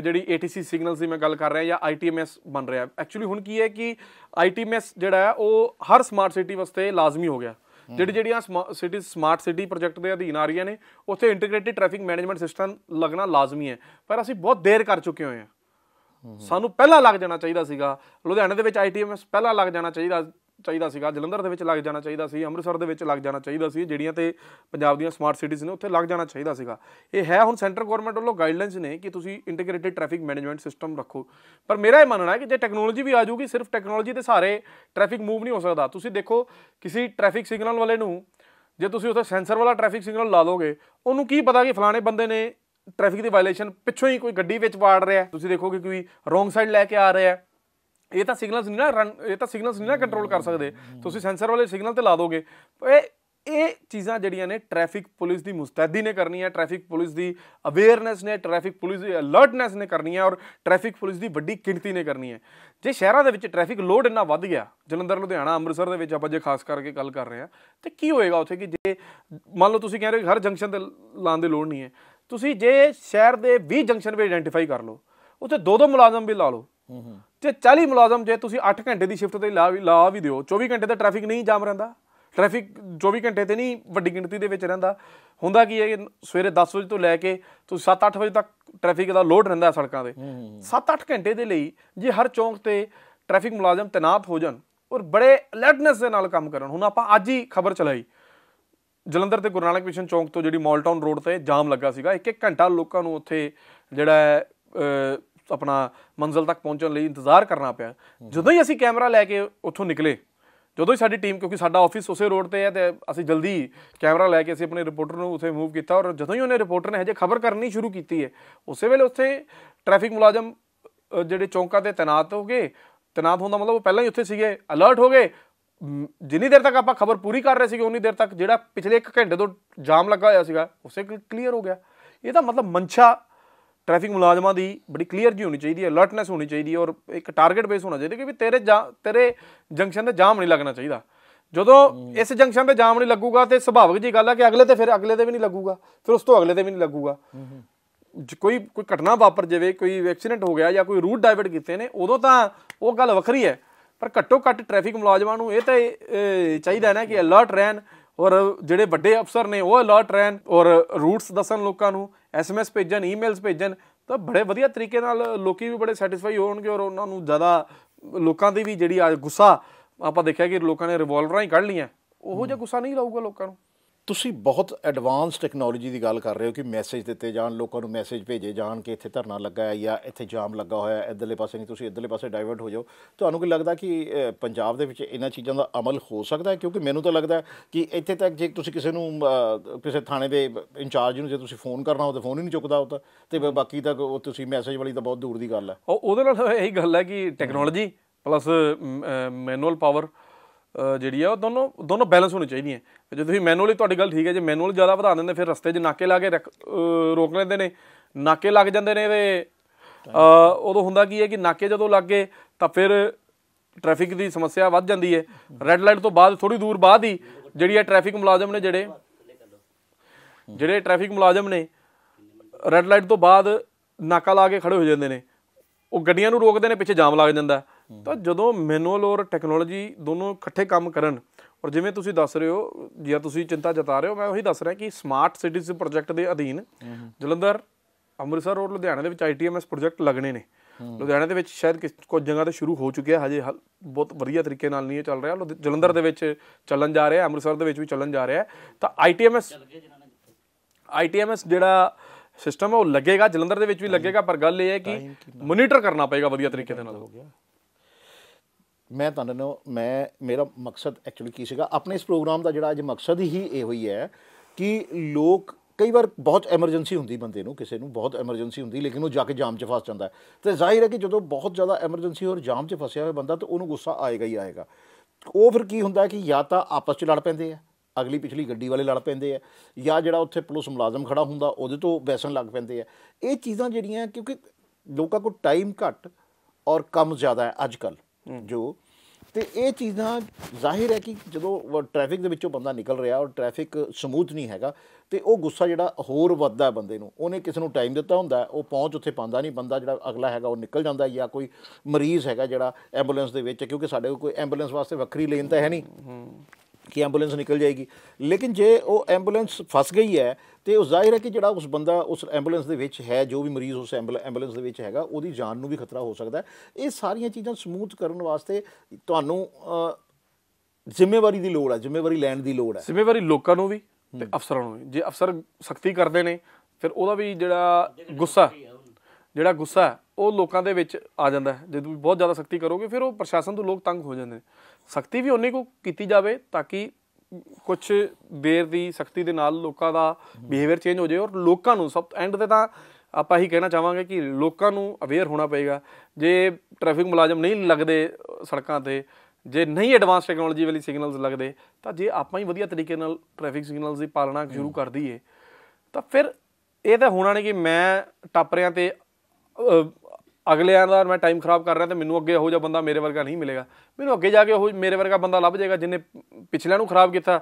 ਜਿਹੜੀ ਏਟੀਸੀ ਸਿਗਨਲਸ ਦੀ ਮੈਂ ਗੱਲ ਕਰ ਰਿਹਾ ਜਾਂ ਆਈਟੀਐਮਐਸ ਬਣ ਰਿਹਾ ਐਕਚੁਅਲੀ ਹੁਣ ਕੀ ਹੈ ਕਿ ਆਈਟੀਐਮਐਸ ਜਿਹੜਾ ਹੈ ਉਹ ਹਰ ਸਮਾਰਟ ਸਿਟੀ ਵਾਸਤੇ ਲਾਜ਼ਮੀ ਹੋ ਗਿਆ ਜਿਹੜੀ ਜਿਹੜੀਆਂ ਸਿਟੀ ਸਮਾਰਟ ਸਿਟੀ ਪ੍ਰੋਜੈਕਟ ਦੇ ਅਧੀਨ ਆ ਰਹੀਆਂ ਨੇ ਉੱਥੇ ਇੰਟੀਗ੍ਰੇਟਿਡ ਟ੍ਰੈਫਿਕ ਮੈਨੇਜਮੈਂਟ ਸਿਸਟਮ ਲੱਗਣਾ ਲਾਜ਼ਮੀ ਹੈ ਪਰ ਅਸੀਂ ਬਹੁਤ ਦੇਰ ਕਰ ਚੁੱਕੇ ਹੋਏ ਹਾਂ ਸਾਨੂੰ ਪਹਿਲਾਂ ਲੱਗ ਜਾਣਾ ਚਾਹੀਦਾ ਸੀਗਾ ਲੁਧਿਆਣੇ ਦੇ ਵਿੱਚ ਆਈਟੀਐਮਐਸ ਪਹਿਲਾਂ ਲੱਗ ਜਾਣਾ ਚਾਹੀਦਾ ਚਾਹੀਦਾ ਸੀਗਾ ਜਲੰਧਰ ਦੇ ਵਿੱਚ ਲੱਗ ਜਾਣਾ ਚਾਹੀਦਾ ਸੀ ਅੰਮ੍ਰਿਤਸਰ ਦੇ ਵਿੱਚ ਲੱਗ ਜਾਣਾ ਚਾਹੀਦਾ ਸੀ ਜਿਹੜੀਆਂ ਤੇ ਪੰਜਾਬ ਦੀਆਂ ਸਮਾਰਟ ਸਿਟੀਜ਼ ਨੇ ਉੱਥੇ ਲੱਗ ਜਾਣਾ ਚਾਹੀਦਾ ਸੀਗਾ ਇਹ ਹੈ ਹੁਣ ਸੈਂਟਰ ਗਵਰਨਮੈਂਟ ਵੱਲੋਂ ਗਾਈਡਲਾਈਨਸ ਨੇ ਕਿ ਤੁਸੀਂ ਇੰਟੀਗ੍ਰੇਟਿਡ ਟ੍ਰੈਫਿਕ ਮੈਨੇਜਮੈਂਟ ਸਿਸਟਮ ਰੱਖੋ ਪਰ ਮੇਰਾ ਇਹ ਮੰਨਣਾ ਹੈ ਕਿ ਜੇ ਟੈਕਨੋਲੋਜੀ ਵੀ ਆ ਜਾਊਗੀ ਸਿਰਫ ਟੈਕਨੋਲੋਜੀ ਤੇ ਸਾਰੇ ਟ੍ਰੈਫਿਕ ਮੂਵ ਨਹੀਂ ਹੋ ਸਕਦਾ ਤੁਸੀਂ ਦੇਖੋ ਕਿਸੇ ਟ੍ਰੈਫਿਕ ਸਿਗਨਲ ਵਾਲੇ ਨੂੰ ਜੇ ਤੁਸੀਂ ਉੱਥੇ ਸੈਂਸਰ ਵਾਲਾ ਟ੍ਰੈਫਿਕ ਸਿਗਨਲ ਲਾ ਲੋਗੇ ਉਹਨੂੰ ਕੀ ਪਤਾ ਕਿ ਫਲਾਣੇ ਬੰਦੇ ਨੇ ਟ੍ਰੈਫਿਕ ਦੀ ਵਾਇਲੇਸ਼ਨ ਪਿੱਛੋਂ ਹੀ ਕੋਈ ਗੱਡੀ ਵਿੱਚ ਵਾੜ ਰਿਹਾ ਤੁਸੀਂ ਦੇਖੋਗੇ ਕੋਈ ਰੋਂਗ ਸਾਈਡ ਲੈ ਕੇ ਆ ਰਿਹਾ ਇਹ ਤਾਂ ਸਿਗਨਲਸ ਨਹੀਂ ਨਾ ਰਨ ਇਹ ਤਾਂ ਸਿਗਨਲਸ ਨਹੀਂ ਨਾ ਕੰਟਰੋਲ ਕਰ ਸਕਦੇ ਤੁਸੀਂ ਸੈਂਸਰ ਵਾਲੇ ਸਿਗਨਲ ਤੇ ਲਾ ਦੋਗੇ ਇਹ ਇਹ ਚੀਜ਼ਾਂ ਜਿਹੜੀਆਂ ਨੇ ਟ੍ਰੈਫਿਕ ਪੁਲਿਸ ਦੀ ਮੁਸਤੈਦੀ ਨੇ ਕਰਨੀ ਹੈ ਟ੍ਰੈਫਿਕ ਪੁਲਿਸ ਦੀ ਅਵੇਅਰਨੈਸ ਨੇ ਟ੍ਰੈਫਿਕ ਪੁਲਿਸ ਦੀ ਅਲਰਟਨੈਸ ਨੇ ਕਰਨੀ ਹੈ ਔਰ ਟ੍ਰੈਫਿਕ ਪੁਲਿਸ ਦੀ ਵੱਡੀ ਕਿਣਤੀ ਨੇ ਕਰਨੀ ਹੈ ਜੇ ਸ਼ਹਿਰਾਂ ਦੇ ਵਿੱਚ ਟ੍ਰੈਫਿਕ ਲੋਡ ਇੰਨਾ ਵੱਧ ਗਿਆ ਜਲੰਧਰ ਲੁਧਿਆਣਾ ਅੰਮ੍ਰਿਤਸਰ ਦੇ ਵਿੱਚ ਆਪਾਂ ਜੇ ਖਾਸ ਕਰਕੇ ਗੱਲ ਕਰ ਰਹੇ ਹਾਂ ਤੇ ਕੀ ਹੋਏਗਾ ਉੱਥੇ ਕਿ ਜੇ ਮੰਨ ਲਓ ਤੁਸੀਂ ਕਹਿ ਰਹੇ ਹੋ ਹਰ ਜੰਕਸ਼ਨ ਤੇ ਲਾਉਣ ਦੀ ਲੋੜ ਨਹੀਂ ਹੈ ਤੁਸੀਂ ਜੇ ਸ਼ਹਿਰ ਦੇ 20 ਜੰਕਸ਼ਨ ਵੀ ਆਈਡੈਂਟੀਫਾਈ ਕਰ ਲਓ ਉੱਥੇ ਦੋ ਦੋ ਮੁਲਾਜ਼ਮ ਵੀ ਲਾ ਲਓ ਜੇ 40 ਮੁਲਾਜ਼ਮ ਜੇ ਤੁਸੀਂ 8 ਘੰਟੇ ਦੀ ਸ਼ਿਫਟ ਤੇ ਲਾ ਵੀ ਲਾ ਵੀ ਦਿਓ 24 ਘੰਟੇ ਦਾ ਟ੍ਰੈਫਿਕ ਨਹੀਂ ਜਾਮ ਰਹਿੰਦਾ ਟ੍ਰੈਫਿਕ 24 ਘੰਟੇ ਤੇ ਨਹੀਂ ਵੱਡੀ ਗਿਣਤੀ ਦੇ ਵਿੱਚ ਰਹਿੰਦਾ ਹੁੰਦਾ ਕੀ ਹੈ ਕਿ ਸਵੇਰੇ 10 ਵਜੇ ਤੋਂ ਲੈ ਕੇ ਤੁਸੀਂ 7-8 ਵਜੇ ਤੱਕ ਟ੍ਰੈਫਿਕ ਦਾ ਲੋਡ ਰਹਿੰਦਾ ਸੜਕਾਂ ਦੇ 7-8 ਘੰਟੇ ਦੇ ਲਈ ਜੇ ਹਰ ਚੌਂਕ ਤੇ ਟ੍ਰੈਫਿਕ ਮੁਲਾਜ਼ਮ ਤਨਾਤ ਹੋ ਜਾਣ ਔਰ ਬੜੇ ਅਲਰਟਨੈਸ ਦੇ ਨਾਲ ਕੰਮ ਕਰਨ ਹੁਣ ਆਪਾਂ ਅੱਜ ਹੀ ਖਬਰ ਚਲਾਈ ਜਲੰਧਰ ਤੇ ਗੁਰਨਾਲਕ ਮਿਸ਼ਨ ਚੌਂਕ ਤੋਂ ਜਿਹੜੀ ਮਾਲ ਟਾਊਨ ਰੋਡ ਤੇ ਜਾਮ ਲੱਗਾ ਸੀਗਾ ਇੱਕ ਇੱਕ ਘੰਟਾ ਲੋਕਾਂ ਨੂੰ ਉੱਥੇ ਜਿਹੜਾ ਆਪਣਾ ਮੰਜ਼ਲ ਤੱਕ ਪਹੁੰਚਣ ਲਈ ਇੰਤਜ਼ਾਰ ਕਰਨਾ ਪਿਆ ਜਦੋਂ ਹੀ ਅਸੀਂ ਕੈਮਰਾ ਲੈ ਕੇ ਉੱਥੋਂ ਨਿਕਲੇ ਜਦੋਂ ਹੀ ਸਾਡੀ ਟੀਮ ਕਿਉਂਕਿ ਸਾਡਾ ਆਫਿਸ ਉਸੇ ਰੋਡ ਤੇ ਹੈ ਤੇ ਅਸੀਂ ਜਲਦੀ ਕੈਮਰਾ ਲੈ ਕੇ ਅਸੀਂ ਆਪਣੇ ਰਿਪੋਰਟਰ ਨੂੰ ਉਥੇ ਮੂਵ ਕੀਤਾ ਔਰ ਜਦੋਂ ਹੀ ਉਹਨੇ ਰਿਪੋਰਟਰ ਨੇ ਹਜੇ ਖਬਰ ਕਰਨੀ ਸ਼ੁਰੂ ਕੀਤੀ ਹੈ ਉਸੇ ਵੇਲੇ ਉੱਥੇ ਟ੍ਰੈਫਿਕ ਮੁਲਾਜ਼ਮ ਜਿਹੜੇ ਚੌਂਕਾਂ ਤੇ ਤਣਾਤ ਹੋ ਗਏ ਤਣਾਤ ਹੋਣ ਦਾ ਮਤਲਬ ਉਹ ਪਹਿਲਾਂ ਹੀ ਉੱਥੇ ਸੀਗੇ ਅਲਰਟ ਹੋ ਗਏ ਜਿੰਨੀ ਦੇਰ ਤੱਕ ਆਪਾਂ ਖਬਰ ਪੂਰੀ ਕਰ ਰਹੇ ਸੀਗੇ ਉਨੀ ਦੇਰ ਤੱਕ ਜਿਹੜਾ ਪਿਛਲੇ 1 ਘੰਟੇ ਤੋਂ ਜਾਮ ਲੱਗਾ ਹੋਇਆ ਸੀਗਾ ਉਸੇ ਕਲੀਅਰ ਹੋ ਗਿਆ ਇਹ ਤਾਂ ਮਤਲਬ ਮਨਸ਼ਾ ਟ੍ਰੈਫਿਕ ਮੁਲਾਜ਼ਮਾਂ ਦੀ ਬੜੀ ਕਲੀਅਰ ਜੀ ਹੋਣੀ ਚਾਹੀਦੀ ਹੈ ਅਲਰਟਨੈਸ ਹੋਣੀ ਚਾਹੀਦੀ ਹੈ ਔਰ ਇੱਕ ਟਾਰਗੇਟ ਬੇਸ ਹੋਣਾ ਚਾਹੀਦਾ ਕਿ ਵੀ ਤੇਰੇ ਤੇਰੇ ਜੰਕਸ਼ਨ ਤੇ ਜਾਮ ਨਹੀਂ ਲੱਗਣਾ ਚਾਹੀਦਾ ਜਦੋਂ ਇਸ ਜੰਕਸ਼ਨ ਤੇ ਜਾਮ ਨਹੀਂ ਲੱਗੂਗਾ ਤੇ ਸੁਭਾਵਿਕ ਜੀ ਗੱਲ ਹੈ ਕਿ ਅਗਲੇ ਤੇ ਫਿਰ ਅਗਲੇ ਤੇ ਵੀ ਨਹੀਂ ਲੱਗੂਗਾ ਫਿਰ ਉਸ ਤੋਂ ਅਗਲੇ ਤੇ ਵੀ ਨਹੀਂ ਲੱਗੂਗਾ ਕੋਈ ਕੋਈ ਘਟਨਾ ਵਾਪਰ ਜਾਵੇ ਕੋਈ ਐਕਸੀਡੈਂਟ ਹੋ ਗਿਆ ਜਾਂ ਕੋਈ ਰੂਟ ਡਾਇਵਰਟ ਕੀਤੇ ਨੇ ਉਦੋਂ ਤਾਂ ਉਹ ਗੱਲ ਵੱਖਰੀ ਹੈ ਪਰ ਘੱਟੋ ਘੱਟ ਟ੍ਰੈਫਿਕ ਮੁਲਾਜ਼ਮਾਂ ਨੂੰ ਇਹ ਤਾਂ ਚਾਹੀਦਾ ਨਾ ਕਿ ਅਲਰਟ ਰਹਿਣ ਔਰ ਜਿਹੜੇ ਵੱਡੇ ਅਫਸਰ ਨੇ ਉਹ ਅਲਰਟ ਰਹਿਣ ਔਰ ਰੂਟਸ ਦੱਸਣ ਲੋਕਾਂ ਨੂੰ ਐਸਐਮਐਸ ਭੇਜਣ ਈਮੇਲਸ ਭੇਜਣ ਤਾਂ ਬੜੇ ਵਧੀਆ ਤਰੀਕੇ ਨਾਲ ਲੋਕੀ ਵੀ ਬੜੇ ਸੈਟੀਸਫਾਈ ਹੋਣਗੇ ਔਰ ਉਹਨਾਂ ਨੂੰ ਜ਼ਿਆਦਾ ਲੋਕਾਂ ਦੀ ਵੀ ਜਿਹੜੀ ਗੁੱਸਾ ਆਪਾਂ ਦੇਖਿਆ ਕਿ ਲੋਕਾਂ ਨੇ ਰਿਵੋਲਵਰਾਂ ਹੀ ਕੱਢ ਲਈਆਂ ਉਹੋ ਜਿਹਾ ਗੁੱਸਾ ਨਹੀਂ ਰਹੂਗਾ ਲੋਕਾਂ ਨੂੰ ਤੁਸੀਂ ਬਹੁਤ ਐਡਵਾਂਸ ਟੈਕਨੋਲੋਜੀ ਦੀ ਗੱਲ ਕਰ ਰਹੇ ਹੋ ਕਿ ਮੈਸੇਜ ਦਿੱਤੇ ਜਾਣ ਲੋਕਾਂ ਨੂੰ ਮੈਸੇਜ ਭੇਜੇ ਜਾਣ ਕਿ ਇੱਥੇ ਧਰਨਾ ਲੱਗਾ ਹੈ ਜਾਂ ਇੱਥੇ ਜਾਮ ਲੱਗਾ ਹੋਇਆ ਹੈ ਇਧਰਲੇ ਪਾਸੇ ਨਹੀਂ ਤੁਸੀਂ ਇਧਰਲੇ ਪਾਸੇ ਡਾਈਵਰਟ ਹੋ ਜਾਓ ਤੁਹਾਨੂੰ ਕੀ ਲੱਗਦਾ ਕਿ ਪੰਜਾਬ ਦੇ ਵਿੱਚ ਇਹਨਾਂ ਚੀਜ਼ਾਂ ਦਾ ਅਮਲ ਹੋ ਸਕਦਾ ਹੈ ਕਿਉਂਕਿ ਮੈਨੂੰ ਤਾਂ ਲੱਗਦਾ ਕਿ ਇੱਥੇ ਤੱਕ ਜੇ ਤੁਸੀਂ ਕਿਸੇ ਨੂੰ ਕਿਸੇ ਥਾਣੇ ਦੇ ਇੰਚਾਰਜ ਨੂੰ ਜੇ ਤੁਸੀਂ ਫੋਨ ਕਰਨਾ ਹੋ ਤਾਂ ਫੋਨ ਹੀ ਨਹੀਂ ਚੁੱਕਦਾ ਉਹ ਤਾਂ ਤੇ ਬਾਕੀ ਤੱਕ ਉਹ ਤੁਸੀਂ ਮੈਸੇਜ ਵਾਲੀ ਤਾਂ ਬਹੁਤ ਦੂਰ ਦੀ ਗੱਲ ਹੈ ਉਹ ਉਹਦੇ ਨਾਲ ਇਹੀ ਗੱਲ ਹੈ ਕਿ ਟੈਕਨੋਲੋਜੀ ਪਲੱਸ ਮੈਨੂਅਲ ਪਾਵਰ ਜਿਹੜੀ ਆ ਉਹ ਦੋਨੋਂ ਦੋਨੋਂ ਬੈਲੈਂਸ ਹੋਣੀ ਚਾਹੀਦੀ ਹੈ ਜੇ ਤੁਸੀਂ ਮੈਨੂਅਲੀ ਤੁਹਾਡੀ ਗੱਲ ਠੀਕ ਹੈ ਜੇ ਮੈਨੂਅਲ ਜ਼ਿਆਦਾ ਵਧਾ ਦਿੰਦੇ ਫਿਰ ਰਸਤੇ 'ਚ ਨਾਕੇ ਲਾ ਕੇ ਰੋਕ ਲੈਂਦੇ ਨੇ ਨਾਕੇ ਲੱਗ ਜਾਂਦੇ ਨੇ ਤੇ ਉਦੋਂ ਹੁੰਦਾ ਕੀ ਹੈ ਕਿ ਨਾਕੇ ਜਦੋਂ ਲੱਗ ਗਏ ਤਾਂ ਫਿਰ ਟ੍ਰੈਫਿਕ ਦੀ ਸਮੱਸਿਆ ਵੱਧ ਜਾਂਦੀ ਹੈ ਰੈੱਡ ਲਾਈਟ ਤੋਂ ਬਾਅਦ ਥੋੜੀ ਦੂਰ ਬਾਅਦ ਹੀ ਜਿਹੜੀ ਆ ਟ੍ਰੈਫਿਕ ਮੁਲਾਜ਼ਮ ਨੇ ਜਿਹੜੇ ਜਿਹੜੇ ਟ੍ਰੈਫਿਕ ਮੁਲਾਜ਼ਮ ਨੇ ਰੈੱਡ ਲਾਈਟ ਤੋਂ ਬਾਅਦ ਨਾਕਾ ਲਾ ਕੇ ਖੜੇ ਹੋ ਜਾਂਦੇ ਨੇ ਉਹ ਗੱਡੀਆਂ ਨੂੰ ਰੋਕਦੇ ਨੇ ਪਿੱਛੇ ਜਾਮ ਲੱਗ ਜਾਂਦਾ ਹੈ ਤਾਂ ਜਦੋਂ ਮੈਨੂਅਲ ਔਰ ਟੈਕਨੋਲੋਜੀ ਦੋਨੋਂ ਇਕੱਠੇ ਕੰਮ ਕਰਨ ਔਰ ਜਿਵੇਂ ਤੁਸੀਂ ਦੱਸ ਰਹੇ ਹੋ ਜਾਂ ਤੁਸੀਂ ਚਿੰਤਾ ਜਤਾ ਰਹੇ ਹੋ ਮੈਂ ਉਹੀ ਦੱਸ ਰਿਹਾ ਕਿ ਸਮਾਰਟ ਸਿਟੀਜ਼ ਪ੍ਰੋਜੈਕਟ ਦੇ ਅਧੀਨ ਜਲੰਧਰ ਅੰਮ੍ਰਿਤਸਰ ਔਰ ਲੁਧਿਆਣਾ ਦੇ ਵਿੱਚ ਆਈਟੀਐਮਐਸ ਪ੍ਰੋਜੈਕਟ ਲੱਗਣੇ ਨੇ ਲੁਧਿਆਣਾ ਦੇ ਵਿੱਚ ਸ਼ਾਇਦ ਕੁਝ ਜਗ੍ਹਾ ਤੇ ਸ਼ੁਰੂ ਹੋ ਚੁੱਕਿਆ ਹਜੇ ਬਹੁਤ ਵਧੀਆ ਤਰੀਕੇ ਨਾਲ ਨਹੀਂ ਚੱਲ ਰਿਹਾ ਜਲੰਧਰ ਦੇ ਵਿੱਚ ਚੱਲਣ ਜਾ ਰਿਹਾ ਅੰਮ੍ਰਿਤਸਰ ਦੇ ਵਿੱਚ ਵੀ ਚੱਲਣ ਜਾ ਰਿਹਾ ਤਾਂ ਆਈਟੀਐਮਐਸ ਆਈਟੀਐਮਐਸ ਜਿਹੜਾ ਸਿਸਟਮ ਹੈ ਉਹ ਲੱਗੇਗਾ ਜਲੰਧਰ ਦੇ ਵਿੱਚ ਵੀ ਲੱਗੇਗਾ ਪਰ ਗੱਲ ਇਹ ਹੈ ਕਿ ਮੋਨੀਟਰ ਕਰਨਾ ਪਏਗਾ ਵਧੀਆ ਤਰੀਕੇ ਦੇ ਨਾਲ ਹੋ ਗਿਆ ਮੈਂ ਤੁਹਾਨੂੰ ਮੈਂ ਮੇਰਾ ਮਕਸਦ ਐਕਚੁਅਲੀ ਕੀ ਸੀਗਾ ਆਪਣੇ ਇਸ ਪ੍ਰੋਗਰਾਮ ਦਾ ਜਿਹੜਾ ਅੱਜ ਮਕਸਦ ਹੀ ਇਹ ਹੋਈ ਹੈ ਕਿ ਲੋਕ ਕਈ ਵਾਰ ਬਹੁਤ ਐਮਰਜੈਂਸੀ ਹੁੰਦੀ ਬੰਦੇ ਨੂੰ ਕਿਸੇ ਨੂੰ ਬਹੁਤ ਐਮਰਜੈਂਸੀ ਹੁੰਦੀ ਲੇਕਿਨ ਉਹ ਜਾ ਕੇ ਜਾਮ 'ਚ ਫਸ ਜਾਂਦਾ ਤੇ ਜ਼ਾਹਿਰ ਹੈ ਕਿ ਜਦੋਂ ਬਹੁਤ ਜ਼ਿਆਦਾ ਐਮਰਜੈਂਸੀ ਹੋਰ ਜਾਮ 'ਚ ਫਸਿਆ ਹੋਇਆ ਬੰਦਾ ਤਾਂ ਉਹਨੂੰ ਗੁੱਸਾ ਆਏਗਾ ਹੀ ਆਏਗਾ ਉਹ ਫਿਰ ਕੀ ਹੁੰਦਾ ਕਿ ਜਾਂ ਤਾਂ ਆਪਸ 'ਚ ਲੜ ਪੈਂਦੇ ਆ ਅਗਲੀ ਪਿਛਲੀ ਗੱਡੀ ਵਾਲੇ ਲੜ ਪੈਂਦੇ ਆ ਜਾਂ ਜਿਹੜਾ ਉੱਥੇ ਪੁਲਿਸ ਮੁਲਾਜ਼ਮ ਖੜਾ ਹੁੰਦਾ ਉਹਦੇ ਤੋਂ ਬੈਸਣ ਲੱਗ ਪੈਂਦੇ ਆ ਇਹ ਚੀਜ਼ਾਂ ਜਿਹੜੀਆਂ ਕਿਉਂਕਿ ਲੋਕਾਂ ਕੋਲ ਟਾਈਮ ਘੱਟ ਔਰ ਕੰਮ ਜ਼ਿਆਦਾ ਹੈ ਅੱਜ ਜੋ ਤੇ ਇਹ ਚੀਜ਼ਾਂ ਜ਼ਾਹਿਰ ਹੈ ਕਿ ਜਦੋਂ ਟ੍ਰੈਫਿਕ ਦੇ ਵਿੱਚੋਂ ਬੰਦਾ ਨਿਕਲ ਰਿਹਾ ਔਰ ਟ੍ਰੈਫਿਕ ਸਮੂਥ ਨਹੀਂ ਹੈਗਾ ਤੇ ਉਹ ਗੁੱਸਾ ਜਿਹੜਾ ਹੋਰ ਵੱਧਦਾ ਬੰਦੇ ਨੂੰ ਉਹਨੇ ਕਿਸੇ ਨੂੰ ਟਾਈਮ ਦਿੱਤਾ ਹੁੰਦਾ ਉਹ ਪਹੁੰਚ ਉੱਥੇ ਪਾਉਂਦਾ ਨਹੀਂ ਬੰਦਾ ਜਿਹੜਾ ਅਗਲਾ ਹੈਗਾ ਉਹ ਨਿਕਲ ਜਾਂਦਾ ਜਾਂ ਕੋਈ ਮਰੀਜ਼ ਹੈਗਾ ਜਿਹੜਾ ਐਂਬੂਲੈਂਸ ਦੇ ਵਿੱਚ ਕਿਉਂਕਿ ਸਾਡੇ ਕੋਲ ਕੋਈ ਐਂਬੂਲੈਂਸ ਵਾਸਤੇ ਵੱਖਰੀ ਲੇਨ ਤਾਂ ਹੈ ਨਹੀਂ ਕਿ ਐਂਬੂਲੈਂਸ ਨਿਕਲ ਜਾਏਗੀ ਲੇਕਿਨ ਜੇ ਉਹ ਐਂਬੂਲੈਂਸ ਫਸ ਗਈ ਹੈ ਤੇ ਉਹ ਜ਼ਾਹਿਰ ਹੈ ਕਿ ਜਿਹੜਾ ਉਸ ਬੰਦਾ ਉਸ ਐਂਬੂਲੈਂਸ ਦੇ ਵਿੱਚ ਹੈ ਜੋ ਵੀ ਮਰੀਜ਼ ਉਸ ਐਂਬੂਲੈਂਸ ਦੇ ਵਿੱਚ ਹੈਗਾ ਉਹਦੀ ਜਾਨ ਨੂੰ ਵੀ ਖਤਰਾ ਹੋ ਸਕਦਾ ਇਹ ਸਾਰੀਆਂ ਚੀਜ਼ਾਂ ਸਮੂਥ ਕਰਨ ਵਾਸਤੇ ਤੁਹਾਨੂੰ ਜ਼ਿੰਮੇਵਾਰੀ ਦੀ ਲੋੜ ਹੈ ਜ਼ਿੰਮੇਵਾਰੀ ਲੈਣ ਦੀ ਲੋੜ ਹੈ ਜ਼ਿੰਮੇਵਾਰੀ ਲੋਕਾਂ ਨੂੰ ਵੀ ਤੇ ਅਫਸਰਾਂ ਨੂੰ ਵੀ ਜੇ ਅਫਸਰ ਸਖਤੀ ਕਰਦੇ ਨੇ ਫਿਰ ਉਹਦਾ ਵੀ ਜਿਹੜਾ ਗੁੱਸਾ ਜਿਹੜਾ ਗੁੱਸਾ ਉਹ ਲੋਕਾਂ ਦੇ ਵਿੱਚ ਆ ਜਾਂਦਾ ਹੈ ਤੁਸੀਂ ਬਹੁਤ ਜ਼ਿਆਦਾ ਸਖਤੀ ਕਰੋਗੇ ਫਿਰ ਉਹ ਪ੍ਰਸ਼ਾਸਨ ਤੋਂ ਲੋਕ ਤੰਗ ਹੋ ਜਾਂਦੇ ਨੇ ਸਖਤੀ ਵੀ ਉਹਨੇ ਕੋ ਕੀਤੀ ਜਾਵੇ ਤਾਂ ਕਿ ਕੁਝ ਦੇਰ ਦੀ ਸਖਤੀ ਦੇ ਨਾਲ ਲੋਕਾਂ ਦਾ ਬਿਹੇਵੀਅਰ ਚੇਂਜ ਹੋ ਜਾਏ ਔਰ ਲੋਕਾਂ ਨੂੰ ਸਭ ਐਂਡ ਤੇ ਤਾਂ ਆਪਾਂ ਹੀ ਕਹਿਣਾ ਚਾਹਾਂਗੇ ਕਿ ਲੋਕਾਂ ਨੂੰ ਅਵੇਅਰ ਹੋਣਾ ਪਏਗਾ ਜੇ ਟ੍ਰੈਫਿਕ ਮੁਲਾਜ਼ਮ ਨਹੀਂ ਲੱਗਦੇ ਸੜਕਾਂ ਤੇ ਜੇ ਨਹੀਂ ਐਡਵਾਂਸ ਟੈਕਨੋਲੋਜੀ ਵਾਲੀ ਸਿਗਨਲਸ ਲੱਗਦੇ ਤਾਂ ਜੇ ਆਪਾਂ ਹੀ ਵਧੀਆ ਤਰੀਕੇ ਨਾਲ ਟ੍ਰੈਫਿਕ ਸਿਗਨਲਸ ਦੀ ਪਾਲਣਾ ਸ਼ੁਰੂ ਕਰ ਦਈਏ ਤਾਂ ਫਿਰ ਇਹ ਤਾਂ ਹੋਣਾ ਨਹੀਂ ਕਿ ਮੈਂ ਟਾਪਰਿਆਂ ਤੇ ਅਗਲਿਆਂ ਦਾ ਮੈਂ ਟਾਈਮ ਖਰਾਬ ਕਰ ਰਿਹਾ ਤੇ ਮੈਨੂੰ ਅੱਗੇ ਉਹ ਜਿਹਾ ਬੰਦਾ ਮੇਰੇ ਵਰਗਾ ਨਹੀਂ ਮਿਲੇਗਾ ਮੈਨੂੰ ਅੱਗੇ ਜਾ ਕੇ ਉਹ ਮੇਰੇ ਵਰਗਾ ਬੰਦਾ ਲੱਭ ਜਾਏਗਾ ਜਿਨੇ ਪਿਛਲਿਆਂ ਨੂੰ ਖਰਾਬ ਕੀਤਾ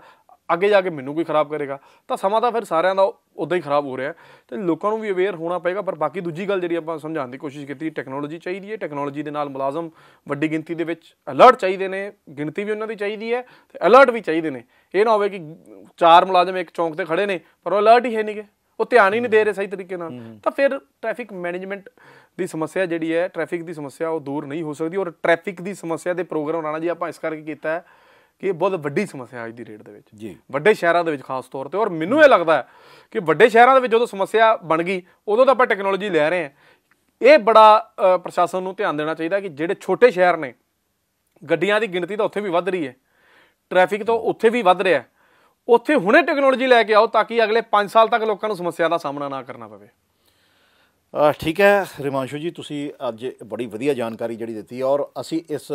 ਅੱਗੇ ਜਾ ਕੇ ਮੈਨੂੰ ਕੋਈ ਖਰਾਬ ਕਰੇਗਾ ਤਾਂ ਸਮਾਂ ਤਾਂ ਫਿਰ ਸਾਰਿਆਂ ਦਾ ਉਦਾਂ ਹੀ ਖਰਾਬ ਹੋ ਰਿਹਾ ਤੇ ਲੋਕਾਂ ਨੂੰ ਵੀ ਅਵੇਅਰ ਹੋਣਾ ਪਏਗਾ ਪਰ ਬਾਕੀ ਦੂਜੀ ਗੱਲ ਜਿਹੜੀ ਆਪਾਂ ਸਮਝਾਉਣ ਦੀ ਕੋਸ਼ਿਸ਼ ਕੀਤੀ ਟੈਕਨੋਲੋਜੀ ਚਾਹੀਦੀ ਹੈ ਟੈਕਨੋਲੋਜੀ ਦੇ ਨਾਲ ਮੁਲਾਜ਼ਮ ਵੱਡੀ ਗਿਣਤੀ ਦੇ ਵਿੱਚ ਅਲਰਟ ਚਾਹੀਦੇ ਨੇ ਗਿਣਤੀ ਵੀ ਉਹਨਾਂ ਦੀ ਚਾਹੀਦੀ ਹੈ ਤੇ ਅਲਰਟ ਵੀ ਚਾਹੀਦੇ ਨੇ ਇਹ ਨਾ ਹੋਵੇ ਕਿ ਚਾਰ ਮੁਲਾਜ਼ਮ ਇੱਕ ਚੌਂਕ ਤੇ ਖੜੇ ਨੇ ਪਰ ਉਹ ਅਲਰਟ ਹੀ ਹੈ ਨਹੀਂਗੇ ਉਹ ਧਿਆਨ ਹੀ ਨਹੀਂ ਦੇ ਰਹੇ ਸਹੀ ਤਰੀਕੇ ਨਾਲ ਤਾਂ ਫਿਰ ਟ੍ਰੈਫਿਕ ਮੈਨੇਜਮੈਂਟ ਦੀ ਸਮੱਸਿਆ ਜਿਹੜੀ ਹੈ ਟ੍ਰੈਫਿਕ ਦੀ ਸਮੱਸਿਆ ਉਹ ਦੂਰ ਨਹੀਂ ਹੋ ਸਕਦੀ ਔਰ ਟ੍ਰੈਫਿਕ ਦੀ ਸਮੱਸਿਆ ਦੇ ਪ੍ਰੋਗਰਾਮ ਰਾਣਾ ਜੀ ਆਪਾਂ ਇਸ ਕਰਕੇ ਕੀਤਾ ਹੈ ਕਿ ਇਹ ਬਹੁਤ ਵੱਡੀ ਸਮੱਸਿਆ ਅੱਜ ਦੀ ਰੇਟ ਦੇ ਵਿੱਚ ਜੀ ਵੱਡੇ ਸ਼ਹਿਰਾਂ ਦੇ ਵਿੱਚ ਖਾਸ ਤੌਰ ਤੇ ਔਰ ਮੈਨੂੰ ਇਹ ਲੱਗਦਾ ਹੈ ਕਿ ਵੱਡੇ ਸ਼ਹਿਰਾਂ ਦੇ ਵਿੱਚ ਜਦੋਂ ਸਮੱਸਿਆ ਬਣ ਗਈ ਉਦੋਂ ਤਾਂ ਆਪਾਂ ਟੈਕਨੋਲੋਜੀ ਲੈ ਰਹੇ ਹਾਂ ਇਹ ਬੜਾ ਪ੍ਰਸ਼ਾਸਨ ਨੂੰ ਧਿਆਨ ਦੇਣਾ ਚਾਹੀਦਾ ਕਿ ਜਿਹੜੇ ਛੋਟੇ ਸ਼ਹਿਰ ਨੇ ਗੱਡੀਆਂ ਦੀ ਗਿਣਤੀ ਤਾਂ ਉੱਥੇ ਵੀ ਵੱਧ ਰਹੀ ਹੈ ਟ੍ਰੈਫਿਕ ਤਾਂ ਉੱਥੇ ਵੀ ਵੱਧ ਰਿਹਾ ਹੈ ਉੱਥੇ ਹੁਣੇ ਟੈਕਨੋਲੋਜੀ ਲੈ ਕੇ ਆਓ ਤਾਂ ਕਿ ਅਗਲੇ 5 ਸਾਲ ਤੱਕ ਲੋਕਾਂ ਨੂੰ ਸਮੱਸਿਆ ਦਾ ਸਾਹਮਣਾ ਨਾ ਕਰਨਾ ਪਵੇ ਠੀਕ ਹੈ ਰਿਮਾਂਸ਼ੂ ਜੀ ਤੁਸੀਂ ਅੱਜ ਬੜੀ ਵਧੀਆ ਜਾਣਕਾਰੀ ਜਿਹੜੀ ਦਿੱਤੀ ਔਰ ਅਸੀਂ ਇਸ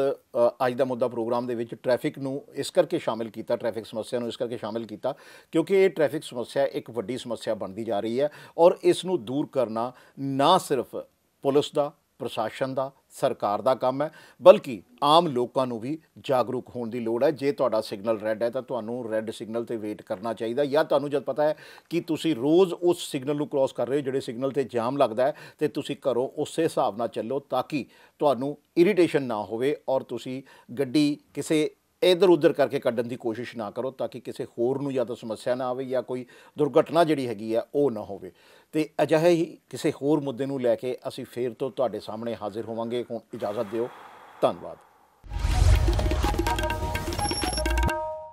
ਅੱਜ ਦਾ ਮੁੱਦਾ ਪ੍ਰੋਗਰਾਮ ਦੇ ਵਿੱਚ ਟ੍ਰੈਫਿਕ ਨੂੰ ਇਸ ਕਰਕੇ ਸ਼ਾਮਿਲ ਕੀਤਾ ਟ੍ਰੈਫਿਕ ਸਮੱਸਿਆ ਨੂੰ ਇਸ ਕਰਕੇ ਸ਼ਾਮਿਲ ਕੀਤਾ ਕਿਉਂਕਿ ਇਹ ਟ੍ਰੈਫਿਕ ਸਮੱਸਿਆ ਇੱਕ ਵੱਡੀ ਸਮੱਸਿਆ ਬਣਦੀ ਜਾ ਰਹੀ ਹੈ ਔਰ ਇਸ ਨੂੰ ਦੂਰ ਕਰਨਾ ਨਾ ਸਿਰਫ ਪੁਲਿਸ ਦਾ ਪ੍ਰਸ਼ਾਸਨ ਦਾ ਸਰਕਾਰ ਦਾ ਕੰਮ ਹੈ ਬਲਕਿ ਆਮ ਲੋਕਾਂ ਨੂੰ ਵੀ ਜਾਗਰੂਕ ਹੋਣ ਦੀ ਲੋੜ ਹੈ ਜੇ ਤੁਹਾਡਾ ਸਿਗਨਲ ਰੈੱਡ ਹੈ ਤਾਂ ਤੁਹਾਨੂੰ ਰੈੱਡ ਸਿਗਨਲ ਤੇ ਵੇਟ ਕਰਨਾ ਚਾਹੀਦਾ ਜਾਂ ਤੁਹਾਨੂੰ ਜਦ ਪਤਾ ਹੈ ਕਿ ਤੁਸੀਂ ਰੋਜ਼ ਉਸ ਸਿਗਨਲ ਨੂੰ ਕ੍ਰਾਸ ਕਰ ਰਹੇ ਹੋ ਜਿਹੜੇ ਸਿਗਨਲ ਤੇ ਜਾਮ ਲੱਗਦਾ ਹੈ ਤੇ ਤੁਸੀਂ ਘਰੋਂ ਉਸੇ ਹਿਸਾਬ ਨਾਲ ਚੱਲੋ ਤਾਂ ਕਿ ਤੁਹਾਨੂੰ ਇਰੀਟੇਸ਼ਨ ਨਾ ਹੋਵੇ ਔਰ ਤੁਸੀਂ ਗੱਡੀ ਕਿਸੇ ਇਧਰ ਉਧਰ ਕਰਕੇ ਕੱਢਣ ਦੀ ਕੋਸ਼ਿਸ਼ ਨਾ ਕਰੋ ਤਾਂ ਕਿ ਕਿਸੇ ਹੋਰ ਨੂੰ ਜਾਂ ਤਾਂ ਸਮੱਸਿਆ ਨਾ ਆਵੇ ਜਾਂ ਕੋਈ ਦੁਰਘਟਨਾ ਜਿਹੜੀ ਹੈਗੀ ਆ ਉਹ ਨਾ ਹੋਵੇ ਤੇ ਅਜਿਹੇ ਹੀ ਕਿਸੇ ਹੋਰ ਮੁੱਦੇ ਨੂੰ ਲੈ ਕੇ ਅਸੀਂ ਫੇਰ ਤੋਂ ਤੁਹਾਡੇ ਸਾਹਮਣੇ ਹਾਜ਼ਰ ਹੋਵਾਂਗੇ ਹੁਣ ਇਜਾਜ਼ਤ ਦਿਓ ਧੰਨਵਾਦ